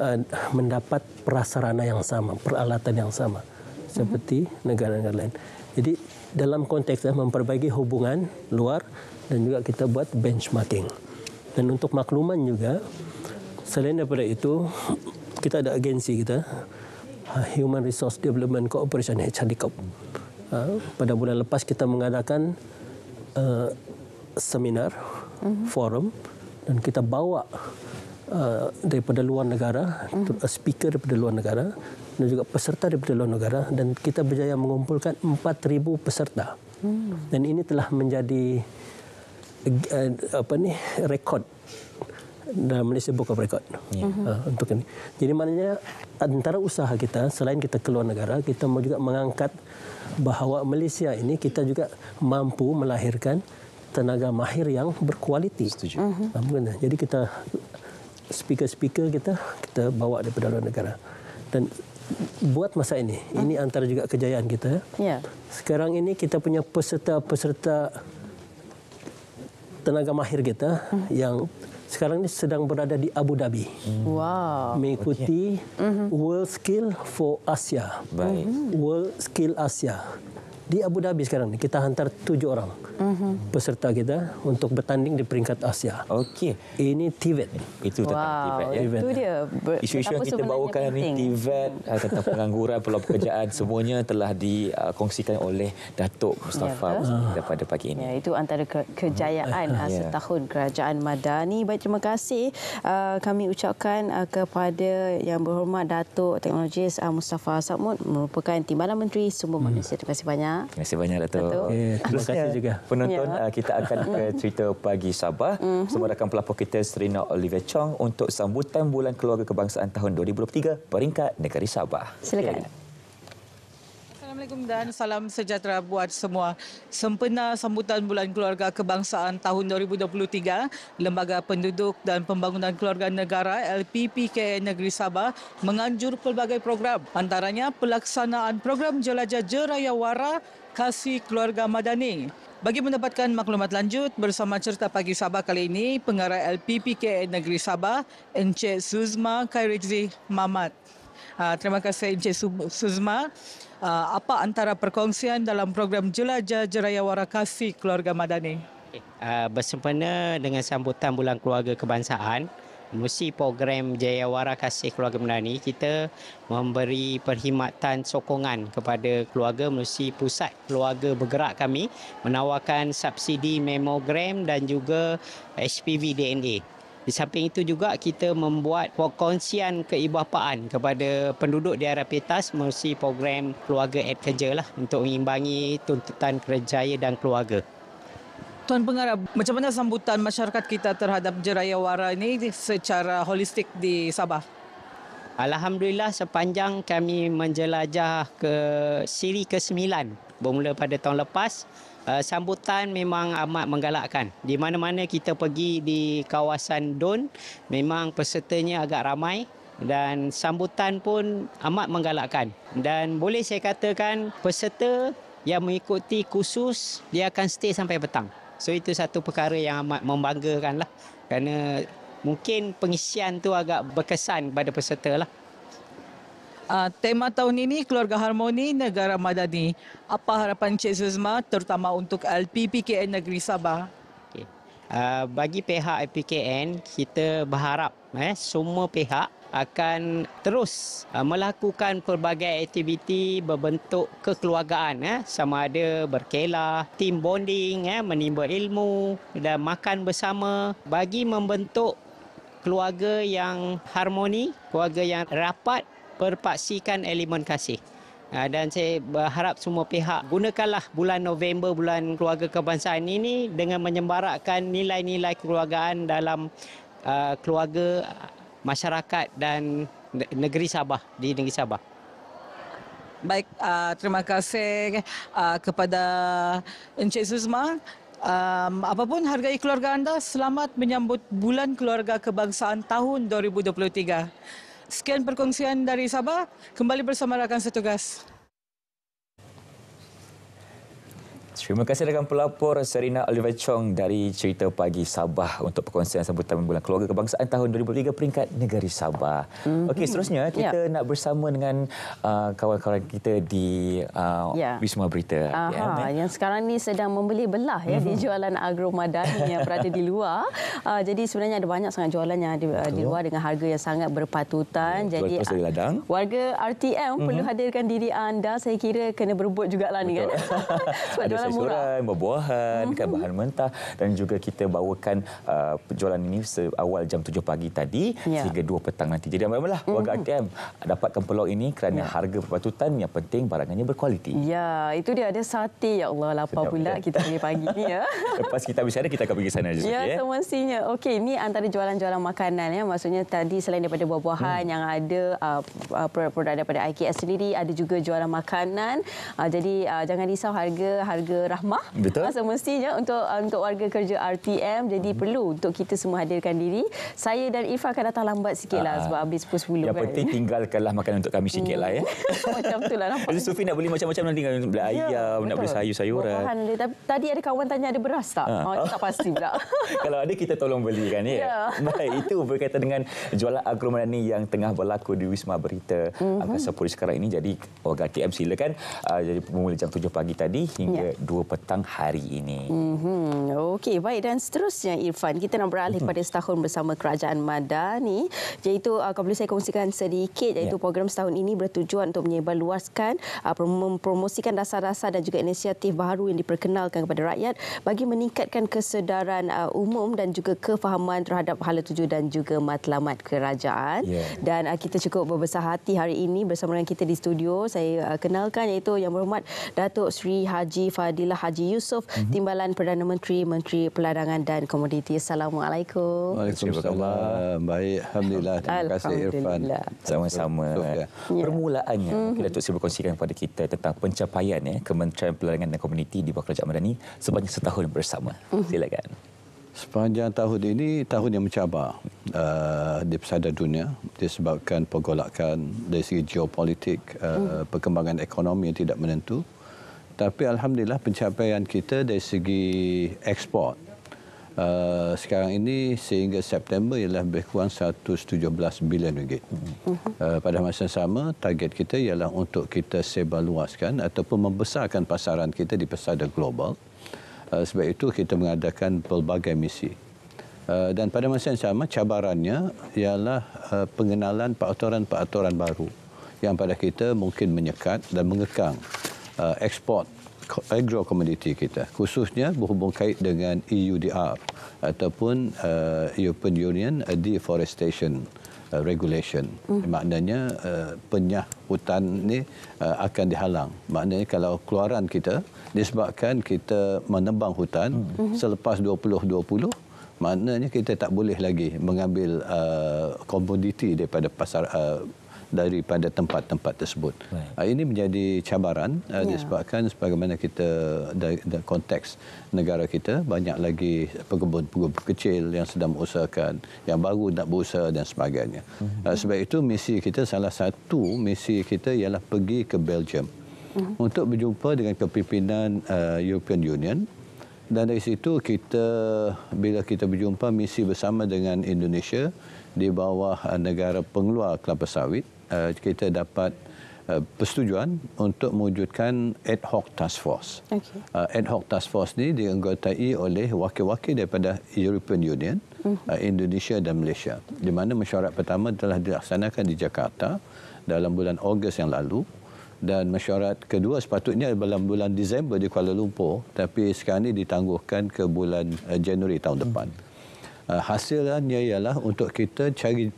uh, mendapat prasarana yang sama, peralatan yang sama seperti negara-negara lain. Jadi dalam konteks uh, memperbaiki hubungan luar dan juga kita buat benchmarking. Dan untuk makluman juga selain daripada itu kita ada agensi kita Human Resource Development Cooperation HRDCOP. Uh, pada bulan lepas kita mengadakan uh, seminar mm forum dan kita bawa uh, daripada luar negara mm-hmm. speaker daripada luar negara dan juga peserta daripada luar negara dan kita berjaya mengumpulkan 4000 peserta. Mm-hmm. Dan ini telah menjadi uh, apa ni rekod dalam Malaysia buka of yeah. uh, untuk ini. Jadi maknanya antara usaha kita selain kita keluar negara kita juga mengangkat bahawa Malaysia ini kita juga mampu melahirkan tenaga mahir yang berkualiti. Setuju. Mm-hmm. Jadi kita speaker-speaker kita kita bawa daripada luar negara. Dan buat masa ini, mm-hmm. ini antara juga kejayaan kita. Yeah. Sekarang ini kita punya peserta-peserta tenaga mahir kita mm-hmm. yang sekarang ini sedang berada di Abu Dhabi. Mm. Wow. Mengikuti okay. mm-hmm. World Skill for Asia. Baik. Mhm. World Skill Asia di Abu Dhabi sekarang ni kita hantar tujuh orang mm-hmm. peserta kita untuk bertanding di peringkat Asia. Okey. Ini Tivet Itu tentang wow. Ya. Itu dia. Isu-isu yang kita bawakan ini Tivet ah, tentang pengangguran, peluang pekerjaan semuanya telah dikongsikan oleh Datuk Mustafa ya, ah. pada pagi ini. Ya, itu antara ke- kejayaan eh, eh. ya. setahun Kerajaan Madani. Baik, terima kasih ah, kami ucapkan kepada yang berhormat Datuk Teknologis Mustafa Samud merupakan Timbalan Menteri Sumber hmm. Terima kasih banyak. Terima kasih banyak Dato. Okay. Terima kasih juga penonton. Yeah. Uh, kita akan ke cerita mm-hmm. pagi Sabah bersama mm-hmm. rakan pelapor kita Serena Olivia Chong untuk sambutan Bulan Keluarga Kebangsaan tahun 2023 peringkat negeri Sabah. Silakan. Okay. Ya. Assalamualaikum dan salam sejahtera buat semua. Sempena sambutan Bulan Keluarga Kebangsaan tahun 2023, Lembaga Penduduk dan Pembangunan Keluarga Negara LPPKN Negeri Sabah menganjur pelbagai program antaranya pelaksanaan program Jelajah Jeraya Wara Kasih Keluarga Madani. Bagi mendapatkan maklumat lanjut bersama cerita pagi Sabah kali ini, pengarah LPPKN Negeri Sabah, Encik Suzma Khairizi Mamat. Ah, terima kasih Encik Suzma. Uh, apa antara perkongsian dalam program Jelajah Jeraya Warakasi Keluarga Madani? Okay. Uh, bersempena dengan sambutan Bulan Keluarga Kebangsaan, mesti program Jaya Warakasi Keluarga Madani, kita memberi perkhidmatan sokongan kepada keluarga mesti pusat keluarga bergerak kami menawarkan subsidi memogram dan juga HPV DNA. Di samping itu juga kita membuat perkongsian keibuapaan kepada penduduk di daerah Petas melalui program keluarga at kerja lah untuk mengimbangi tuntutan kerjaya dan keluarga. Tuan Pengarah, macam mana sambutan masyarakat kita terhadap jeraya wara ini secara holistik di Sabah? Alhamdulillah sepanjang kami menjelajah ke siri ke-9 bermula pada tahun lepas Uh, sambutan memang amat menggalakkan. Di mana-mana kita pergi di kawasan Don, memang pesertanya agak ramai dan sambutan pun amat menggalakkan. Dan boleh saya katakan peserta yang mengikuti khusus dia akan stay sampai petang. So itu satu perkara yang amat membanggakan lah. Kerana mungkin pengisian tu agak berkesan pada peserta lah. Uh, tema tahun ini Keluarga Harmoni Negara Madani. Apa harapan Cik Zuzma terutama untuk LPPKN Negeri Sabah? Okay. Uh, ah, bagi pihak LPPKN, kita berharap eh, semua pihak akan terus uh, melakukan pelbagai aktiviti berbentuk kekeluargaan eh, sama ada berkelah, tim bonding, eh, menimba ilmu dan makan bersama bagi membentuk keluarga yang harmoni, keluarga yang rapat perpaksikan elemen kasih. Ha, dan saya berharap semua pihak gunakanlah bulan November, bulan keluarga kebangsaan ini dengan menyembarakkan nilai-nilai keluargaan dalam uh, keluarga, masyarakat dan negeri Sabah, di negeri Sabah. Baik, uh, terima kasih uh, kepada Encik Suzma. Um, apapun hargai keluarga anda, selamat menyambut bulan keluarga kebangsaan tahun 2023 sekian perkongsian dari Sabah. Kembali bersama rakan setugas. Terima kasih dengan pelapor Serina Oliver Chong dari Cerita Pagi Sabah untuk perkongsian sambutan bulan keluarga kebangsaan tahun 2003 peringkat negeri Sabah. Mm-hmm. Okey, seterusnya ya. kita yeah. nak bersama dengan uh, kawan-kawan kita di uh, yeah. Wisma Berita. Aha, yeah, yang sekarang ni sedang membeli belah ya mm-hmm. di mhm. jualan agro madani yang berada di luar. Uh, jadi sebenarnya ada banyak sangat jualan yang di, uh, di luar dengan harga yang sangat berpatutan. Yeah, jual jadi uh, warga RTM mm-hmm. perlu mhm. hadirkan diri anda. Saya kira kena berebut lah ni kan. Sebab sayur-sayuran, buahan mm -hmm. bahan mentah dan juga kita bawakan uh, jualan ini seawal jam 7 pagi tadi yeah. sehingga 2 petang nanti. Jadi ramai mm -hmm. warga ATM mm-hmm. dapatkan peluang ini kerana yeah. harga berpatutan yang penting barangannya berkualiti. Ya, yeah, itu dia ada sate ya Allah lapar pula kan? kita pagi pagi ni ya. Lepas kita habis ada kita akan pergi sana juga yeah, ya. Ya, semestinya. Okey, ini antara jualan-jualan makanan ya. Maksudnya tadi selain daripada buah-buahan mm. yang ada uh, uh, produk-produk uh, daripada IKS sendiri ada juga jualan makanan. Uh, jadi uh, jangan risau harga harga juga rahmah Betul. Ah, semestinya untuk ah, untuk warga kerja RTM jadi hmm. perlu untuk kita semua hadirkan diri saya dan Ifa akan datang lambat sikitlah ah, sebab habis pukul 10 yang kan penting tinggalkanlah makanan untuk kami sikitlah ya hmm. macam tu lah. nampak Sufi nak beli macam-macam nanti kan beli ayam ya, nak betul. beli sayur-sayuran tadi ada kawan tanya ada beras tak ha. oh, tak pasti pula kalau ada kita tolong belikan ya, ya. baik itu berkaitan dengan jualan agromana ini yang tengah berlaku di Wisma Berita mm-hmm. Angkasa Puri sekarang ini jadi warga RTM silakan uh, jadi mulai jam 7 pagi tadi hingga ya dua petang hari ini. Mm-hmm. Okey, baik dan seterusnya Irfan, kita nak beralih mm-hmm. pada setahun bersama Kerajaan Madani. iaitu uh, kalau boleh saya kongsikan sedikit ya. iaitu yeah. program setahun ini bertujuan untuk menyebarluaskan uh, mempromosikan dasar-dasar dan juga inisiatif baru yang diperkenalkan kepada rakyat bagi meningkatkan kesedaran uh, umum dan juga kefahaman terhadap hala tuju dan juga matlamat kerajaan. Yeah. Dan uh, kita cukup berbesar hati hari ini bersama dengan kita di studio. Saya uh, kenalkan iaitu Yang Berhormat Datuk Sri Haji Fadli Fadilah Haji Yusof, mm-hmm. Timbalan Perdana Menteri, Menteri Peladangan dan Komoditi. Assalamualaikum. Waalaikumsalam. Baik, alhamdulillah. Terima kasih Irfan. Sama-sama. Ya. Permulaannya, mm-hmm. Datuk Seri berkongsikan kepada kita tentang pencapaian ya, Kementerian Peladangan dan komoditi di bawah Kerajaan Madani sebanyak setahun bersama. Mhm. Silakan. Sepanjang tahun ini, tahun yang mencabar uh, di persada dunia disebabkan pergolakan dari segi geopolitik, uh, mhm. perkembangan ekonomi yang tidak menentu. Tapi alhamdulillah pencapaian kita dari segi ekspor uh, sekarang ini sehingga September ialah lebih kurang 117 bilion ringgit. Mhm. Uh, pada masa yang sama target kita ialah untuk kita sebaluaskan luaskan ataupun membesarkan pasaran kita di pasaran global. Uh, sebab itu kita mengadakan pelbagai misi. Uh, dan pada masa yang sama cabarannya ialah uh, pengenalan peraturan-peraturan baru yang pada kita mungkin menyekat dan mengekang uh, ekspor agro komoditi kita khususnya berhubung kait dengan EUDR ataupun uh, European Union uh, deforestation uh, regulation hmm. maknanya uh, penyah hutan ni uh, akan dihalang maknanya kalau keluaran kita disebabkan kita menebang hutan hmm. hmm. selepas 2020 maknanya kita tak boleh lagi mengambil uh, komoditi daripada pasar uh, daripada tempat-tempat tersebut. Right. Ah, ini menjadi cabaran yeah. Ya. disebabkan sebagaimana kita dalam konteks negara kita banyak lagi pekebun-pekebun kecil yang sedang usahakan, yang baru nak berusaha dan sebagainya. Mm-hmm. Sebab itu misi kita salah satu misi kita ialah pergi ke Belgium mhm. untuk berjumpa dengan kepimpinan uh, European Union dan dari situ kita bila kita berjumpa misi bersama dengan Indonesia di bawah eh, negara pengeluar kelapa sawit eh, kita dapat eh, persetujuan untuk mewujudkan ad hoc task force. Okay. Ad hoc task force ni dianggotai oleh wakil-wakil daripada European Union, mhm. Indonesia dan Malaysia. Di mana mesyuarat pertama telah dilaksanakan di Jakarta dalam bulan Ogos yang lalu dan mesyuarat kedua sepatutnya dalam bulan Disember di Kuala Lumpur tapi sekarang ini ditangguhkan ke bulan eh, Januari tahun depan. Eh, hasilnya ialah untuk kita cari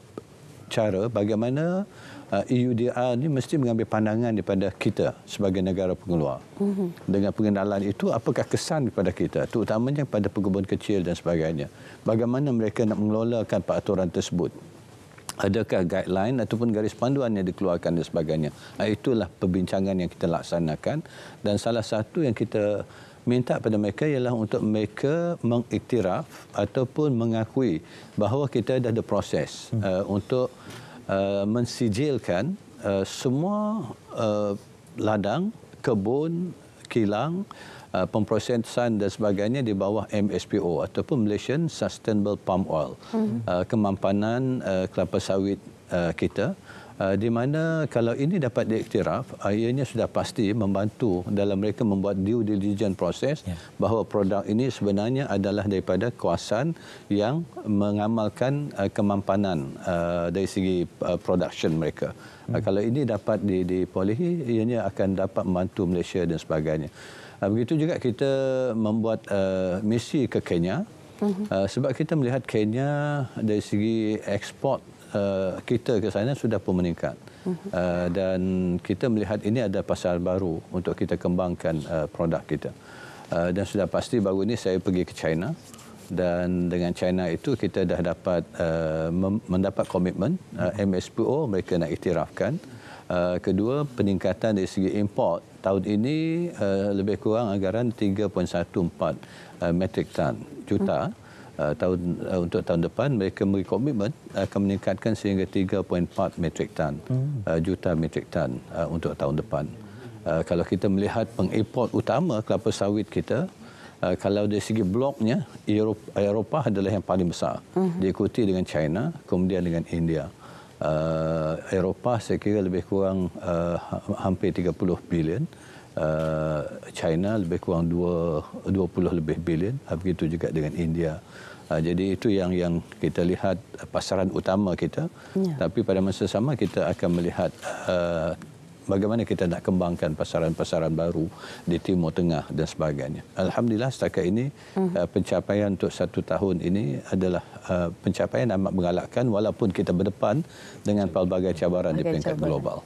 cara bagaimana EUDR eh, e ini mesti mengambil pandangan daripada kita sebagai negara pengeluar. Mhm. Dengan pengenalan itu, apakah kesan kepada kita? Terutamanya kepada pekebun kecil dan sebagainya. Bagaimana mereka nak mengelolakan peraturan tersebut? adakah guideline ataupun garis panduan yang dikeluarkan dan sebagainya. Ah, itulah perbincangan yang kita laksanakan dan salah satu yang kita minta pada mereka ialah untuk mereka mengiktiraf ataupun mengakui bahawa kita dah ada proses hmm. uh, untuk uh, mensijilkan uh, semua uh, ladang, kebun, kilang Uh, pemprosesan dan sebagainya di bawah MSPO ataupun Malaysian Sustainable Palm Oil. Hmm. Uh, kemampanan uh, kelapa sawit uh, kita uh, di mana kalau ini dapat diiktiraf, uh, ianya sudah pasti membantu dalam mereka membuat due diligence proses yeah. bahawa produk ini sebenarnya adalah daripada kawasan yang mengamalkan uh, kemampanan uh, dari segi uh, production mereka. Uh, hmm. Uh, kalau ini dapat dipolehi, ianya akan dapat membantu Malaysia dan sebagainya. Uh, begitu juga kita membuat uh, misi ke Kenya. Uh, sebab kita melihat Kenya dari segi ekspor uh, eh, kita ke sana sudah pun meningkat. Uh, dan kita melihat ini ada pasar baru untuk kita kembangkan uh, produk kita. Uh, dan sudah pasti baru ini saya pergi ke China. Dan dengan China itu kita dah dapat uh, mendapat komitmen uh, MSPO mereka nak iktirafkan. Uh, kedua peningkatan dari segi import tahun ini uh, lebih kurang anggaran 3.14 uh, eh, metric ton juta. Uh, tahun uh, untuk tahun depan mereka beri komitmen akan meningkatkan sehingga 3.4 metric ton uh, juta metric ton uh, untuk tahun depan. Uh, kalau kita melihat pengimport utama kelapa sawit kita uh, kalau dari segi bloknya Eropah adalah yang paling besar uh-huh. diikuti dengan China kemudian dengan India uh, Eropah saya kira lebih kurang uh, hampir 30 bilion uh, China lebih kurang 2, 20 lebih bilion begitu juga dengan India uh, jadi itu yang yang kita lihat pasaran utama kita ya. tapi pada masa sama kita akan melihat uh, bagaimana kita nak kembangkan pasaran-pasaran baru di Timur Tengah dan sebagainya. Alhamdulillah setakat ini uh-huh. pencapaian untuk satu tahun ini adalah uh, pencapaian amat mengalakkan walaupun kita berdepan dengan pelbagai cabaran okay, di peringkat cabaran. global.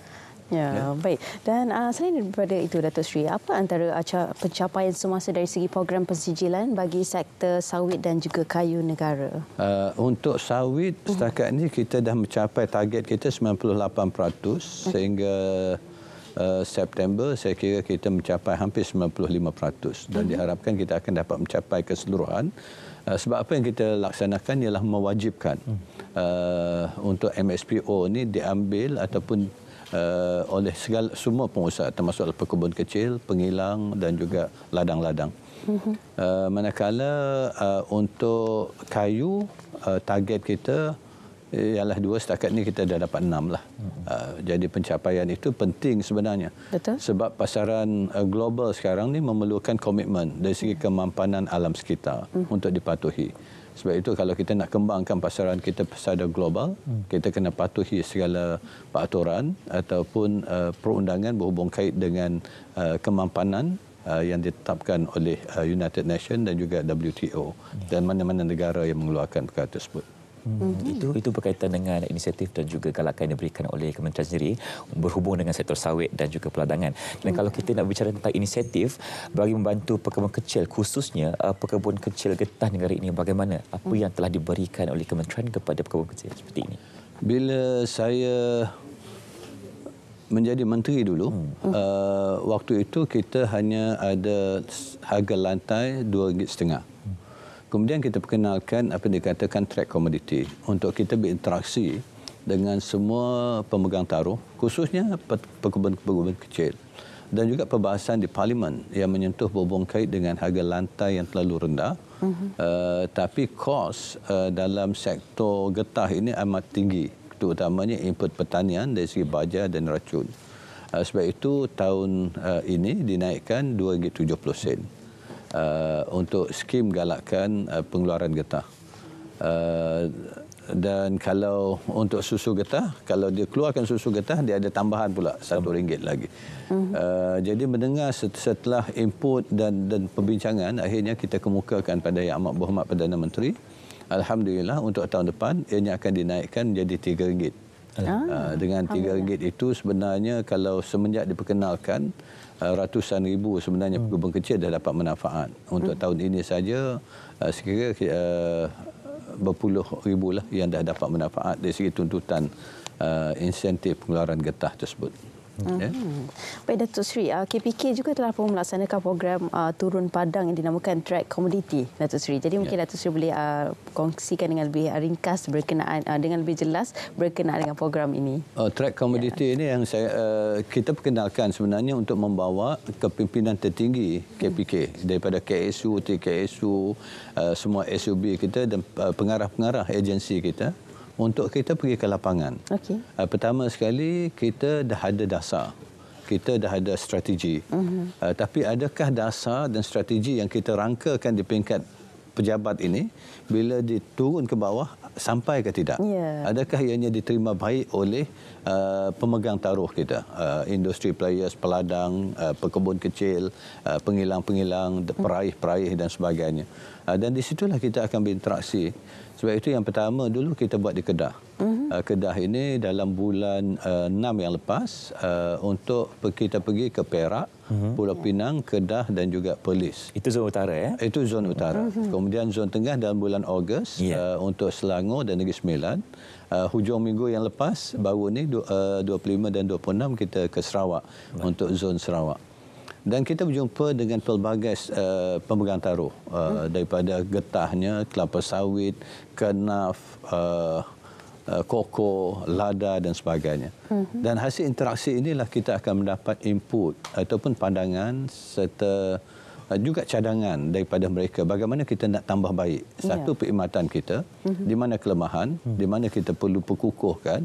Ya, ya, baik. Dan uh, selain daripada itu, Datuk Sri, apa antara pencapaian semasa dari segi program persijilan bagi sektor sawit dan juga kayu negara? Uh, untuk sawit, mhm. setakat ini kita dah mencapai target kita 98% mhm. sehingga... Okay. Eh, September saya kira kita mencapai hampir 95% dan mhm. diharapkan kita akan dapat mencapai keseluruhan eh, sebab apa yang kita laksanakan ialah mewajibkan hmm. eh, untuk MSPO ini diambil ataupun oleh segala, semua pengusaha termasuk lah pekebun kecil, pengilang dan juga ladang-ladang. Mhm. manakala untuk kayu target kita Eh, yang lah dua setakat ni kita dah dapat enam lah. Hmm. Ah, jadi pencapaian itu penting sebenarnya. Betul. Sebab pasaran eh, global sekarang ni memerlukan komitmen dari segi kemampanan alam sekitar hmm. untuk dipatuhi. Sebab itu kalau kita nak kembangkan pasaran kita pesada global, hmm. kita kena patuhi segala peraturan ataupun eh, perundangan berhubung kait dengan kemampanan yang ditetapkan oleh United Nations dan juga WTO hmm. dan mana-mana negara yang mengeluarkan perkara tersebut. Hmm. Itu mhm. itu berkaitan dengan inisiatif dan juga galakan yang diberikan oleh Kementerian sendiri berhubung dengan sektor sawit dan juga peladangan. Dan hmm. kalau kita nak bicara tentang inisiatif bagi membantu pekebun kecil khususnya uh, eh, pekebun kecil getah negara ini bagaimana apa hmm. yang telah diberikan oleh Kementerian kepada pekebun kecil seperti ini. Bila saya menjadi menteri dulu hmm. uh, waktu itu kita hanya ada harga lantai 2.5 ringgit. Kemudian kita perkenalkan apa yang dikatakan track commodity untuk kita berinteraksi dengan semua pemegang taruh khususnya pekebun-pekebun kecil dan juga perbahasan di parlimen yang menyentuh berhubung kait dengan harga lantai yang terlalu rendah uh-huh. uh, tapi kos uh, dalam sektor getah ini amat tinggi terutamanya input pertanian dari segi baja dan racun. Uh, sebab itu tahun uh, ini dinaikkan 2.70 sen. Uh-huh uh, untuk skim galakkan uh, pengeluaran getah. Uh, dan kalau untuk susu getah, kalau dia keluarkan susu getah, dia ada tambahan pula satu ringgit lagi. Uh -huh. uh, jadi mendengar setelah input dan, dan perbincangan, akhirnya kita kemukakan pada Yang Amat Berhormat Perdana Menteri. Alhamdulillah untuk tahun depan, ianya akan dinaikkan menjadi tiga ringgit. Uh, dengan tiga ringgit itu sebenarnya kalau semenjak diperkenalkan, Eh, ratusan ribu sebenarnya hmm. pegawai kecil dah dapat manfaat. Untuk hmm. tahun ini saja uh, eh, sekiranya eh, berpuluh ribu lah yang dah dapat manfaat dari segi tuntutan insentif pengeluaran getah tersebut. Ya. Hmm. Baik Datuk Sri, KPK uh, juga telah pun melaksanakan program uh, turun padang yang dinamakan Track Community Datuk Sri. Jadi mungkin ya. Datuk Sri boleh uh, kongsikan dengan lebih ringkas berkenaan dengan lebih jelas berkenaan dengan program ini. Oh, Track Community ya. ini yang saya kita perkenalkan sebenarnya untuk membawa kepimpinan tertinggi KPK hmm. daripada KSU, TKSU, semua SUB kita dan pengarah-pengarah agensi kita untuk kita pergi ke lapangan. Okay. Ah, pertama sekali, kita dah ada dasar. Kita dah ada strategi. Uh mhm. ah, -huh. Tapi adakah dasar dan strategi yang kita rangkakan di peringkat pejabat ini bila diturun ke bawah sampai ke tidak? Yeah. Adakah ianya diterima baik oleh uh, pemegang taruh kita? Uh, industri players, peladang, uh, pekebun kecil, pengilang-pengilang, uh, peraih-peraih dan sebagainya. Uh, dan di situlah kita akan berinteraksi. Sebab itu yang pertama dulu kita buat di Kedah. Uh mhm. ah, -huh. Kedah ini dalam bulan uh, ah, 6 yang lepas uh, untuk kita pergi ke Perak, uh mhm. -huh. Pulau Pinang, Kedah dan juga Perlis. Itu zon utara ya? Itu zon utara. Uh mhm. -huh. Kemudian zon tengah dalam bulan Ogos yeah. Ya. uh, untuk Selangor dan Negeri Sembilan. Uh, hujung minggu yang lepas baru ini uh, 25 dan 26 kita ke Sarawak Baik. untuk zon Sarawak dan kita berjumpa dengan pelbagai uh, pemegang taruh uh, hmm. daripada getahnya kelapa sawit kenaf uh, koko, lada dan sebagainya. Hmm. Dan hasil interaksi inilah kita akan mendapat input ataupun pandangan serta Ah, juga cadangan daripada mereka bagaimana kita nak tambah baik satu yeah. perkhidmatan kita mm-hmm. di mana kelemahan mm di mana kita perlu perkukuhkan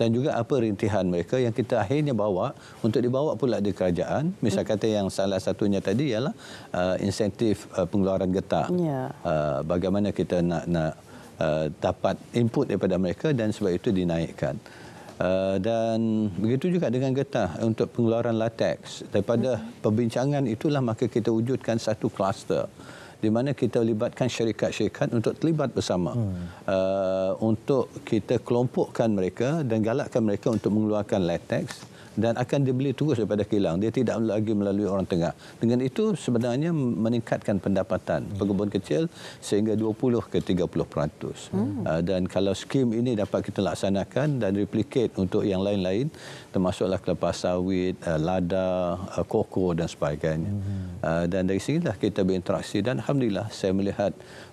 dan juga apa rintihan mereka yang kita akhirnya bawa untuk dibawa pula di kerajaan misal mm kata yang salah satunya tadi ialah uh, insentif uh, pengeluaran getah yeah. Ya. uh, bagaimana kita nak nak uh, dapat input daripada mereka dan sebab itu dinaikkan Uh, dan begitu juga dengan getah untuk pengeluaran latex. Daripada perbincangan itulah maka kita wujudkan satu kluster di mana kita libatkan syarikat-syarikat untuk terlibat bersama hmm. uh, untuk kita kelompokkan mereka dan galakkan mereka untuk mengeluarkan latex dan akan dibeli terus daripada kilang. Dia tidak lagi melalui orang tengah. Dengan itu sebenarnya meningkatkan pendapatan hmm. pekebun kecil sehingga 20 ke 30 peratus. Hmm. Ah, dan kalau skim ini dapat kita laksanakan dan replicate untuk yang lain-lain termasuklah kelapa sawit, ah, lada, ah, koko dan sebagainya. Hmm. dan dari sinilah kita berinteraksi dan Alhamdulillah saya melihat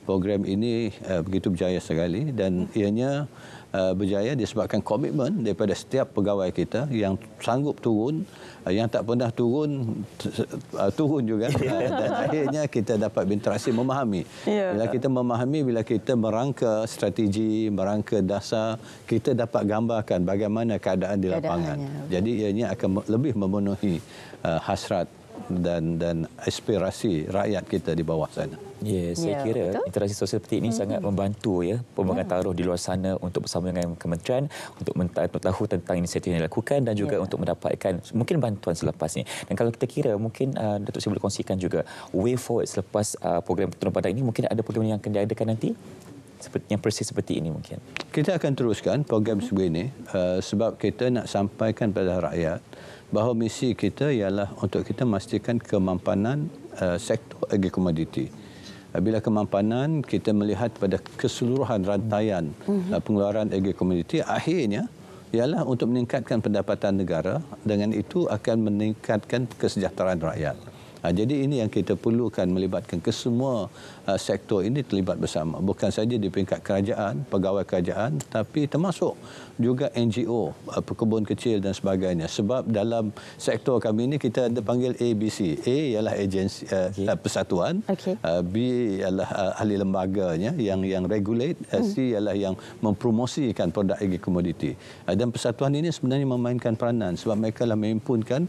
program ini begitu berjaya sekali dan ianya... Uh, berjaya disebabkan komitmen daripada setiap pegawai kita yang sanggup turun uh, yang tak pernah turun uh, turun juga dan akhirnya kita dapat berinteraksi memahami ya. bila kita memahami bila kita merangka strategi merangka dasar kita dapat gambarkan bagaimana keadaan di lapangan jadi ianya akan lebih memenuhi hasrat dan dan aspirasi rakyat kita di bawah sana. Ya, ya saya kira betul. interaksi sosial seperti ini hmm. sangat membantu ya pemegang ya. taruh di luar sana untuk bersama dengan kementerian untuk mengetahui tentang inisiatif yang dilakukan dan juga ya. untuk mendapatkan mungkin bantuan selepas ini. Dan kalau kita kira mungkin uh, Datuk Seri boleh kongsikan juga way forward selepas uh, program Tunang Padang ini mungkin ada program yang akan diadakan nanti? Seperti, yang persis seperti ini mungkin. Kita akan teruskan program sebegini uh, sebab kita nak sampaikan kepada rakyat bahawa misi kita ialah untuk kita memastikan kemampanan uh, sektor agri komoditi. Eh, bila kemampanan, kita melihat pada keseluruhan rantaian uh, pengeluaran agri komoditi, akhirnya ialah untuk meningkatkan pendapatan negara dengan itu akan meningkatkan kesejahteraan rakyat. Jadi ini yang kita perlukan melibatkan kesemua Uh, sektor ini terlibat bersama. Bukan saja di peringkat kerajaan, pegawai kerajaan, tapi termasuk juga NGO, uh, pekebun kecil dan sebagainya. Sebab dalam sektor kami ini kita ada panggil ABC. A ialah agensi uh, okay. persatuan, okay. B ialah ahli lembaganya yang yang regulate, hmm. C ialah yang mempromosikan produk agri komoditi. dan persatuan ini sebenarnya memainkan peranan sebab mereka lah mengimpunkan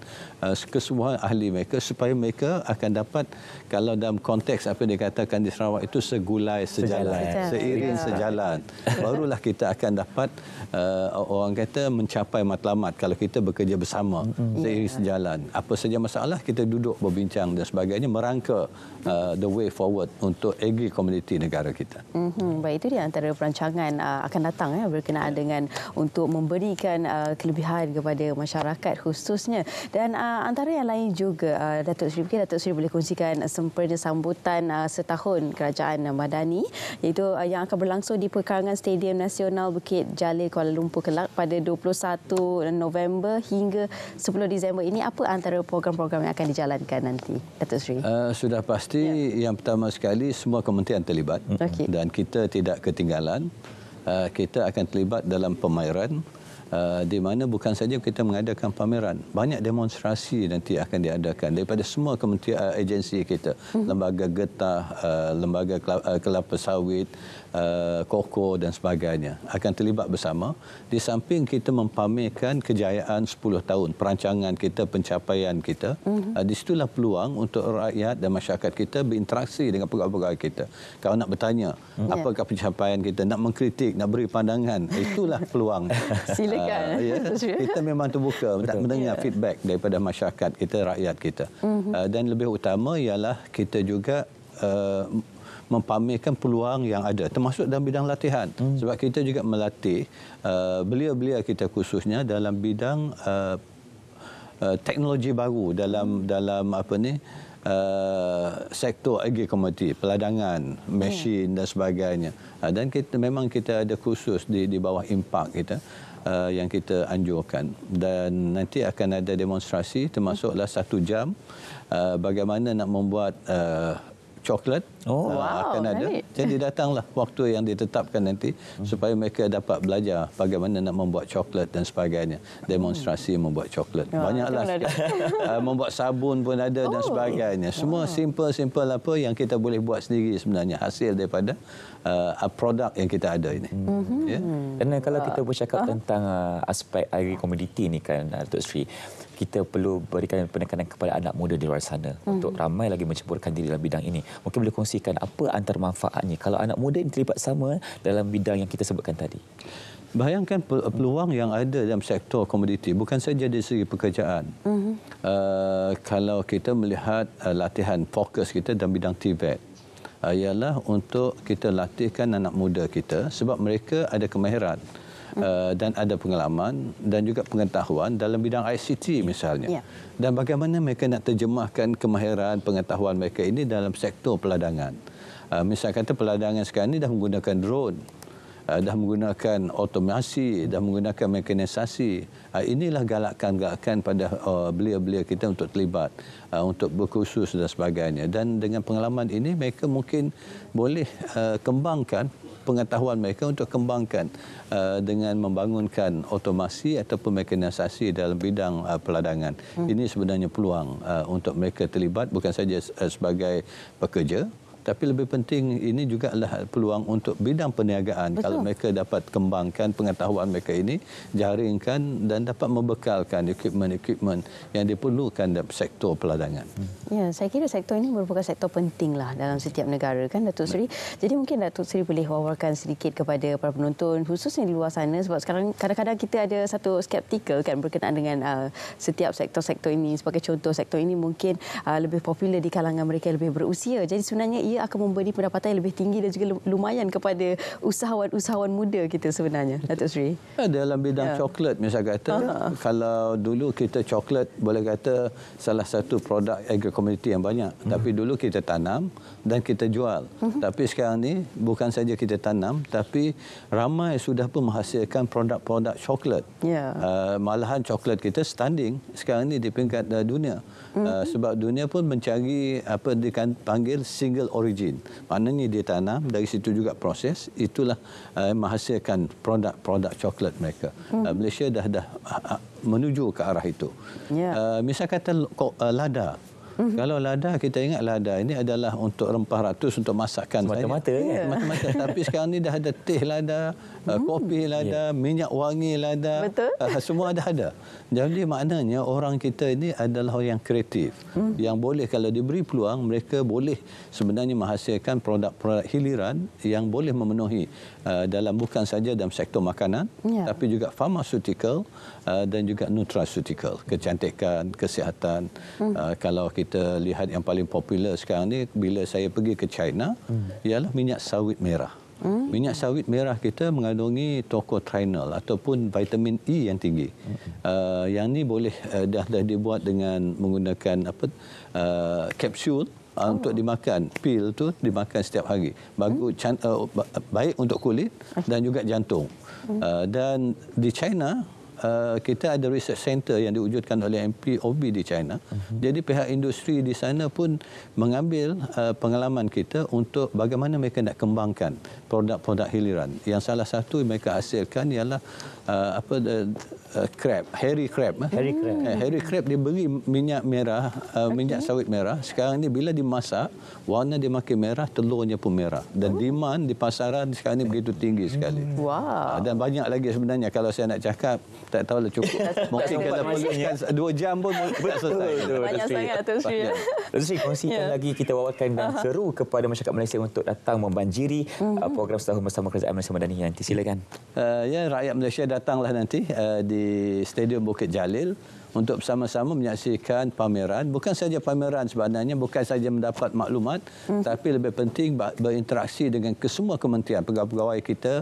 kesemua ahli mereka supaya mereka akan dapat kalau dalam konteks apa yang dikatakan di Sarawak itu segulai sejalan, sejalan. seiring ya. sejalan. Barulah kita akan dapat uh, orang kata mencapai matlamat kalau kita bekerja bersama hmm. seiring ya. sejalan. Apa saja masalah kita duduk berbincang dan sebagainya merangka uh, the way forward untuk agri community negara kita. Hmm. Baik itu dia antara perancangan uh, akan datang ya berkenaan ya. dengan untuk memberikan uh, kelebihan kepada masyarakat khususnya dan uh, antara yang lain juga uh, Datuk Seri mungkin Datuk Seri boleh kongsikan sempena sambutan setahun tahun kerajaan Madani iaitu uh, yang akan berlangsung di perkarangan Stadium Nasional Bukit Jalil Kuala Lumpur kelak pada 21 November hingga 10 Disember ini apa antara program-program yang akan dijalankan nanti Datuk Seri? Uh, sudah pasti ya. yang pertama sekali semua kementerian terlibat okay. dan kita tidak ketinggalan uh, kita akan terlibat dalam pemairan Eh, di mana bukan saja kita mengadakan pameran, banyak demonstrasi nanti akan diadakan daripada semua kementerian eh, agensi kita, hmm. lembaga getah, eh, lembaga kelapa sawit, uh, Koko dan sebagainya akan terlibat bersama di samping kita mempamerkan kejayaan 10 tahun perancangan kita pencapaian kita mm -hmm. uh, di situlah peluang untuk rakyat dan masyarakat kita berinteraksi dengan pegawai-pegawai kita kalau nak bertanya mm -hmm. apakah pencapaian kita nak mengkritik nak beri pandangan itulah peluang silakan uh, ah, yeah. Ya. kita memang terbuka nak mendengar yeah. feedback daripada masyarakat kita rakyat kita mm -hmm. uh, dan lebih utama ialah kita juga eh, mempamerkan peluang yang ada termasuk dalam bidang latihan hmm. sebab kita juga melatih uh, belia-belia uh, kita khususnya dalam bidang uh, uh, teknologi baru dalam dalam apa ni uh, sektor agrikomoditi peladangan hmm. mesin hmm. dan sebagainya uh, dan kita memang kita ada khusus di di bawah impak kita Uh, yang kita anjurkan dan nanti akan ada demonstrasi termasuklah satu jam uh, bagaimana nak membuat uh, coklat oh. uh, wow, akan ada. Menarik. Jadi datanglah waktu yang ditetapkan nanti hmm. supaya mereka dapat belajar bagaimana nak membuat coklat dan sebagainya. Demonstrasi hmm. membuat coklat. Wow, Banyaklah. uh, membuat sabun pun ada oh. dan sebagainya. Semua simple-simple wow. apa yang kita boleh buat sendiri sebenarnya. Hasil daripada uh, produk yang kita ada ini. Hmm. Yeah? Ya. Mm-hmm. Dan kalau kita bercakap uh. tentang uh, aspek agrikomoditi komoditi ini kan, Datuk Sri kita perlu berikan penekanan kepada anak muda di luar sana hmm. untuk ramai lagi menceburkan diri dalam bidang ini. Mungkin boleh kongsikan apa antara manfaatnya kalau anak muda ini terlibat sama dalam bidang yang kita sebutkan tadi. Bayangkan peluang yang ada dalam sektor komoditi bukan saja dari segi pekerjaan. Uh-huh. Uh, kalau kita melihat uh, latihan fokus kita dalam bidang TVET uh, ialah untuk kita latihkan anak muda kita sebab mereka ada kemahiran. Eh, dan ada pengalaman dan juga pengetahuan dalam bidang ICT misalnya. Yeah. Dan bagaimana mereka nak terjemahkan kemahiran pengetahuan mereka ini dalam sektor peladangan. Uh, eh, misalnya kata peladangan sekarang ini dah menggunakan drone. Uh, dah menggunakan otomasi, dah menggunakan mekanisasi. Uh, inilah galakkan-galakkan pada belia-belia uh, kita untuk terlibat, uh, untuk berkursus dan sebagainya. Dan dengan pengalaman ini, mereka mungkin boleh uh, kembangkan pengetahuan mereka untuk kembangkan uh, dengan membangunkan otomasi atau pemekanisasi dalam bidang uh, peladangan. Hmm. Ini sebenarnya peluang uh, untuk mereka terlibat bukan saja uh, sebagai pekerja tapi lebih penting ini juga adalah peluang untuk bidang perniagaan. Betul. Kalau mereka dapat kembangkan pengetahuan mereka ini, jaringkan dan dapat membekalkan equipment-equipment yang diperlukan dalam sektor peladangan. Hmm. Ya, saya kira sektor ini merupakan sektor pentinglah dalam setiap negara kan Datuk Seri. Jadi mungkin Datuk Seri boleh wawarkan sedikit kepada para penonton khususnya di luar sana sebab sekarang kadang-kadang kita ada satu skeptikal kan berkenaan dengan uh, setiap sektor-sektor ini. Sebagai contoh sektor ini mungkin uh, lebih popular di kalangan mereka lebih berusia. Jadi sebenarnya ia ia akan memberi pendapatan yang lebih tinggi dan juga lumayan kepada usahawan-usahawan muda kita sebenarnya, Datuk Sri. Eh, dalam bidang ya. coklat, misalnya kata, ha. kalau dulu kita coklat boleh kata salah satu produk agro-community yang banyak. Hmm. Tapi dulu kita tanam, dan kita jual. Mm -hmm. Tapi sekarang ni bukan saja kita tanam, tapi ramai sudah pun menghasilkan produk-produk coklat. Yeah. Ya. Uh, malahan coklat kita standing sekarang ni di peringkat uh, dunia. Mm -hmm. uh, sebab dunia pun mencari apa panggil single origin. Maknanya dia tanam, dari situ juga proses, itulah uh, menghasilkan produk-produk coklat mereka. Mm. Uh, Malaysia dah dah ah, menuju ke arah itu. Yeah. Ya. Uh, misal kata uh, lada, -hmm. Kalau lada, kita ingat lada ini adalah untuk rempah ratus untuk masakan. Mata-mata. Ya. Ya, Mata-mata. Tapi sekarang ni dah ada teh lada, mm. uh, hmm. kopi lada, yeah. minyak wangi lada. Betul. Ah, semua dah ada. Jadi maknanya orang kita ini adalah orang yang kreatif. Mm. Yang boleh kalau diberi peluang, mereka boleh sebenarnya menghasilkan produk-produk hiliran yang boleh memenuhi Uh, dalam bukan saja dalam sektor makanan ya. tapi juga pharmaceutical uh, dan juga nutraceutical kecantikan kesihatan hmm. uh, kalau kita lihat yang paling popular sekarang ni bila saya pergi ke China hmm. ialah minyak sawit merah hmm. minyak sawit merah kita mengandungi tocotrienol ataupun vitamin E yang tinggi hmm. uh, yang ni boleh uh, dah dah dibuat dengan menggunakan apa uh, capsule uh, untuk oh. dimakan pil tu dimakan setiap hari bagus hmm? uh, baik untuk kulit dan juga jantung hmm. uh, dan di China Uh, kita ada research center yang diwujudkan oleh MPOB di China. uh Jadi pihak industri di sana pun mengambil uh, pengalaman kita untuk bagaimana mereka nak kembangkan produk-produk hiliran. Yang salah satu yang mereka hasilkan ialah uh, apa uh, crab, hairy crab. Eh? Hairy crab. Uh, hairy crab dia beri minyak merah, uh, okay. minyak sawit merah. Sekarang ni bila dimasak, warna dia makin merah, telurnya pun merah. Dan oh. demand di pasaran sekarang ni begitu tinggi sekali. Hmm. Wow. Ah, dan banyak lagi sebenarnya kalau saya nak cakap, tak tahu lah cukup. Mungkin kalau perlukan dua jam pun tak selesai. Banyak sangat tu. Tuan Sri, kongsikan ya. lagi kita wawakan dan seru kepada masyarakat Malaysia untuk datang membanjiri mhm. uh, program setahun bersama Kerajaan Malaysia Madani nanti. Silakan. Uh, ya, rakyat Malaysia datanglah nanti uh, di Stadium Bukit Jalil untuk bersama-sama menyaksikan pameran. Bukan saja pameran sebenarnya, bukan saja mendapat maklumat, hmm. tapi lebih penting berinteraksi dengan kesemua kementerian, pegawai-pegawai kita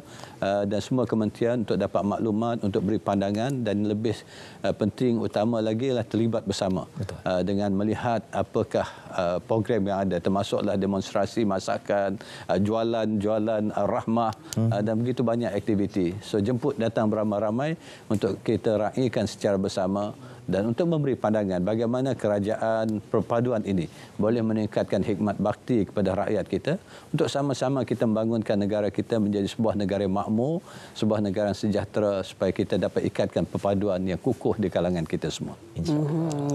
uh, dan semua kementerian untuk dapat maklumat, untuk beri pandangan dan lebih uh, penting utama lagi adalah terlibat bersama uh, dengan melihat apakah uh, program yang ada, termasuklah demonstrasi masakan, uh, jualan-jualan uh, uh, rahmah hmm. uh, dan begitu banyak aktiviti. So jemput datang beramai-ramai untuk kita raikan secara bersama dan untuk memberi pandangan bagaimana kerajaan perpaduan ini boleh meningkatkan hikmat bakti kepada rakyat kita untuk sama-sama kita membangunkan negara kita menjadi sebuah negara makmur, sebuah negara sejahtera supaya kita dapat ikatkan perpaduan yang kukuh di kalangan kita semua. InsyaAllah.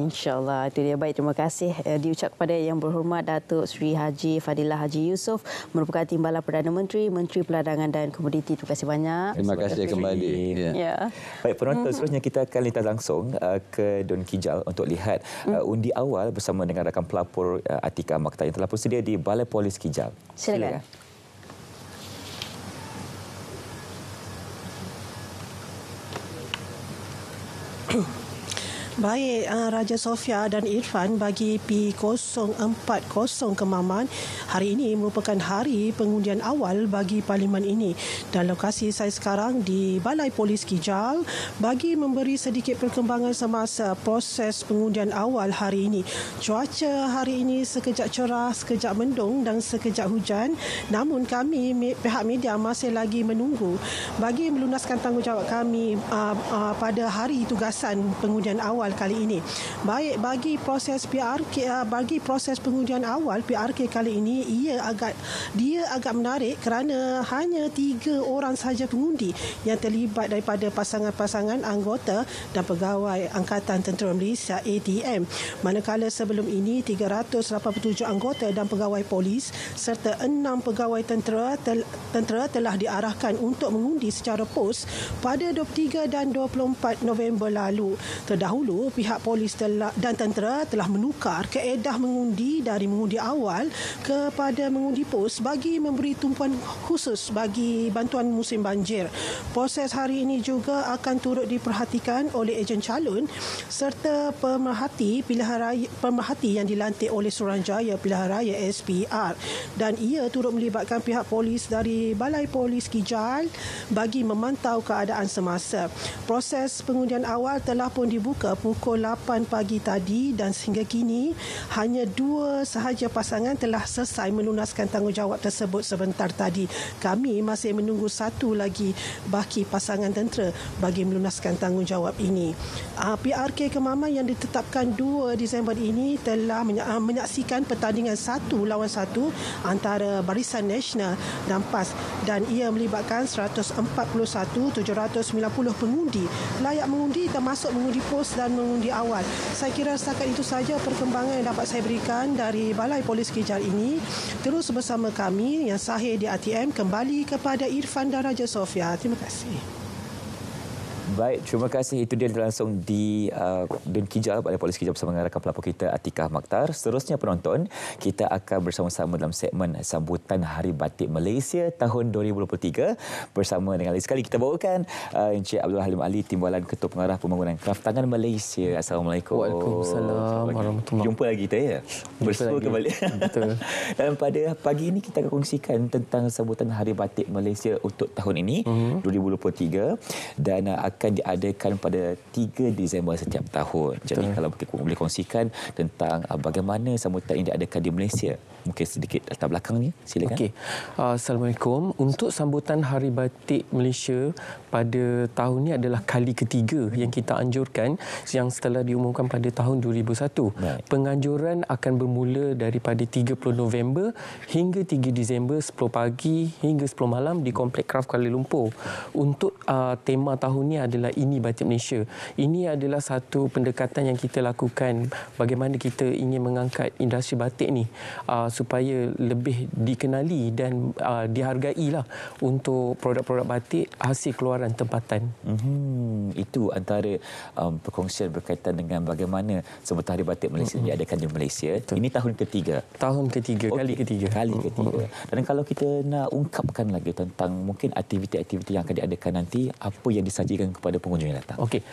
Insya mhm, Itu dia baik. Terima kasih. Eh, diucap kepada yang berhormat Datuk Sri Haji Fadilah Haji Yusof merupakan timbalan Perdana Menteri, Menteri Peladangan dan Komoditi. Terima kasih banyak. Terima kasih kembali. Ya. Ya. ya. Baik penonton, mhm. seterusnya kita akan lintas langsung eh, ke Don Kijal untuk lihat hmm. uh, undi awal bersama dengan rakan pelapor uh, Atika Makta yang telah bersedia di Balai Polis Kijal. Silakan. Silakan. Ooh. Baik, ah, Raja Sofia dan Irfan bagi P040 Kemaman. Hari ini merupakan hari pengundian awal bagi parlimen ini. Dan lokasi saya sekarang di Balai Polis Kijal bagi memberi sedikit perkembangan semasa ah, proses pengundian awal hari ini. Cuaca hari ini sekejap cerah, sekejap mendung dan sekejap hujan. Namun kami pihak media masih lagi menunggu bagi melunaskan tanggungjawab kami ah, pada hari tugasan pengundian awal awal kali ini. Baik bagi proses PRK eh, bagi proses pengundian awal PRK kali ini ia agak dia agak menarik kerana hanya tiga orang sahaja pengundi yang terlibat daripada pasangan-pasangan anggota dan pegawai Angkatan Tentera Malaysia ATM. Manakala sebelum ini 387 anggota dan pegawai polis serta enam pegawai tentera tel, tentera telah diarahkan untuk mengundi secara pos pada 23 dan 24 November lalu. Terdahulu pihak polis telah, dan tentera telah menukar keedah mengundi dari mengundi awal kepada mengundi pos bagi memberi tumpuan khusus bagi bantuan musim banjir. Proses hari ini juga akan turut diperhatikan oleh ejen calon serta pemerhati pilihan raya, pemerhati yang dilantik oleh Suranjaya Pilihan Raya SPR dan ia turut melibatkan pihak polis dari Balai Polis Kijal bagi memantau keadaan semasa. Proses pengundian awal telah pun dibuka pukul 8 pagi tadi dan sehingga kini hanya dua sahaja pasangan telah selesai melunaskan tanggungjawab tersebut sebentar tadi. Kami masih menunggu satu lagi baki pasangan tentera bagi melunaskan tanggungjawab ini. Ah, PRK Kemaman yang ditetapkan 2 Disember ini telah ah, menyaksikan pertandingan satu lawan satu antara Barisan Nasional dan PAS dan ia melibatkan 141,790 pengundi layak mengundi termasuk mengundi pos dan dan mengundi awal. Saya kira setakat itu saja perkembangan yang dapat saya berikan dari Balai Polis Kejar ini. Terus bersama kami yang sahih di ATM kembali kepada Irfan dan Raja Sofia. Terima kasih. Baik, terima kasih. Itu dia langsung di uh, Dun Kijab oleh Polis Kijab bersama dengan rakan pelapor kita Atikah Maktar. Seterusnya penonton, kita akan bersama-sama dalam segmen Sambutan Hari Batik Malaysia tahun 2023 bersama dengan lagi sekali kita bawakan uh, Encik Abdul Halim Ali, Timbalan Ketua Pengarah Pembangunan tangan Malaysia. Assalamualaikum. Waalaikumsalam. Warahmatullahi Jumpa lagi kita ya. Bersama kembali. Betul. Dan pada pagi ini kita akan kongsikan tentang sambutan Hari Batik Malaysia untuk tahun ini, mm-hmm. 2023. Dan uh, akan diadakan pada 3 Disember setiap tahun. Betul. Jadi kalau kita boleh kongsikan tentang ah, bagaimana sambutan ini diadakan di Malaysia mungkin sedikit latar belakang ni silakan. Okey. Ah, Assalamualaikum. Untuk sambutan Hari Batik Malaysia pada tahun ini adalah kali ketiga yang kita anjurkan yang setelah diumumkan pada tahun 2001. Right. Penganjuran akan bermula daripada 30 November hingga 3 Disember 10 pagi hingga 10 malam di Komplek Kraft Kuala Lumpur. Untuk uh, tema tahun ini adalah ini Batik Malaysia. Ini adalah satu pendekatan yang kita lakukan bagaimana kita ingin mengangkat industri batik ni. Uh, supaya lebih dikenali dan uh, ah, dihargai lah untuk produk-produk batik hasil keluaran tempatan. Mm-hmm. Itu antara um, perkongsian berkaitan dengan bagaimana Sebut Hari Batik Malaysia mm-hmm. diadakan di Malaysia. Betul. Ini tahun ketiga. Tahun ketiga, okay. kali ketiga. Kali ketiga. Dan kalau kita nak ungkapkan lagi tentang mungkin aktiviti-aktiviti yang akan diadakan nanti, apa yang disajikan kepada pengunjung yang datang? Okey,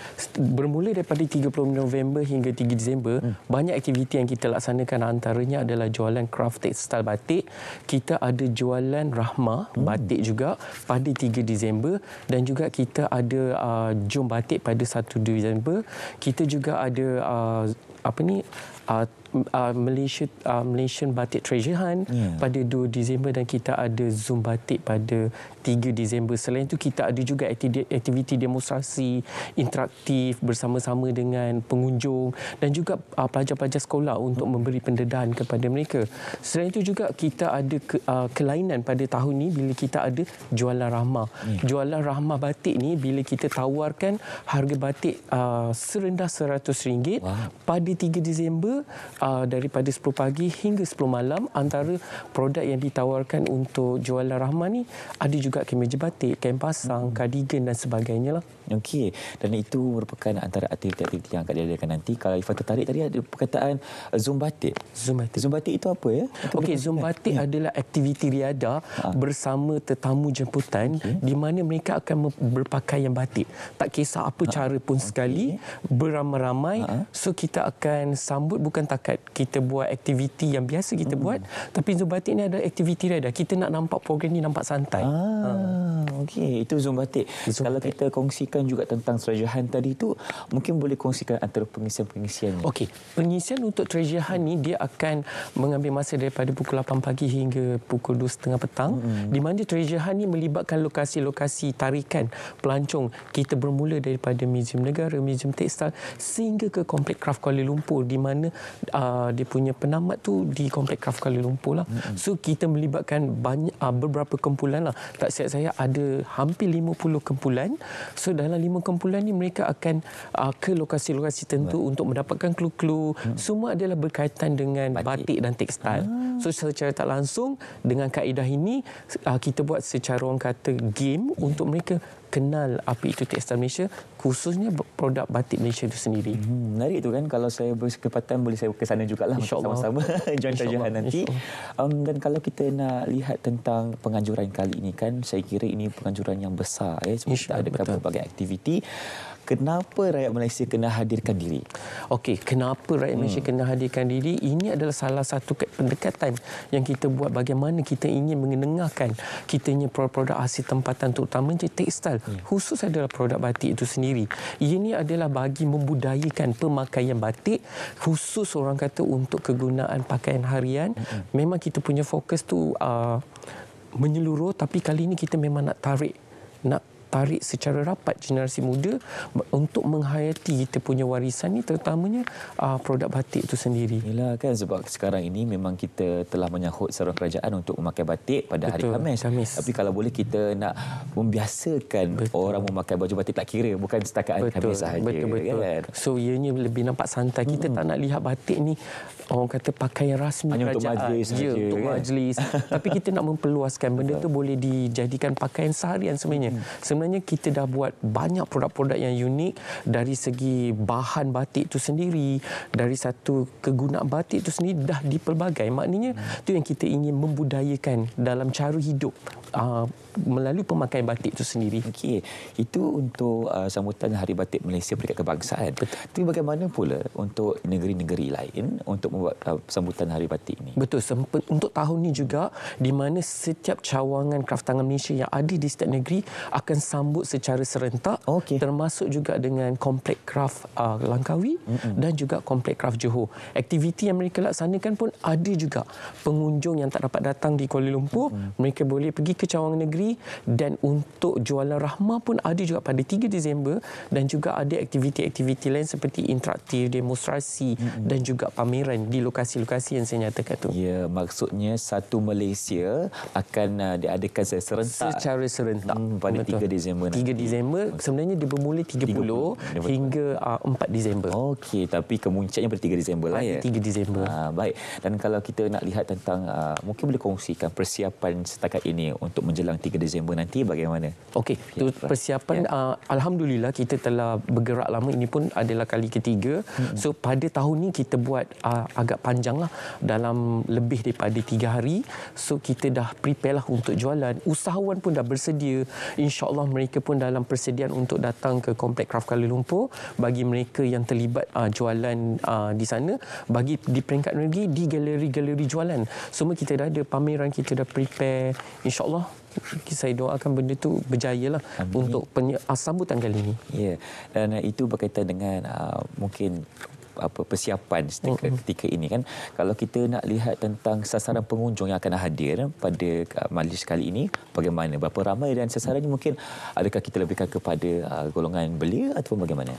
bermula daripada 30 November hingga 3 Disember, mm. banyak aktiviti yang kita laksanakan antaranya adalah jualan craft of Textile Batik. Kita ada jualan Rahma hmm. Batik juga pada 3 Disember dan juga kita ada uh, Jom Batik pada 1 Disember. Kita juga ada uh, apa ni uh, uh, Malaysia uh, Malaysian Batik Treasure Hunt yeah. pada 2 Disember dan kita ada Zoom Batik pada 3 Disember. Selain itu kita ada juga aktiviti demonstrasi interaktif bersama-sama dengan pengunjung dan juga uh, pelajar-pelajar sekolah untuk memberi pendedahan kepada mereka. Selain itu juga kita ada ke, uh, kelainan pada tahun ini bila kita ada jualan rahmah. Yeah. Jualan rahmah batik ni bila kita tawarkan harga batik uh, serendah RM100 wow. pada 3 Disember uh, daripada 10 pagi hingga 10 malam antara produk yang ditawarkan untuk jualan Rahman ni ada juga kemeja batik, kain pasang, hmm. kardigan dan sebagainya lah. Okey. Dan itu merupakan antara aktiviti-aktiviti yang akan diadakan nanti. Kalau Ifah tertarik tadi ada perkataan uh, Zoom batik. Zoom batik. Zoom batik itu apa ya? Okey, Zoom batik ya. adalah aktiviti riada ha. bersama tetamu jemputan okay. di mana mereka akan berpakaian batik. Tak kisah apa ha. cara pun okay. sekali, beramai-ramai. Ha. So kita akan sambut bukan takat tempat kita buat aktiviti yang biasa kita hmm. buat tapi zumba batik ni ada aktiviti dia ada kita nak nampak program ni nampak santai. Ah ha. okey itu zumba batik. Zumba Kalau batik. kita kongsikan juga tentang Treasure tadi tu mungkin boleh kongsikan antara pengisian-pengisian. Okey, pengisian untuk Treasure Hunt ni dia akan mengambil masa daripada pukul 8 pagi hingga pukul 2.30 petang hmm. di mana Treasure Hunt ni melibatkan lokasi-lokasi tarikan pelancong kita bermula daripada Museum Negara, Museum Tekstil sehingga ke Komplek Craft Kuala Lumpur di mana uh, Uh, dia punya penamat tu di Komplek Kraf Kuala Lumpur lah. Mm-hmm. So kita melibatkan banyak uh, beberapa kumpulan lah. Tak siap saya ada hampir 50 kumpulan. So dalam 5 kumpulan ni mereka akan uh, ke lokasi-lokasi tentu right. untuk mendapatkan clue-clue. Mm-hmm. Semua adalah berkaitan dengan batik, batik dan tekstil. Ah. So secara tak langsung dengan kaedah ini uh, kita buat secara orang kata game yeah. untuk mereka kenal apa itu tekstil Malaysia khususnya produk batik Malaysia itu sendiri. Hmm, menarik itu kan kalau saya berkesempatan boleh saya ke sana jugalah sama-sama join tajahan nanti. Um, dan kalau kita nak lihat tentang penganjuran kali ini kan saya kira ini penganjuran yang besar ya sebab ada berbagai aktiviti kenapa rakyat Malaysia kena hadirkan diri? Okey, kenapa rakyat Malaysia hmm. kena hadirkan diri? Ini adalah salah satu pendekatan yang kita buat bagaimana kita ingin mengenengahkan kitanya produk-produk asli tempatan terutamanya tekstil. Hmm. Khusus adalah produk batik itu sendiri. Ini adalah bagi membudayakan pemakaian batik khusus orang kata untuk kegunaan pakaian harian. Hmm. Memang kita punya fokus tu uh, menyeluruh tapi kali ini kita memang nak tarik nak tarik secara rapat generasi muda untuk menghayati kita punya warisan ni, terutamanya uh, produk batik itu sendiri. Yalah kan sebab sekarang ini memang kita telah menyahut seluruh kerajaan untuk memakai batik pada Betul. hari Khamis. Khamis. Tapi kalau boleh kita nak membiasakan Betul. orang memakai baju batik tak kira bukan setakat Betul. Khamis sahaja. Betul-betul. Kan? So ianya lebih nampak santai. Kita hmm. tak nak lihat batik ni orang kata pakaian rasmi Hanya kerajaan. Hanya untuk majlis saja. Ya, untuk kan? Tapi kita nak memperluaskan benda tu boleh dijadikan pakaian seharian sebenarnya. Hmm. Sebenarnya kita dah buat banyak produk-produk yang unik dari segi bahan batik itu sendiri, dari satu kegunaan batik itu sendiri dah dipelbagai. Maknanya itu hmm. yang kita ingin membudayakan dalam cara hidup uh, melalui pemakaian batik itu sendiri. Okey. Itu untuk uh, sambutan Hari Batik Malaysia peringkat kebangsaan. Tapi bagaimana pula untuk negeri-negeri lain untuk membuat uh, sambutan Hari Batik ini. Betul. Sempat, untuk tahun ini juga, di mana setiap cawangan Tangan Malaysia yang ada di setiap negeri akan sambut secara serentak, okay. termasuk juga dengan komplek kraft uh, Langkawi Mm-mm. dan juga komplek kraft Johor. Aktiviti yang mereka laksanakan pun ada juga pengunjung yang tak dapat datang di Kuala Lumpur, Mm-mm. mereka boleh pergi ke cawangan negeri dan untuk jualan rahma pun ada juga pada 3 Disember dan juga ada aktiviti-aktiviti lain seperti interaktif, demonstrasi Mm-mm. dan juga pameran di lokasi-lokasi yang saya nyatakan tu. Ya, maksudnya satu Malaysia akan uh, diadakan secara serentak. Secara serentak hmm, pada betul. 3 Disember. 3 nanti. Disember sebenarnya dia bermula 30, 30 hingga betul. Uh, 4 Disember. Okey, tapi kemuncaknya pada 3 Disember lah ya. 3 Disember. Uh, baik. Dan kalau kita nak lihat tentang uh, mungkin boleh kongsikan persiapan setakat ini untuk menjelang 3 Disember nanti bagaimana? Okey, okay. tu persiapan yeah. uh, alhamdulillah kita telah bergerak lama ini pun adalah kali ketiga. Hmm. So pada tahun ni kita buat uh, agak panjang lah dalam lebih daripada tiga hari so kita dah prepare lah untuk jualan usahawan pun dah bersedia insyaAllah mereka pun dalam persediaan untuk datang ke Komplek Craft Kuala Lumpur bagi mereka yang terlibat uh, jualan uh, di sana bagi di peringkat negeri di galeri-galeri jualan semua kita dah ada pameran kita dah prepare insyaAllah saya doakan benda tu berjaya lah untuk penye- ah, sambutan kali ini. Ya, yeah. dan itu berkaitan dengan uh, mungkin apa persiapan ketika, mm-hmm. ketika ini kan kalau kita nak lihat tentang sasaran pengunjung yang akan hadir pada uh, majlis kali ini bagaimana berapa ramai dan sasarannya mungkin adakah kita lebihkan kepada uh, golongan belia atau bagaimana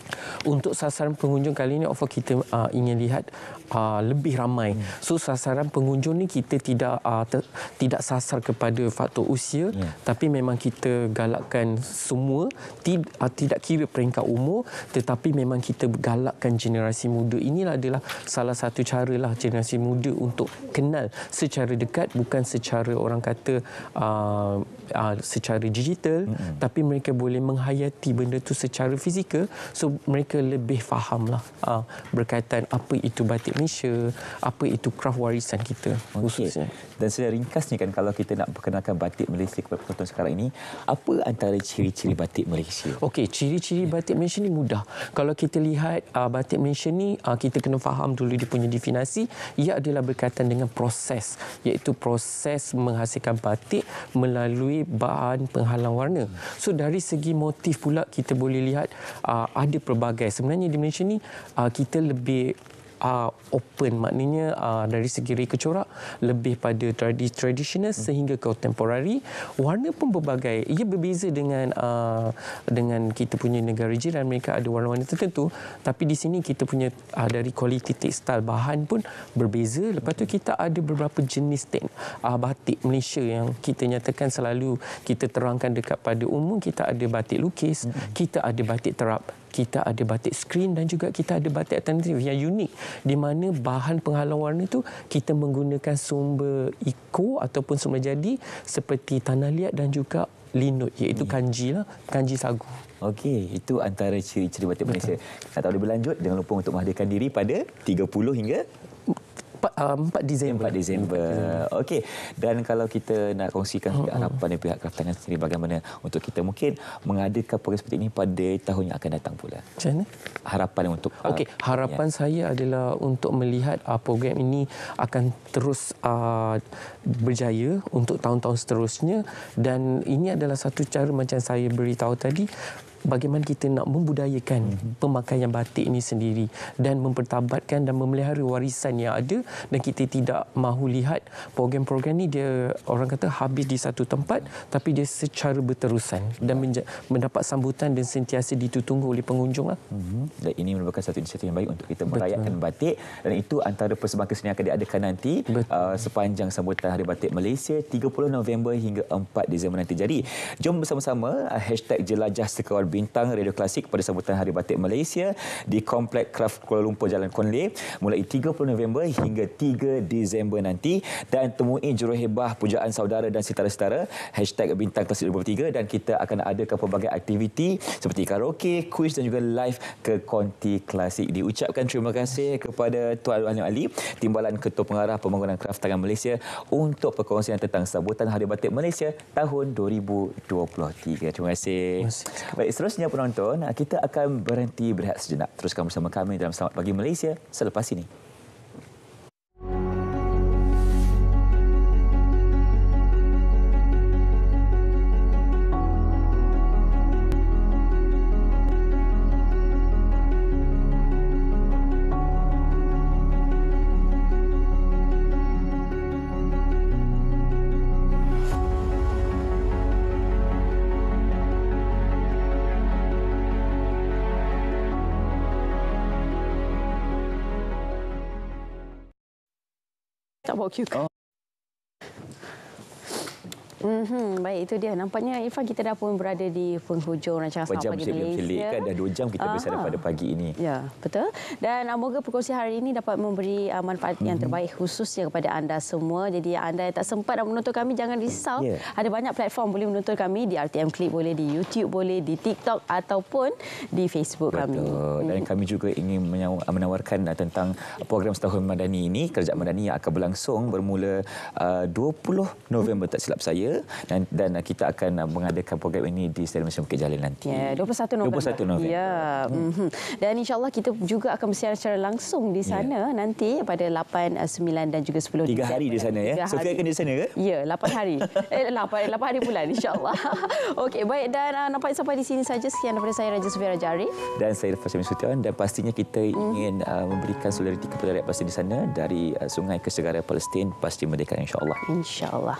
untuk sasaran pengunjung kali ini of kita uh, ingin lihat uh, lebih ramai mm. so sasaran pengunjung ni kita tidak uh, ter, tidak sasar kepada faktor usia yeah. tapi memang kita galakkan semua tid, uh, tidak kira peringkat umur tetapi memang kita galakkan generasi muda muda inilah adalah salah satu caralah generasi muda untuk kenal secara dekat bukan secara orang kata uh, uh, secara digital mm-hmm. tapi mereka boleh menghayati benda tu secara fizikal so mereka lebih fahamlah uh, berkaitan apa itu batik Malaysia apa itu kraf warisan kita okay. khususnya dan secara ringkasnya kan kalau kita nak perkenalkan batik Malaysia kepada penonton sekarang ini apa antara ciri-ciri batik Malaysia okey ciri-ciri batik Malaysia ni mudah kalau kita lihat uh, batik Malaysia ni uh, kita kena faham dulu dia punya definasi ia adalah berkaitan dengan proses iaitu proses menghasilkan batik melalui bahan penghalang warna so dari segi motif pula kita boleh lihat uh, ada pelbagai sebenarnya di Malaysia ni uh, kita lebih uh, open maknanya uh, dari segi reka corak lebih pada tradi- traditional hmm. sehingga ke contemporary warna pun berbagai ia berbeza dengan uh, dengan kita punya negara jiran mereka ada warna-warna tertentu tapi di sini kita punya uh, dari kualiti tekstil bahan pun berbeza lepas tu hmm. kita ada beberapa jenis tek, uh, batik Malaysia yang kita nyatakan selalu kita terangkan dekat pada umum kita ada batik lukis hmm. kita ada batik terap kita ada batik screen dan juga kita ada batik alternatif yang unik di mana bahan penghalang warna itu kita menggunakan sumber eco ataupun sumber jadi seperti tanah liat dan juga linut iaitu ya. kanji lah kanji sagu Okey, itu antara ciri-ciri batik Betul. Malaysia. Tak boleh berlanjut, jangan lupa untuk menghadirkan diri pada 30 hingga 4 uh, Disember. 4 Disember. Okey. Dan kalau kita nak kongsikan uh-huh. Hmm. kepada pihak kraftangan sendiri bagaimana untuk kita mungkin mengadakan program seperti ini pada tahun yang akan datang pula. Macam mana? Harapan untuk uh, Okey, harapan ya. saya adalah untuk melihat uh, program ini akan terus uh, berjaya untuk tahun-tahun seterusnya dan ini adalah satu cara macam saya beritahu tadi bagaimana kita nak membudayakan mm-hmm. pemakaian batik ini sendiri dan mempertabatkan dan memelihara warisan yang ada dan kita tidak mahu lihat program-program ini dia orang kata habis di satu tempat tapi dia secara berterusan dan mendapat sambutan dan sentiasa ditunggu oleh pengunjung lah. Mm-hmm. Dan ini merupakan satu inisiatif yang baik untuk kita merayakan Betul. batik dan itu antara persembahan seni yang akan diadakan nanti uh, sepanjang sambutan Hari Batik Malaysia 30 November hingga 4 Disember nanti jadi. Jom bersama-sama uh, hashtag jelajah sekawal bintang radio klasik pada sambutan Hari Batik Malaysia di Komplek Kraft Kuala Lumpur Jalan Konle mulai 30 November hingga 3 Disember nanti dan temui juruhebah pujaan saudara dan sitara-sitara bintangklasik bintang 23 dan kita akan adakan pelbagai aktiviti seperti karaoke, kuis dan juga live ke konti klasik diucapkan terima kasih kepada Tuan Alu Ali Timbalan Ketua Pengarah Pembangunan Kraftangan Malaysia untuk perkongsian tentang sambutan Hari Batik Malaysia tahun 2023. Terima kasih. Terima kasih. Baik, seterusnya penonton, kita akan berhenti berehat sejenak. Teruskan bersama kami dalam Selamat Pagi Malaysia selepas ini. double cucumber. Mm -hmm. Baik, itu dia. Nampaknya Irfan kita dah pun berada di penghujung rancangan Selamat Pagi Malaysia. Macam celik kan, dah 2 jam kita bersama pada pagi ini. Ya, betul. Dan ah, moga perkongsian hari ini dapat memberi ah, manfaat mm -hmm. yang mhm. terbaik khususnya kepada anda semua. Jadi anda yang tak sempat nak menonton kami, jangan risau. Yeah. Ada banyak platform boleh menonton kami di RTM Klik boleh, di YouTube boleh, di TikTok ataupun di Facebook betul. kami. Dan mm. kami juga ingin menawarkan ah, tentang program Setahun Madani ini, Kerajaan Madani yang akan berlangsung bermula 20 November tak silap saya dan, dan kita akan uh, mengadakan program ini di Stadium Malaysia Bukit Jalil nanti. Ya, 21 November. 21 November. Ya. Hmm. Dan insyaAllah kita juga akan bersiaran secara langsung di ya. sana ya. nanti pada 8, 9 eh, dan juga 10. Tiga hari di sana ya. So, kita akan di sana ke? Ya, 8 hari. eh, 8, 8 hari bulan insyaAllah. Okey, baik. Dan uh, nampak sampai di sini saja. Sekian daripada saya, Raja Sufira Jarif. Dan saya, Fasyam Sutiawan. Dan pastinya kita hmm. ingin uh, memberikan solidariti kepada rakyat pasti di sana dari uh, Sungai Segara Palestin pasti merdeka insyaAllah. InsyaAllah. Allah